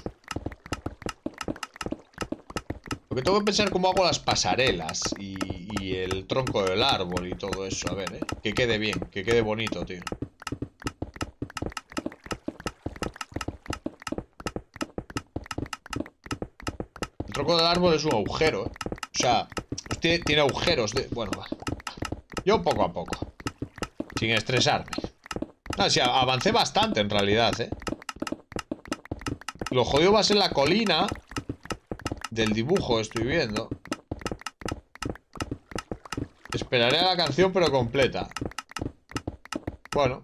tengo que pensar cómo hago las pasarelas y, el tronco del árbol y todo eso. A ver, ¿eh? Que quede bien, que quede bonito, tío. El tronco del árbol es un agujero, ¿eh? O sea, tiene, agujeros de... Bueno, va. Yo poco a poco. Sin estresarme. Ah, avancé bastante en realidad, ¿eh? Lo jodido va a ser la colina del dibujo estoy viendo. Esperaré a la canción, pero completa. Bueno.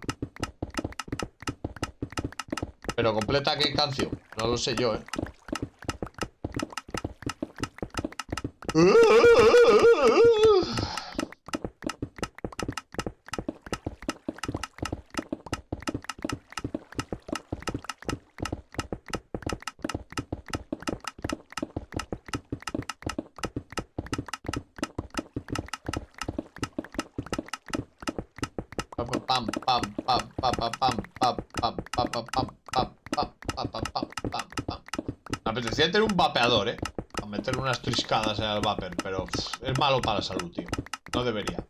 Pero completa qué canción. No lo sé yo, ¿eh? en el vapor, pero es malo para la salud, tío. No debería.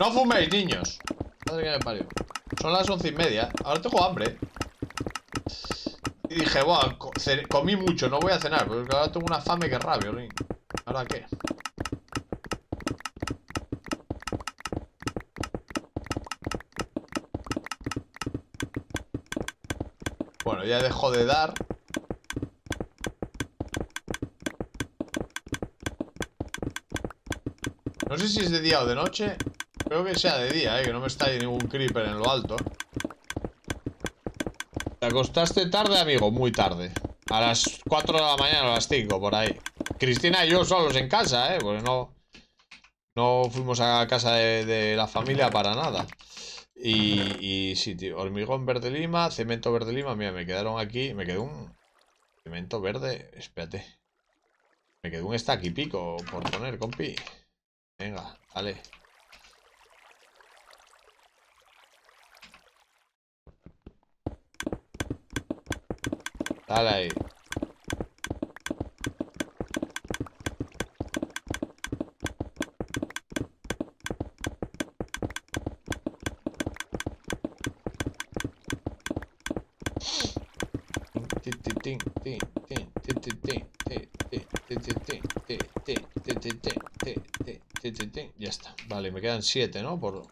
No fuméis, niños. Madre que me parió. Son las once y media. Ahora tengo hambre. Y dije, bueno, comí mucho, no voy a cenar, porque ahora tengo una fame que rabio ¿Ahora qué? Bueno, ya dejó de dar No sé si es de día o de noche. Creo que sea de día, eh, que no me está ningún creeper en lo alto. ¿Te acostaste tarde, amigo? Muy tarde. A las 4 de la mañana, a las 5, por ahí. Cristina y yo solos en casa, eh, porque no... No fuimos a casa de, la familia para nada. Y, y sí, hormigón verde lima, cemento verde lima. Mira, me quedaron aquí, me quedó un cemento verde. Espérate. Me quedó un stack y pico por poner, compi. Venga, dale. Dale ahí. Vale, me quedan 7, ¿no? Por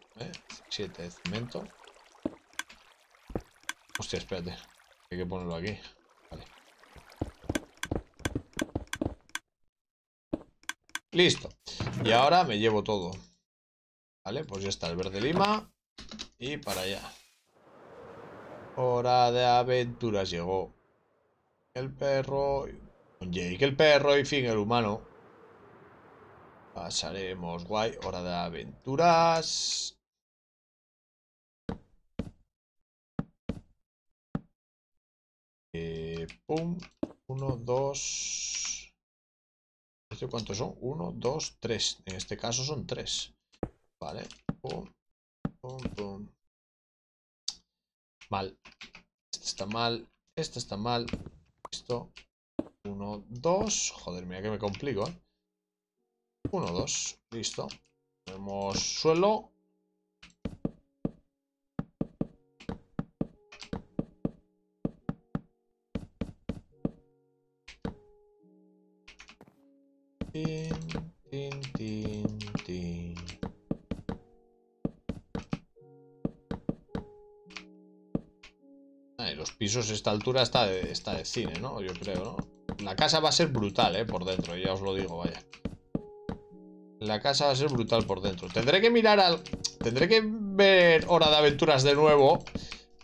7 eh, de cemento. Hostia, espérate. Hay que ponerlo aquí. Vale. Listo. Y ahora me llevo todo. Vale, pues ya está el verde lima. Y para allá. Hora de aventuras llegó. El perro... Jake, el perro y fin, el humano. Pasaremos, guay, hora de aventuras. Eh, pum, 1, 2. ¿Esto cuánto son? 1, 2, 3. En este caso son 3. Vale. Mal. Esto este está mal. Esto está mal. Esto. 1, 2. Joder, mira que me complico. ¿eh? Uno, dos. listo. Tenemos suelo. Tin, tin, tin, tin. los pisos a esta altura está de, está de cine, ¿no? Yo creo, ¿no? La casa va a ser brutal, ¿eh? Por dentro, ya os lo digo, vaya. La casa va a ser brutal por dentro. Tendré que mirar al... Tendré que ver Hora de Aventuras de nuevo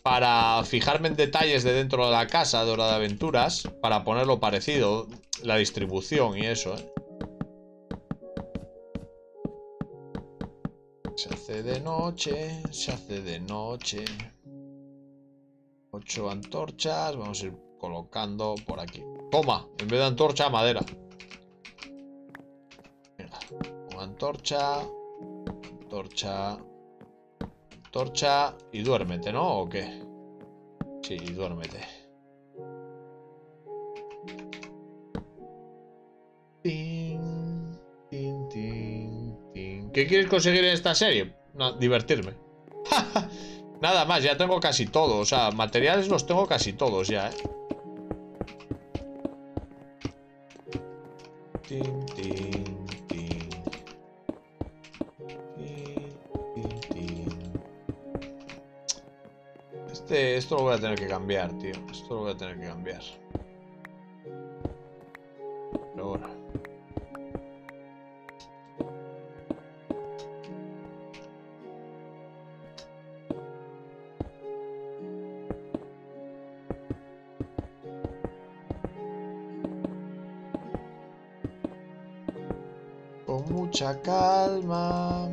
para fijarme en detalles de dentro de la casa de Hora de Aventuras para ponerlo parecido, la distribución y eso, ¿eh? Se hace de noche, se hace de noche. Ocho antorchas, vamos a ir colocando por aquí. Toma, en vez de antorcha, madera antorcha. Antorcha. Antorcha. Y duérmete, ¿no? ¿O qué? Sí, duérmete. Tin, ¿Qué quieres conseguir en esta serie? No, divertirme. Nada más, ya tengo casi todo. O sea, materiales los tengo casi todos ya, ¿eh? Tin, Este, esto lo voy a tener que cambiar, tío. Esto lo voy a tener que cambiar. Pero bueno. Con mucha calma.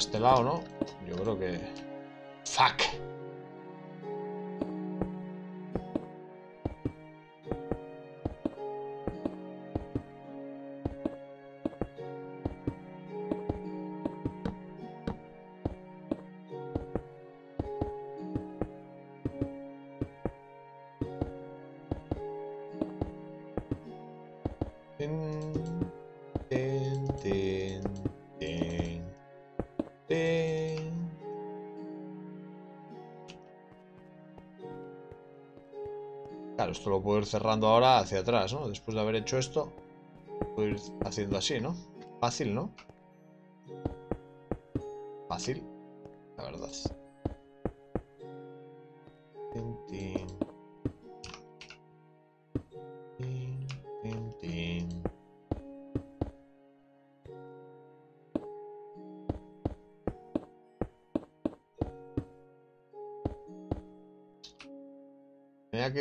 este lado, ¿no? Yo creo que... ¡Fuck! esto pues, lo puedo ir cerrando ahora hacia atrás, ¿no? Después de haber hecho esto, puedo ir haciendo así, ¿no? Fácil, ¿no? Fácil, la verdad.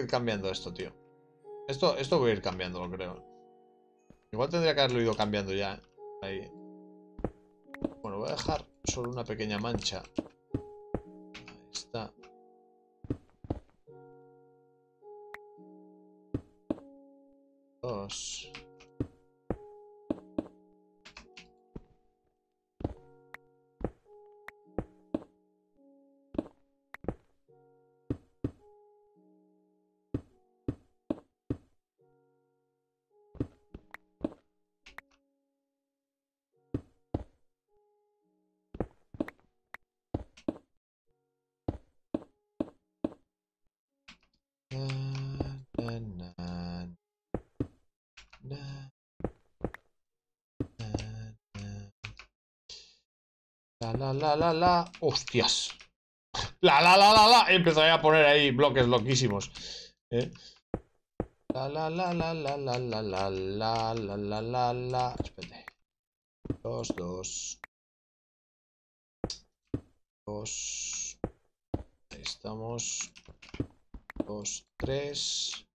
cambiando esto, tío. Esto, esto voy a ir lo creo. Igual tendría que haberlo ido cambiando ya. Eh. Ahí. Bueno, voy a dejar solo una pequeña mancha La, la, la, la. Hostias. La, la, la, la, la. Empezaré a poner ahí bloques loquísimos. La, la, la, la, la, la, la, la, la, la, la, la, la. Espérate. Dos, dos. Dos. estamos. Dos, tres.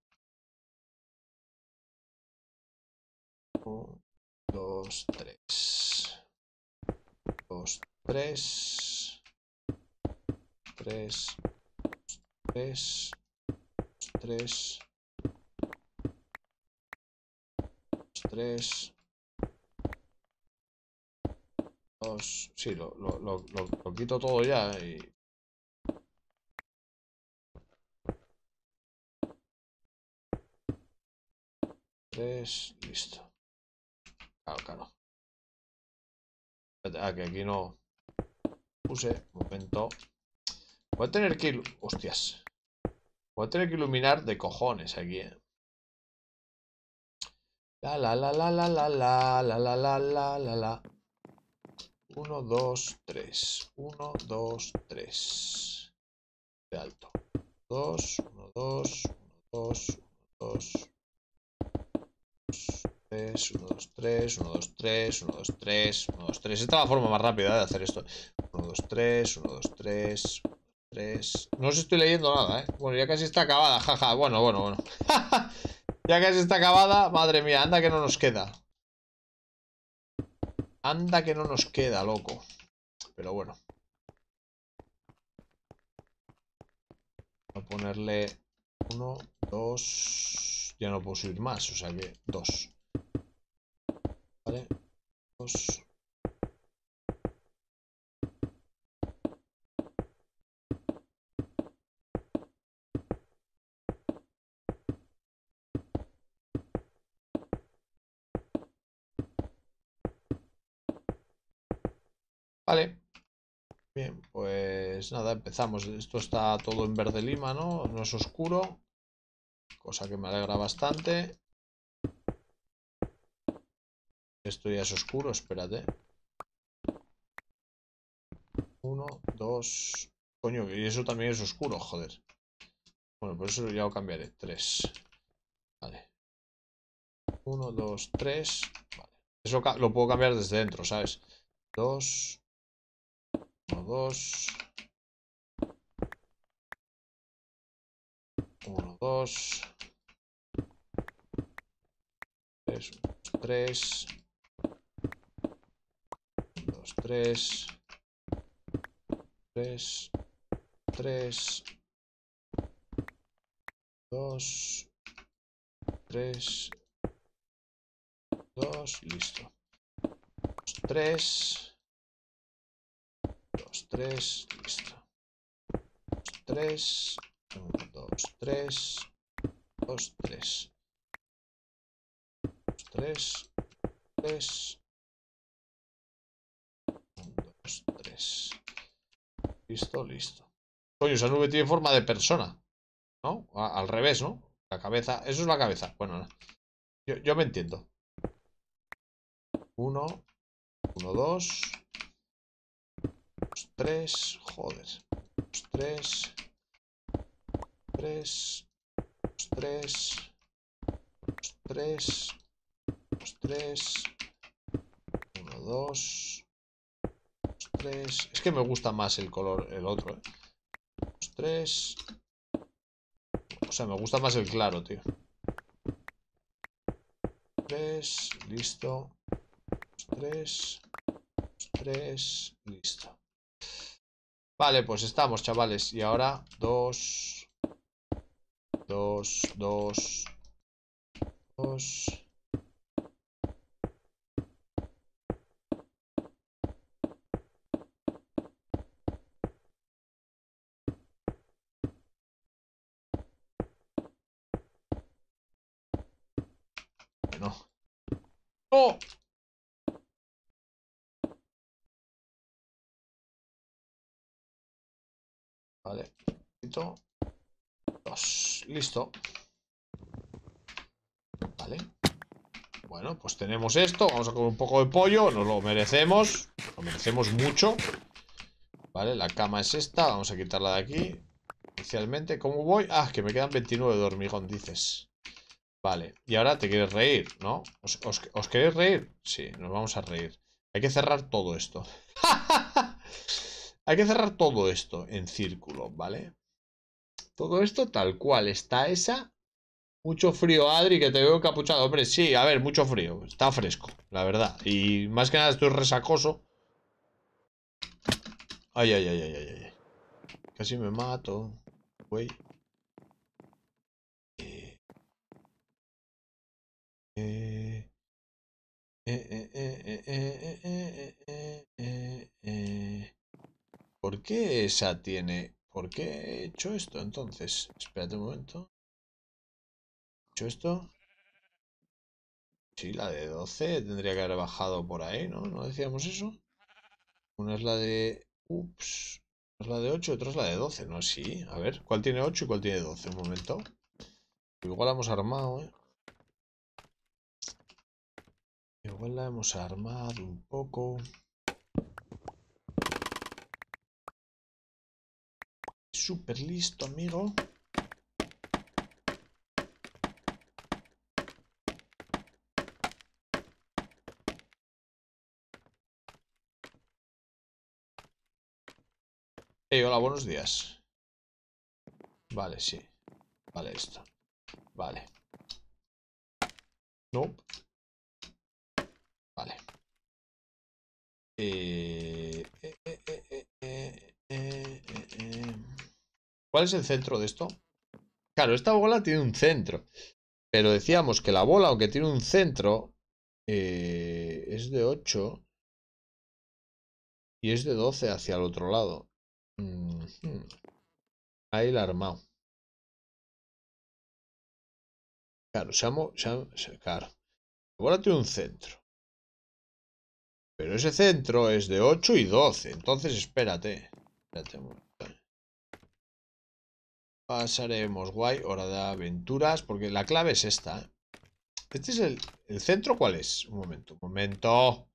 dos, tres. Dos, 3, 3, 3, 3, 3, 2, sí, lo, lo, lo, lo quito todo ya y... Tres, listo. Claro, claro. Ah, que aquí no puse, un momento. Voy a tener que... Hostias. Voy a tener que iluminar de cojones aquí, eh. La la la la la la la la la la la la la. 1, 2, 3. 1, 2, 3. De alto. 2, 1, 2, 1, 2, 1, 2. 1, 2, 3, 1, 2, 3, 1, 2, 3, 1, 2, 3. Esta es la forma más rápida de hacer esto. 1, 2, 3, 1, 2, 3, 3. No os estoy leyendo nada, ¿eh? Bueno, ya casi está acabada, jaja. Bueno, bueno, bueno. ya casi está acabada. Madre mía, anda que no nos queda. Anda que no nos queda, loco. Pero bueno. Voy a ponerle 1, 2... Ya no puedo subir más, o sea que 2 vale pues. Vale. Bien, pues nada, empezamos. Esto está todo en verde lima, ¿no? No es oscuro. Cosa que me alegra bastante. Esto ya es oscuro, espérate. Uno, dos... Coño, y eso también es oscuro, joder. Bueno, por eso ya lo cambiaré. Tres. Vale. Uno, dos, tres. Vale. Eso lo puedo cambiar desde dentro, ¿sabes? Dos. Uno, dos. Uno, dos. Tres, tres dos, tres, tres, tres, dos, tres, dos, listo. Dos, tres, dos, tres, listo. Dos, tres, dos, tres, dos, tres. tres, tres, pues, tres. Listo, listo. Coño, esa nube tiene forma de persona. ¿No? al revés, ¿no? La cabeza. Eso es la cabeza. Bueno, yo, me entiendo. Uno. Uno, dos. tres. Joder. Dos, tres. Tres. tres. tres. tres. Uno, dos tres. Es que me gusta más el color, el otro, ¿eh? tres. O sea, me gusta más el claro, tío. Tres, listo. tres. tres, listo. Vale, pues estamos, chavales. Y ahora, dos. Dos, dos. Dos. ¡Oh! Vale. Dos. Listo. Vale. Bueno, pues tenemos esto. Vamos a comer un poco de pollo. Nos lo merecemos. Lo merecemos mucho. Vale, la cama es esta. Vamos a quitarla de aquí. Inicialmente, ¿cómo voy? Ah, que me quedan 29 de hormigón, dices. Vale, y ahora te quieres reír, ¿no? ¿Os, queréis reír? Sí, nos vamos a reír. Hay que cerrar todo esto. Hay que cerrar todo esto en círculo, ¿vale? Todo esto tal cual está esa. Mucho frío, Adri, que te veo capuchado. Hombre, sí, a ver, mucho frío. Está fresco, la verdad. Y más que nada estoy resacoso. Ay, ay, ay, ay, ay, ay. Casi me mato. Güey. ¿Por qué esa tiene? ¿Por qué he hecho esto entonces? Espérate un momento. ¿He hecho esto? Sí, la de 12 tendría que haber bajado por ahí, ¿no? ¿No decíamos eso? Una es la de... Ups. es la de 8, otra es la de 12, ¿no? Sí. A ver, ¿cuál tiene 8 y cuál tiene 12? Un momento. Igual hemos armado, ¿eh? Igual la hemos armado un poco. super listo, amigo. Hey, hola, buenos días. Vale, sí. Vale, esto. Vale. No. Nope. Eh, eh, eh, ¿Cuál es el centro de esto? Claro, esta bola tiene un centro. Pero decíamos que la bola, aunque tiene un centro, es de 8. Y es de 12 hacia el otro lado. Ahí la armado. Claro, se La bola tiene un centro. Pero ese centro es de 8 y 12. Entonces espérate. Espérate Pasaremos guay, hora de aventuras, porque la clave es esta. ¿eh? ¿Este es el, centro? ¿Cuál es? Un momento, un momento.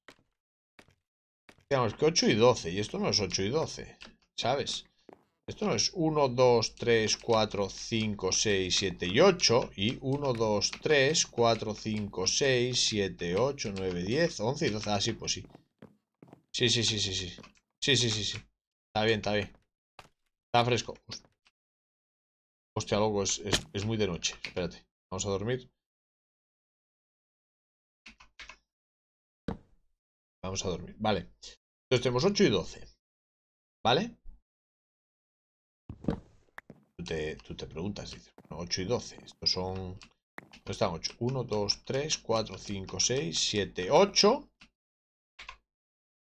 Digamos que 8 y 12, y esto no es 8 y 12, ¿sabes? Esto no es 1, 2, 3, 4, 5, 6, 7 y 8. Y 1, 2, 3, 4, 5, 6, 7, 8, 9, 10, 11 y 12. Ah, sí, pues sí. Sí, sí, sí, sí, sí. Sí, sí, sí, sí. Está bien, está bien. Está fresco. Hostia, loco, es, es muy de noche. Espérate. Vamos a dormir. Vamos a dormir. Vale. Entonces tenemos 8 y 12. ¿Vale? Tú te, preguntas, 8 y 12. Estos son... están 1, 2, 3, 4, 5, 6, 7, 8.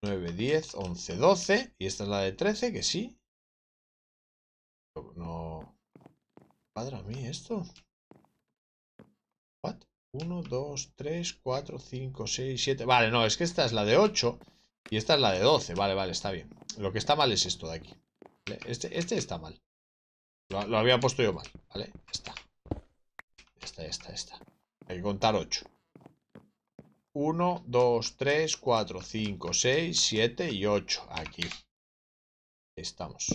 9, 10, 11, 12. Y esta es la de 13, que sí. No... Padre a mí esto. What? 1, 2, 3, 4, 5, 6, 7. Vale, no, es que esta es la de 8 y esta es la de 12. Vale, vale, está bien. Lo que está mal es esto de aquí. Este, este está mal. Lo, había puesto yo mal, ¿vale? Esta. Esta, esta, esta. Hay que contar 8. 1, 2, 3, 4, 5, 6, 7 y 8. Aquí. Estamos.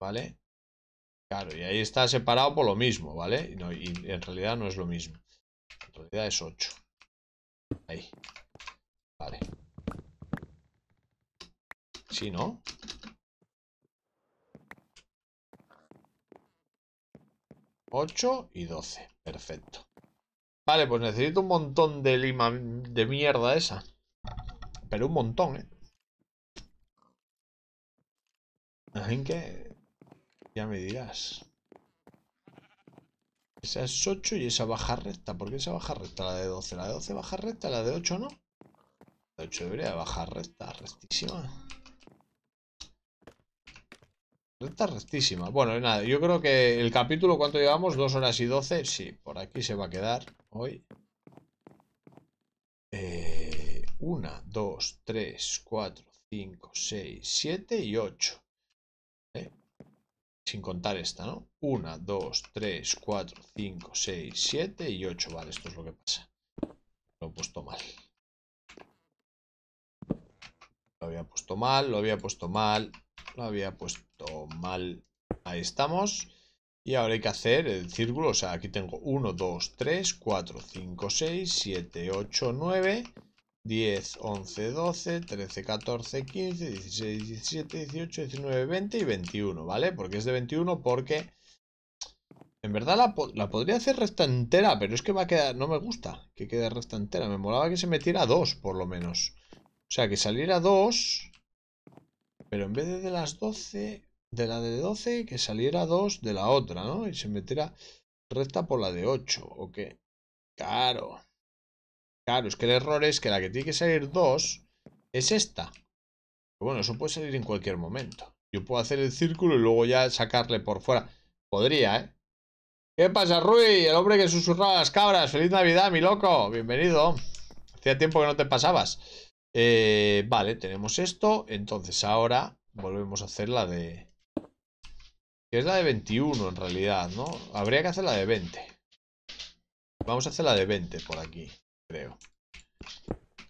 ¿Vale? Claro, y ahí está separado por lo mismo, ¿vale? y en realidad no es lo mismo. En realidad es 8. Ahí. Vale. Sí, ¿no? 8 y 12. Perfecto. Vale, pues necesito un montón de lima de mierda esa. Pero un montón, ¿eh? Así que... Ya me digas Esa es 8 y esa baja recta. ¿Por qué esa baja recta? La de 12. La de 12 baja recta, la de 8 no. La de 8 debería bajar recta, restísima. Recta rectísima. Bueno, nada, yo creo que el capítulo, ¿cuánto llevamos? Dos horas y doce. Sí, por aquí se va a quedar hoy. Eh, una, dos, tres, cuatro, cinco, seis, siete y ocho. ¿Eh? Sin contar esta, ¿no? Una, dos, tres, cuatro, cinco, seis, siete y ocho. Vale, esto es lo que pasa. Lo he puesto mal. Lo había puesto mal, lo había puesto mal. Lo había puesto mal. Ahí estamos. Y ahora hay que hacer el círculo. O sea, aquí tengo 1, 2, 3, 4, 5, 6, 7, 8, 9, 10, 11, 12, 13, 14, 15, 16, 17, 18, 19, 20 y 21. ¿Vale? Porque es de 21 porque... En verdad la, podría hacer recta entera, pero es que va a quedar... No me gusta que quede recta entera. Me molaba que se metiera 2, por lo menos. O sea, que saliera 2... Pero en vez de, las 12, de la de 12, que saliera 2 de la otra, ¿no? Y se metiera recta por la de 8, ¿o qué? Claro. Claro, es que el error es que la que tiene que salir 2 es esta. bueno, eso puede salir en cualquier momento. Yo puedo hacer el círculo y luego ya sacarle por fuera. Podría, ¿eh? ¿Qué pasa, Rui? El hombre que susurraba las cabras. ¡Feliz Navidad, mi loco! Bienvenido. Hacía tiempo que no te pasabas. Eh, vale, tenemos esto. Entonces ahora volvemos a hacer la de... Que es la de 21 en realidad, ¿no? Habría que hacer la de 20. Vamos a hacer la de 20 por aquí, creo.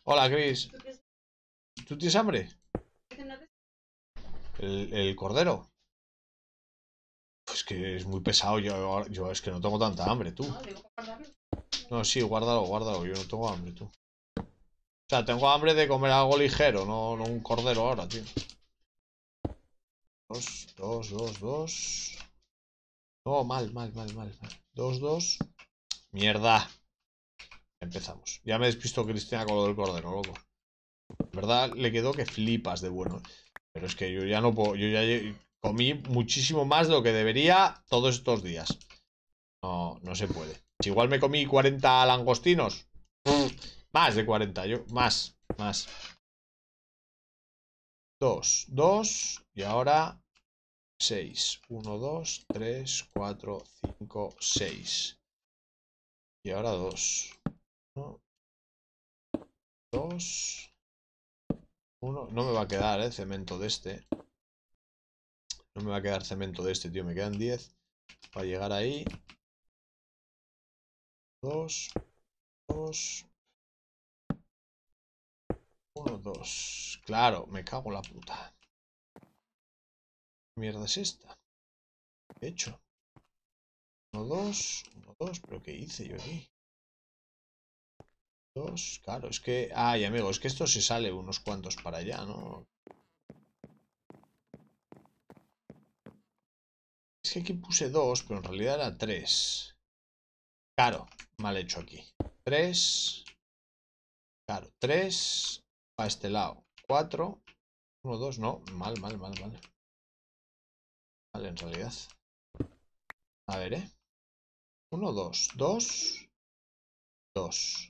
Hola, Chris. ¿Tú tienes hambre? El, cordero. Pues que es muy pesado. Yo, yo es que no tengo tanta hambre, tú. No, sí, guárdalo, guárdalo. Yo no tengo hambre, tú. O sea, tengo hambre de comer algo ligero, no, un cordero ahora, tío. Dos, dos, dos, dos. No, mal, mal, mal, mal, Dos, dos. Mierda. Empezamos. Ya me despisto Cristina con lo del cordero, loco. En verdad, le quedó que flipas de bueno. Pero es que yo ya no puedo. Yo ya comí muchísimo más de lo que debería todos estos días. No, no se puede. Si igual me comí 40 langostinos. Mm. Más de 40, Más, más. 2, 2. Y ahora 6. 1, 2, 3, 4, 5, 6. Y ahora 2. 1, 2, 1. No me va a quedar, eh, cemento de este. No me va a quedar cemento de este, tío. Me quedan 10 Va a llegar ahí. 2, 2, 1, 2. Claro, me cago la puta. ¿Qué mierda es esta? ¿Qué he hecho? 1, 2, 1, 2. ¿Pero qué hice yo aquí? 2, claro, es que. Ay, amigos, es que esto se sale unos cuantos para allá, ¿no? Es que aquí puse 2, pero en realidad era 3. Claro, mal hecho aquí. 3. Claro, 3, a este lado. 4, 1, 2, no, mal, mal, mal, mal. Mal en realidad. A ver, ¿eh? 1, 2, 2, 2.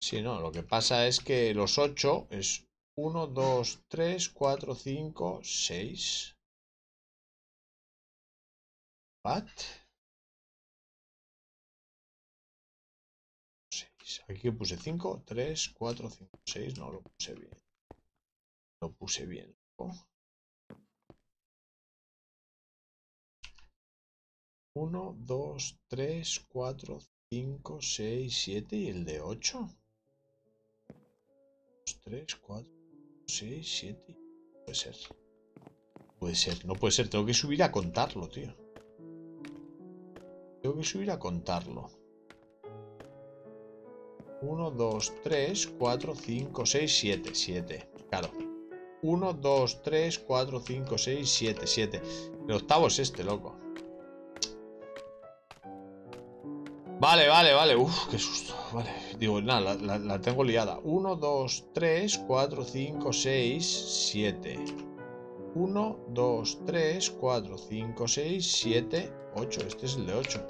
Si no, lo que pasa es que los 8 es 1, 2, 3, 4, 5, 6. What? Aquí Aquí puse 5, 3, 4, 5, 6. No lo puse bien. Lo puse bien. 1, 2, 3, 4, 5, 6, 7 y el de 8. 2, 3, 4, 6, 7. Puede ser. Puede ser, no puede ser. Tengo que subir a contarlo, tío. Tengo que subir a contarlo. 1, 2, 3, 4, 5, 6, 7, 7. Claro. 1, 2, 3, 4, 5, 6, 7, 7. El octavo es este, loco. Vale, vale, vale. Uf, qué susto. Vale. Digo, nada, la, la tengo liada. 1, 2, 3, 4, 5, 6, 7. 1, 2, 3, 4, 5, 6, 7, 8. Este es el de 8.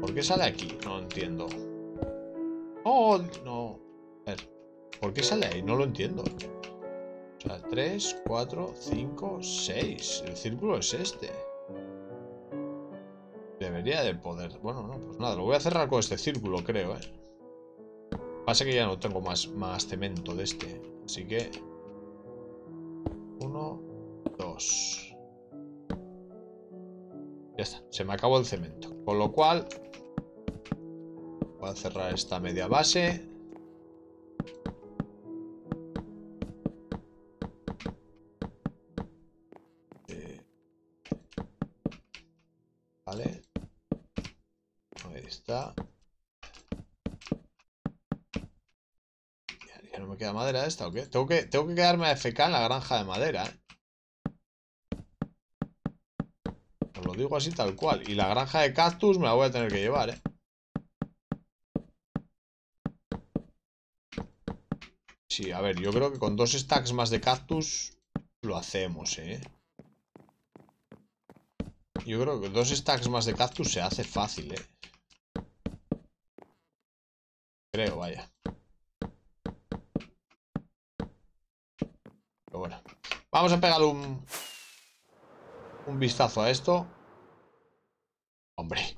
¿Por qué sale aquí? No entiendo. Oh, no. A ver, ¿por qué sale ahí? No lo entiendo. O sea, 3, 4, 5, 6. El círculo es este. Debería de poder... Bueno, no, pues nada, lo voy a cerrar con este círculo, creo, ¿eh? Pasa que ya no tengo más, más cemento de este. Así que... 1, 2 Ya está, se me acabó el cemento. Con lo cual, Voy a cerrar esta media base. Eh, vale. Ahí está. Ya, no me queda madera esta, ¿o qué? Tengo que, tengo que quedarme a FK en la granja de madera, ¿eh? Os lo digo así tal cual. Y la granja de cactus me la voy a tener que llevar, ¿eh? Sí, a ver, yo creo que con dos stacks más de cactus lo hacemos, ¿eh? Yo creo que dos stacks más de cactus se hace fácil, ¿eh? Creo, vaya. Pero bueno. Vamos a pegar un... Un vistazo a esto. Hombre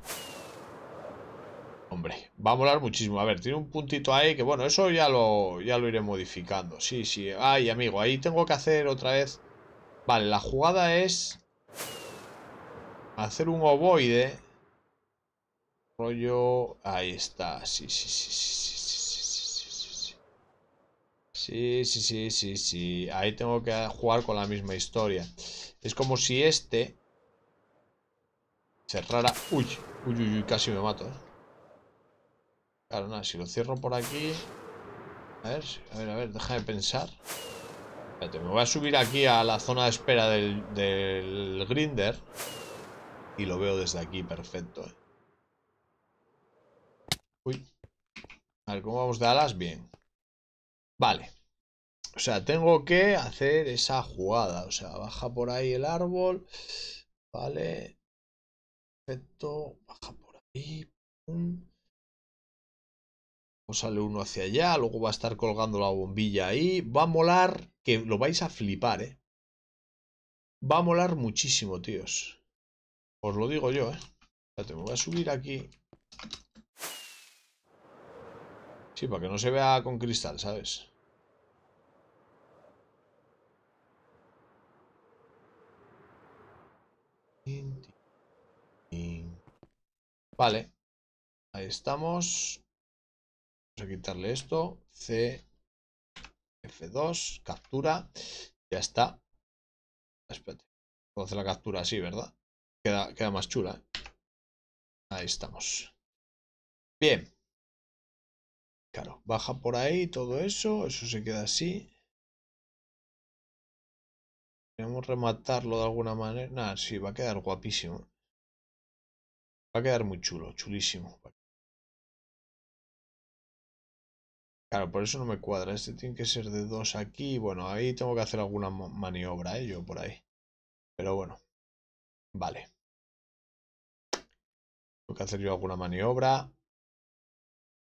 va a molar muchísimo. A ver, tiene un puntito ahí que, bueno, eso ya lo, iré modificando. Sí, sí. Ay, amigo, ahí tengo que hacer otra vez... Vale, la jugada es... Hacer un ovoide. Rollo... Ahí está. Sí, sí, sí, sí, sí. Sí, sí, sí, sí, sí. Ahí tengo que jugar con la misma historia. Es como si este... Cerrara... Uy, uy, uy, casi me mato, ¿eh? si lo cierro por aquí... A ver, a ver, deja de pensar. me voy a subir aquí a la zona de espera del, grinder. Y lo veo desde aquí, perfecto. Eh. Uy. A ver, ¿cómo vamos de alas? Bien. Vale. O sea, tengo que hacer esa jugada. O sea, baja por ahí el árbol. Vale. Perfecto. Baja por ahí sale uno hacia allá, luego va a estar colgando la bombilla ahí. Va a molar, que lo vais a flipar, ¿eh? Va a molar muchísimo, tíos. Os lo digo yo, ¿eh? Espérate, me voy a subir aquí. Sí, para que no se vea con cristal, ¿sabes? Vale. Ahí estamos a quitarle esto. C, F2, captura. Ya está. Ah, espérate. Entonces la captura así, ¿verdad? Queda, queda más chula. ¿eh? Ahí estamos. Bien. Claro, baja por ahí todo eso. Eso se queda así. tenemos rematarlo de alguna manera. si, sí, va a quedar guapísimo. Va a quedar muy chulo, chulísimo. Claro, por eso no me cuadra. Este tiene que ser de dos aquí. Bueno, ahí tengo que hacer alguna maniobra, ¿eh? Yo por ahí. Pero bueno. Vale. Tengo que hacer yo alguna maniobra.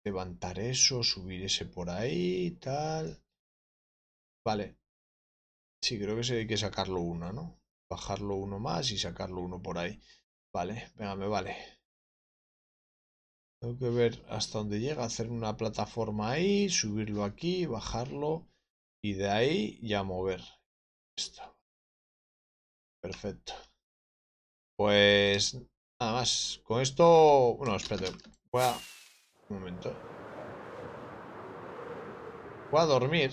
Levantar eso, subir ese por ahí, tal. Vale. Sí, creo que se hay que sacarlo uno, ¿no? Bajarlo uno más y sacarlo uno por ahí. Vale, venga, me vale. Tengo que ver hasta dónde llega, hacer una plataforma ahí, subirlo aquí, bajarlo y de ahí ya mover. esto. Perfecto. Pues nada más. Con esto... Bueno, espérate. Voy a... Un momento. Voy a dormir.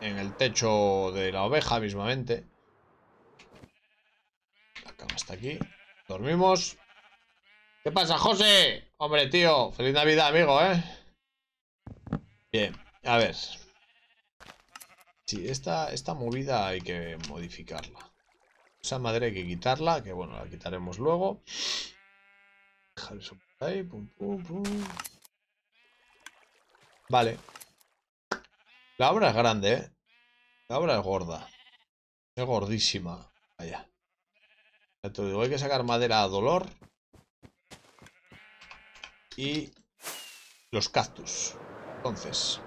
En el techo de la oveja mismamente. La cama está aquí. Dormimos. ¿Qué pasa, José? Hombre, tío, feliz Navidad, amigo, ¿eh? Bien, a ver. Sí, esta, esta movida hay que modificarla. Esa madera hay que quitarla, que bueno, la quitaremos luego. Dejar eso por ahí, Vale. La obra es grande, ¿eh? La obra es gorda. Es gordísima. Vaya. hay que sacar madera a dolor y los cactus. Entonces,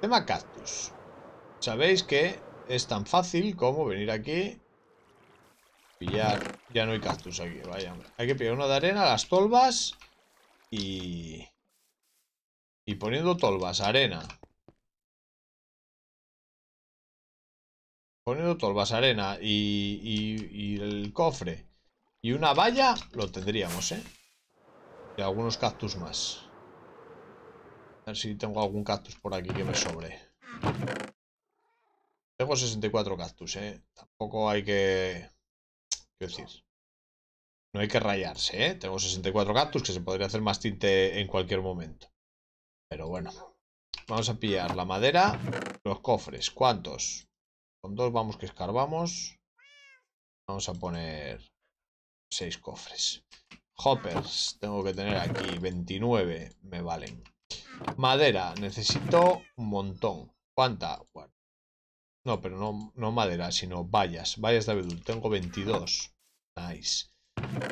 tema cactus. Sabéis que es tan fácil como venir aquí, pillar... Ya no hay cactus aquí, vaya Hay que pillar una de arena, las tolvas y... Y poniendo tolvas, arena. Poniendo tolvas, arena y, y, y el cofre y una valla, lo tendríamos, ¿eh? Y algunos cactus más. A ver si tengo algún cactus por aquí que me sobre. Tengo 64 cactus, ¿eh? Tampoco hay que... ¿Qué decir? No hay que rayarse, ¿eh? Tengo 64 cactus que se podría hacer más tinte en cualquier momento. Pero bueno. Vamos a pillar la madera, los cofres. ¿Cuántos? Con dos vamos que escarbamos. Vamos a poner seis cofres. Hoppers, tengo que tener aquí 29, me valen. Madera, necesito un montón. ¿Cuánta? Bueno, no, pero no, no madera, sino vallas. Vallas de abedul, tengo 22. Nice.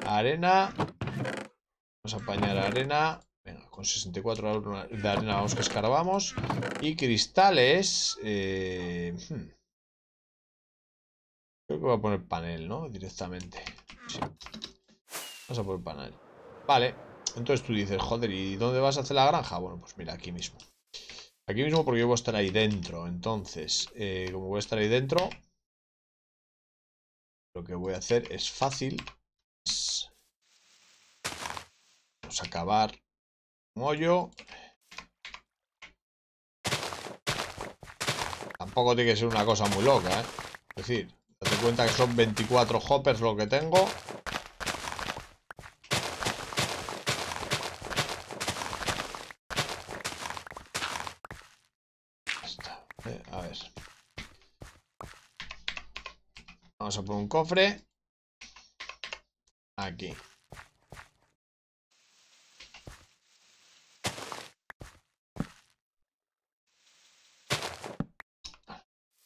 Arena. Vamos a apañar arena. Venga, con 64 de arena vamos que escarbamos. Y cristales. Eh, hmm. Creo que voy a poner panel, ¿no? Directamente. Sí. Vas a por el panel, Vale. Entonces tú dices, joder, ¿y dónde vas a hacer la granja? Bueno, pues mira, aquí mismo. Aquí mismo porque yo voy a estar ahí dentro. Entonces, eh, como voy a estar ahí dentro, lo que voy a hacer es fácil. Vamos a pues, acabar un hoyo. Tampoco tiene que ser una cosa muy loca, ¿eh? Es decir, date cuenta que son 24 hoppers lo que tengo. por un cofre. Aquí.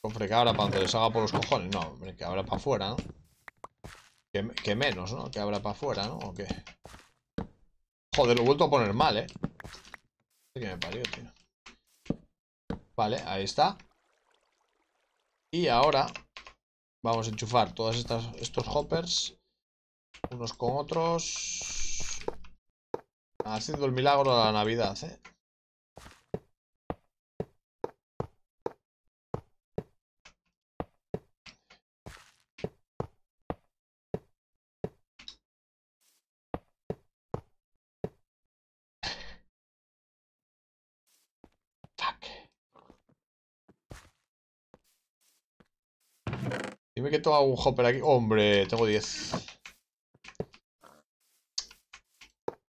Cofre que ahora para donde les haga por los cojones. No, que habrá para afuera, Que, menos, ¿no? Que habrá para afuera, ¿no? ¿O qué? Joder, lo he vuelto a poner mal, ¿eh? me parió, Vale, ahí está. Y ahora Vamos a enchufar todos estos hoppers unos con otros. Haciendo el milagro de la Navidad, ¿eh? Hago un hopper aquí. Hombre, tengo 10.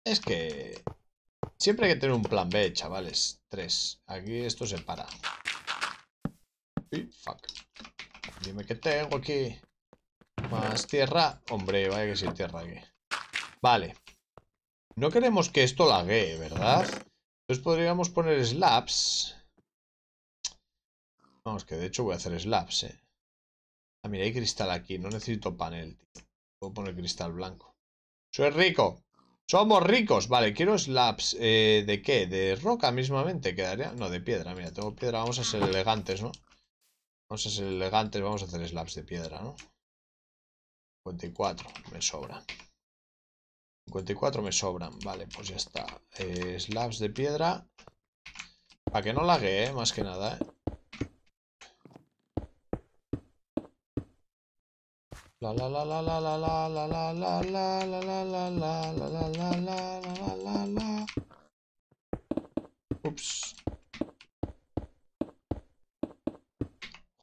Es que... Siempre hay que tener un plan B, chavales. 3. Aquí esto se para. Y fuck. Dime que tengo aquí. Más tierra. Hombre, vaya que sí tierra aquí. Vale. No queremos que esto lague, ¿verdad? Entonces podríamos poner slabs. Vamos, que de hecho voy a hacer slabs, ¿eh? Ah, mira, hay cristal aquí. No necesito panel, tío. Puedo poner cristal blanco. ¡Soy rico! ¡Somos ricos! Vale, quiero slabs. Eh, ¿De qué? ¿De roca mismamente? ¿Quedaría? No, de piedra. Mira, tengo piedra. Vamos a ser elegantes, ¿no? Vamos a ser elegantes. Vamos a hacer slabs de piedra, ¿no? 54. Me sobra. 54 me sobran. Vale, pues ya está. Eh, slabs de piedra. Para que no lague, ¿eh? más que nada. ¿eh? La la la la la la la la la la la la la la la la la la Ups.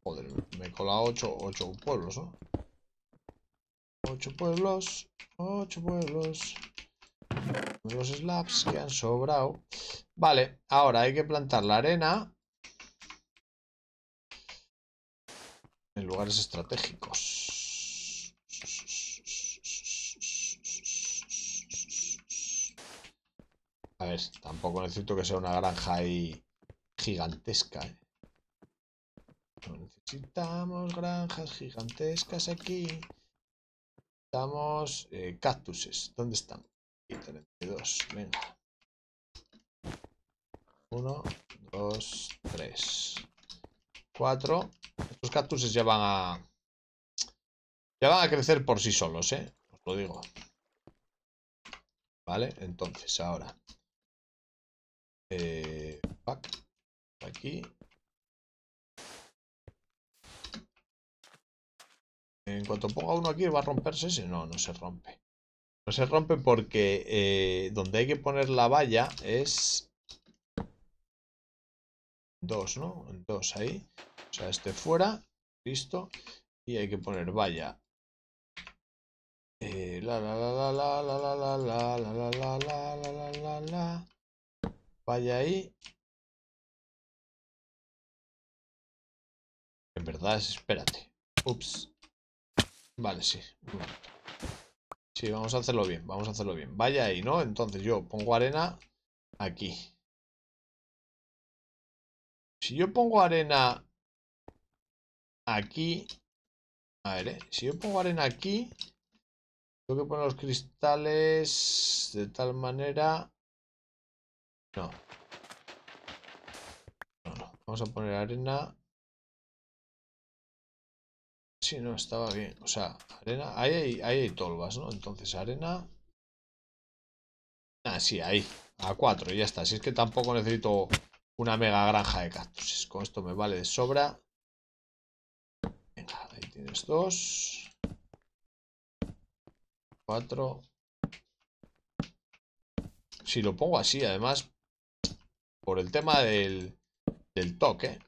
Joder, me he colado 8 ocho pueblos, ¿no? 8 pueblos, 8 pueblos. Los slabs que han sobrado. Vale, ahora hay que plantar la arena en lugares estratégicos. A ver, tampoco necesito que sea una granja ahí gigantesca. ¿eh? necesitamos granjas gigantescas aquí. Necesitamos eh, cactuses. ¿Dónde están? 32. Venga. 1, 2, 3, 4. Estos cactuses ya van a... Ya van a crecer por sí solos, ¿eh? Os lo digo. Vale, entonces ahora aquí. En cuanto ponga uno aquí, ¿va a romperse si No, no se rompe. No se rompe porque donde hay que poner la valla es... Dos, ¿no? Dos ahí. O sea, este fuera. Listo. Y hay que poner valla. la la la la la la la la la la la la la la la la la Vaya ahí. En verdad, es, espérate. Ups. Vale, sí. Sí, vamos a hacerlo bien, vamos a hacerlo bien. Vaya ahí, ¿no? Entonces yo pongo arena aquí. Si yo pongo arena aquí... A ver, ¿eh? si yo pongo arena aquí... Tengo que poner los cristales de tal manera Vamos a poner arena. Si no, estaba bien. O sea, arena. Ahí hay, tolvas, ¿no? Entonces, arena. Ah, sí, ahí. A 4, ya está. Si es que tampoco necesito una mega granja de cactus. Con esto me vale de sobra. Venga, ahí tienes dos. Cuatro. Si lo pongo así, además, por el tema del, toque,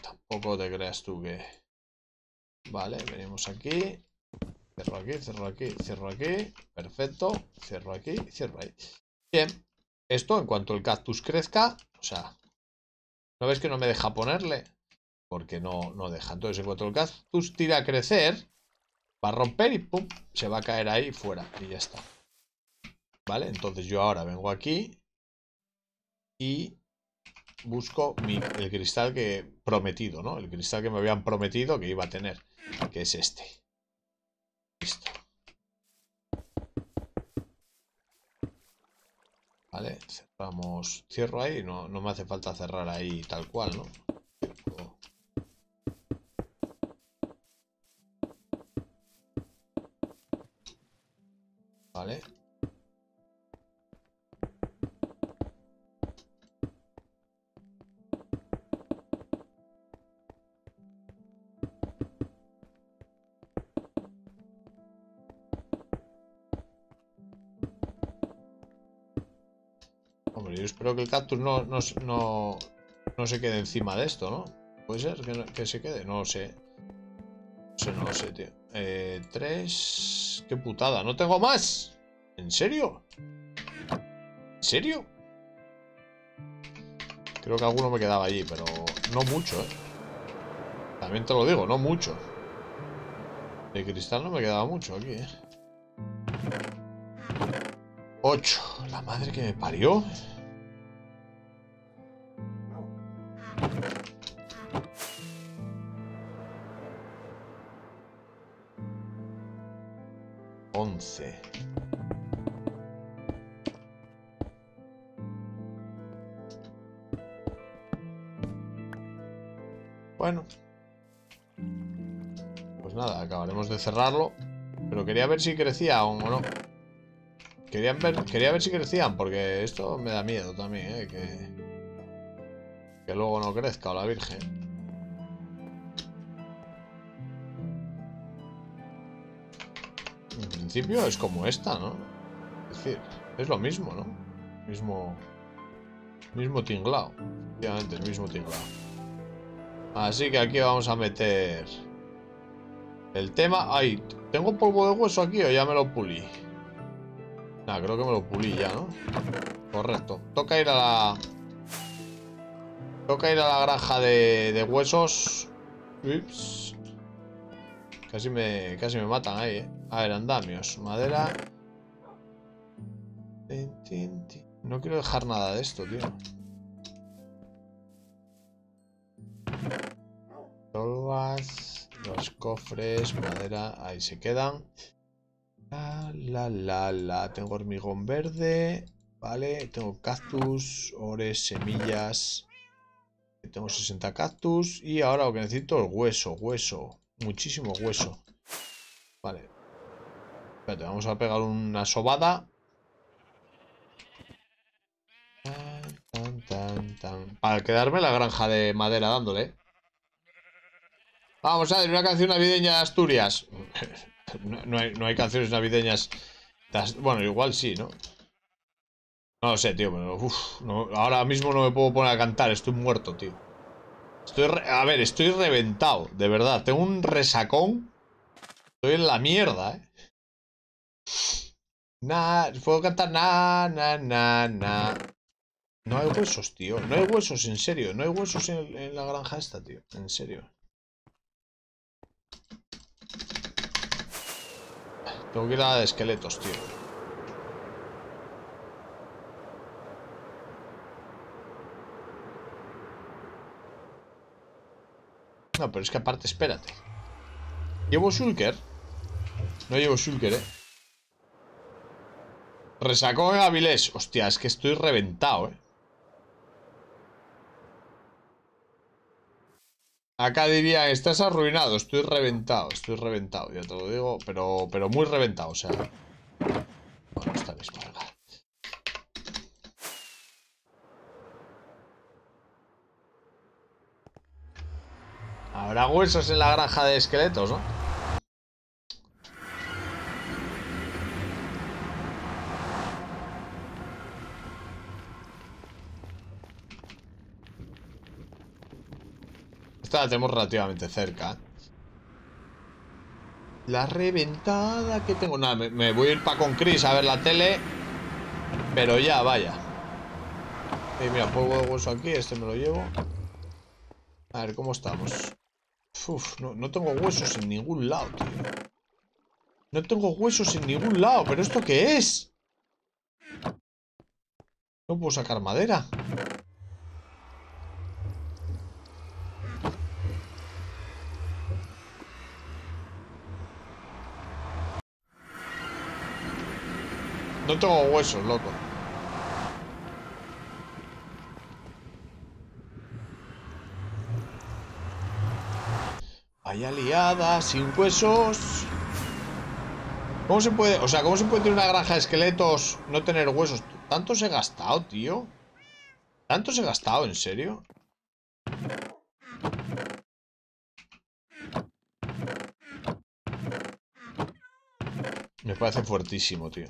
tampoco te creas tú que... Vale, venimos aquí, cierro aquí, cierro aquí, cierro aquí, perfecto, cierro aquí, cierro ahí. Bien, esto en cuanto el cactus crezca, o sea, ¿no ves que no me deja ponerle? Porque no, no deja. Entonces en cuanto el cactus tira a crecer, va a romper y pum, se va a caer ahí fuera y ya está. ¿Vale? Entonces yo ahora vengo aquí y busco el cristal que prometido, ¿no? El cristal que me habían prometido que iba a tener, que es este. Listo. Vale, cerramos. Cierro ahí, no, no me hace falta cerrar ahí tal cual, ¿no? Vale. Creo que el cactus no, se quede encima de esto, ¿no? ¿Puede ser que, se quede? No lo sé. No no lo sé, tío. Eh, tres... ¡Qué putada! ¡No tengo más! ¿En serio? ¿En serio? Creo que alguno me quedaba allí, pero no mucho, ¿eh? También te lo digo, no mucho. De cristal no me quedaba mucho aquí, ¿eh? Ocho. La madre que me parió. Pues nada, acabaremos de cerrarlo. Pero quería ver si crecía aún o no. Quería ver, quería ver si crecían, porque esto me da miedo también, ¿eh? Que, luego no crezca la virgen. En principio es como esta, ¿no? Es decir, es lo mismo, ¿no? Mismo... Mismo tinglao. Obviamente, el mismo tinglao. Así que aquí vamos a meter el tema. Ay, ¿tengo polvo de hueso aquí o ya me lo pulí? Nah, creo que me lo pulí ya, ¿no? Correcto. Toca ir a la... Toca ir a la granja de, huesos. Ups. Casi me, casi me matan ahí, ¿eh? A ver, andamios. Madera. No quiero dejar nada de esto, tío. los cofres, madera, ahí se quedan. La, la, la, la. Tengo hormigón verde, vale. Tengo cactus, ores, semillas. Tengo 60 cactus y ahora lo que necesito es hueso, hueso. Muchísimo hueso. Vale. Espérate, vamos a pegar una sobada. Para quedarme la granja de madera dándole. Vamos a ver, una canción navideña de Asturias. No, hay, no hay, canciones navideñas. Bueno, igual sí, ¿no? No lo sé, tío. Pero, ahora mismo no me puedo poner a cantar. Estoy muerto, tío. Estoy a ver, estoy reventado, de verdad. Tengo un resacón. Estoy en la mierda, ¿eh? Nah, puedo cantar na, na, na, na. No hay huesos, tío. No hay huesos, en serio. No hay huesos en la granja esta, tío. En serio. Tengo que ir a la de esqueletos, tío. No, pero es que aparte, espérate. ¿Llevo Shulker? No llevo Shulker, eh. Resacó en Avilés. Hostia, es que estoy reventado, eh. Acá diría, estás arruinado, estoy reventado, estoy reventado, ya te lo digo, pero, pero muy reventado, o sea. Bueno, esta vez para Habrá huesos en la granja de esqueletos, ¿no? la tenemos relativamente cerca. La reventada que tengo. Nada, me, voy a ir para con Chris a ver la tele. Pero ya, vaya. Y mira, pongo el hueso aquí, este me lo llevo. A ver, ¿cómo estamos? Uf, no, no tengo huesos en ningún lado, tío. No tengo huesos en ningún lado, pero ¿esto qué es? No puedo sacar madera. No tengo huesos, loco. Hay aliadas sin huesos. ¿Cómo se puede, o sea, cómo se puede tener una granja de esqueletos no tener huesos? Tanto se ha gastado, tío. Tanto se ha gastado, ¿en serio? Me parece fuertísimo, tío.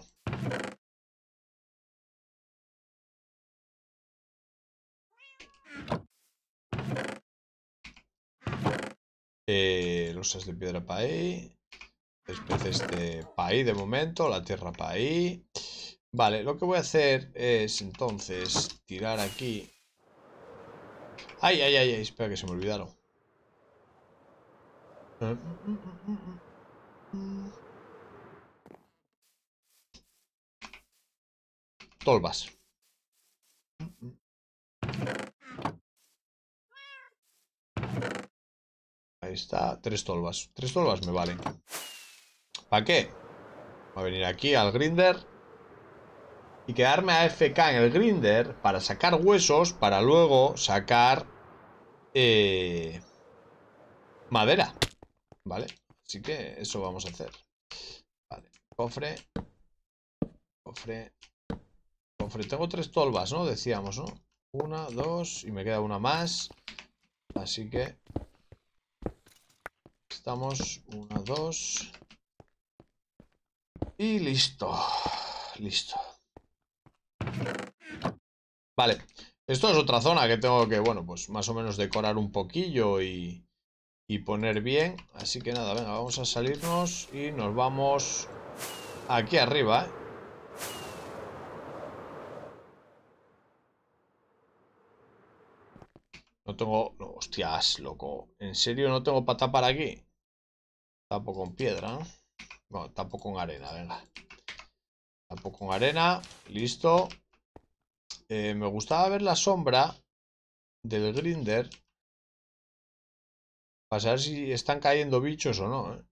Eh, Losas de piedra para ahí. especies de este para ahí de momento. La tierra para ahí. Vale, lo que voy a hacer es entonces tirar aquí. Ay, ay, ay, ay, espera que se me olvidaron. Tolvas. Ahí está, tres tolvas. Tres tolvas me valen. ¿Para qué? Voy a venir aquí al grinder. Y quedarme a FK en el grinder para sacar huesos, para luego sacar eh, madera. ¿Vale? Así que eso vamos a hacer. Vale, cofre. Cofre. Cofre. Tengo tres tolvas, ¿no? Decíamos, ¿no? Una, dos y me queda una más. Así que Estamos. Una, dos. Y listo. Listo. Vale. Esto es otra zona que tengo que, bueno, pues más o menos decorar un poquillo y, poner bien. Así que nada, venga, vamos a salirnos y nos vamos aquí arriba, ¿eh? No tengo... No, hostias, loco. ¿En serio no tengo para aquí? Tapo con piedra, ¿no? Bueno, tapo con arena, venga. Tapo con arena, listo. Eh, me gustaba ver la sombra del grinder. Para saber si están cayendo bichos o no. ¿eh?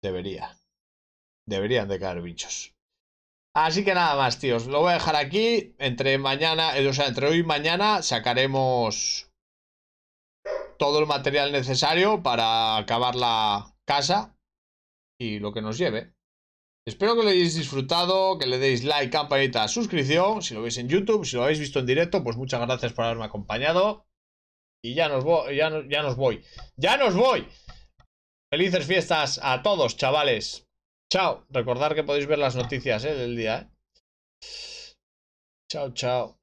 Debería. Deberían de caer bichos. Así que nada más, tíos. Lo voy a dejar aquí. Entre mañana, eh, o sea, entre hoy y mañana sacaremos todo el material necesario para acabar la casa y lo que nos lleve. Espero que lo hayáis disfrutado, que le deis like, campanita, suscripción. Si lo veis en YouTube, si lo habéis visto en directo, pues muchas gracias por haberme acompañado. Y ya nos voy, ya, nos voy. ¡Ya nos voy! Felices fiestas a todos, chavales. Chao. Recordad que podéis ver las noticias eh, del día. Eh. Chao, chao.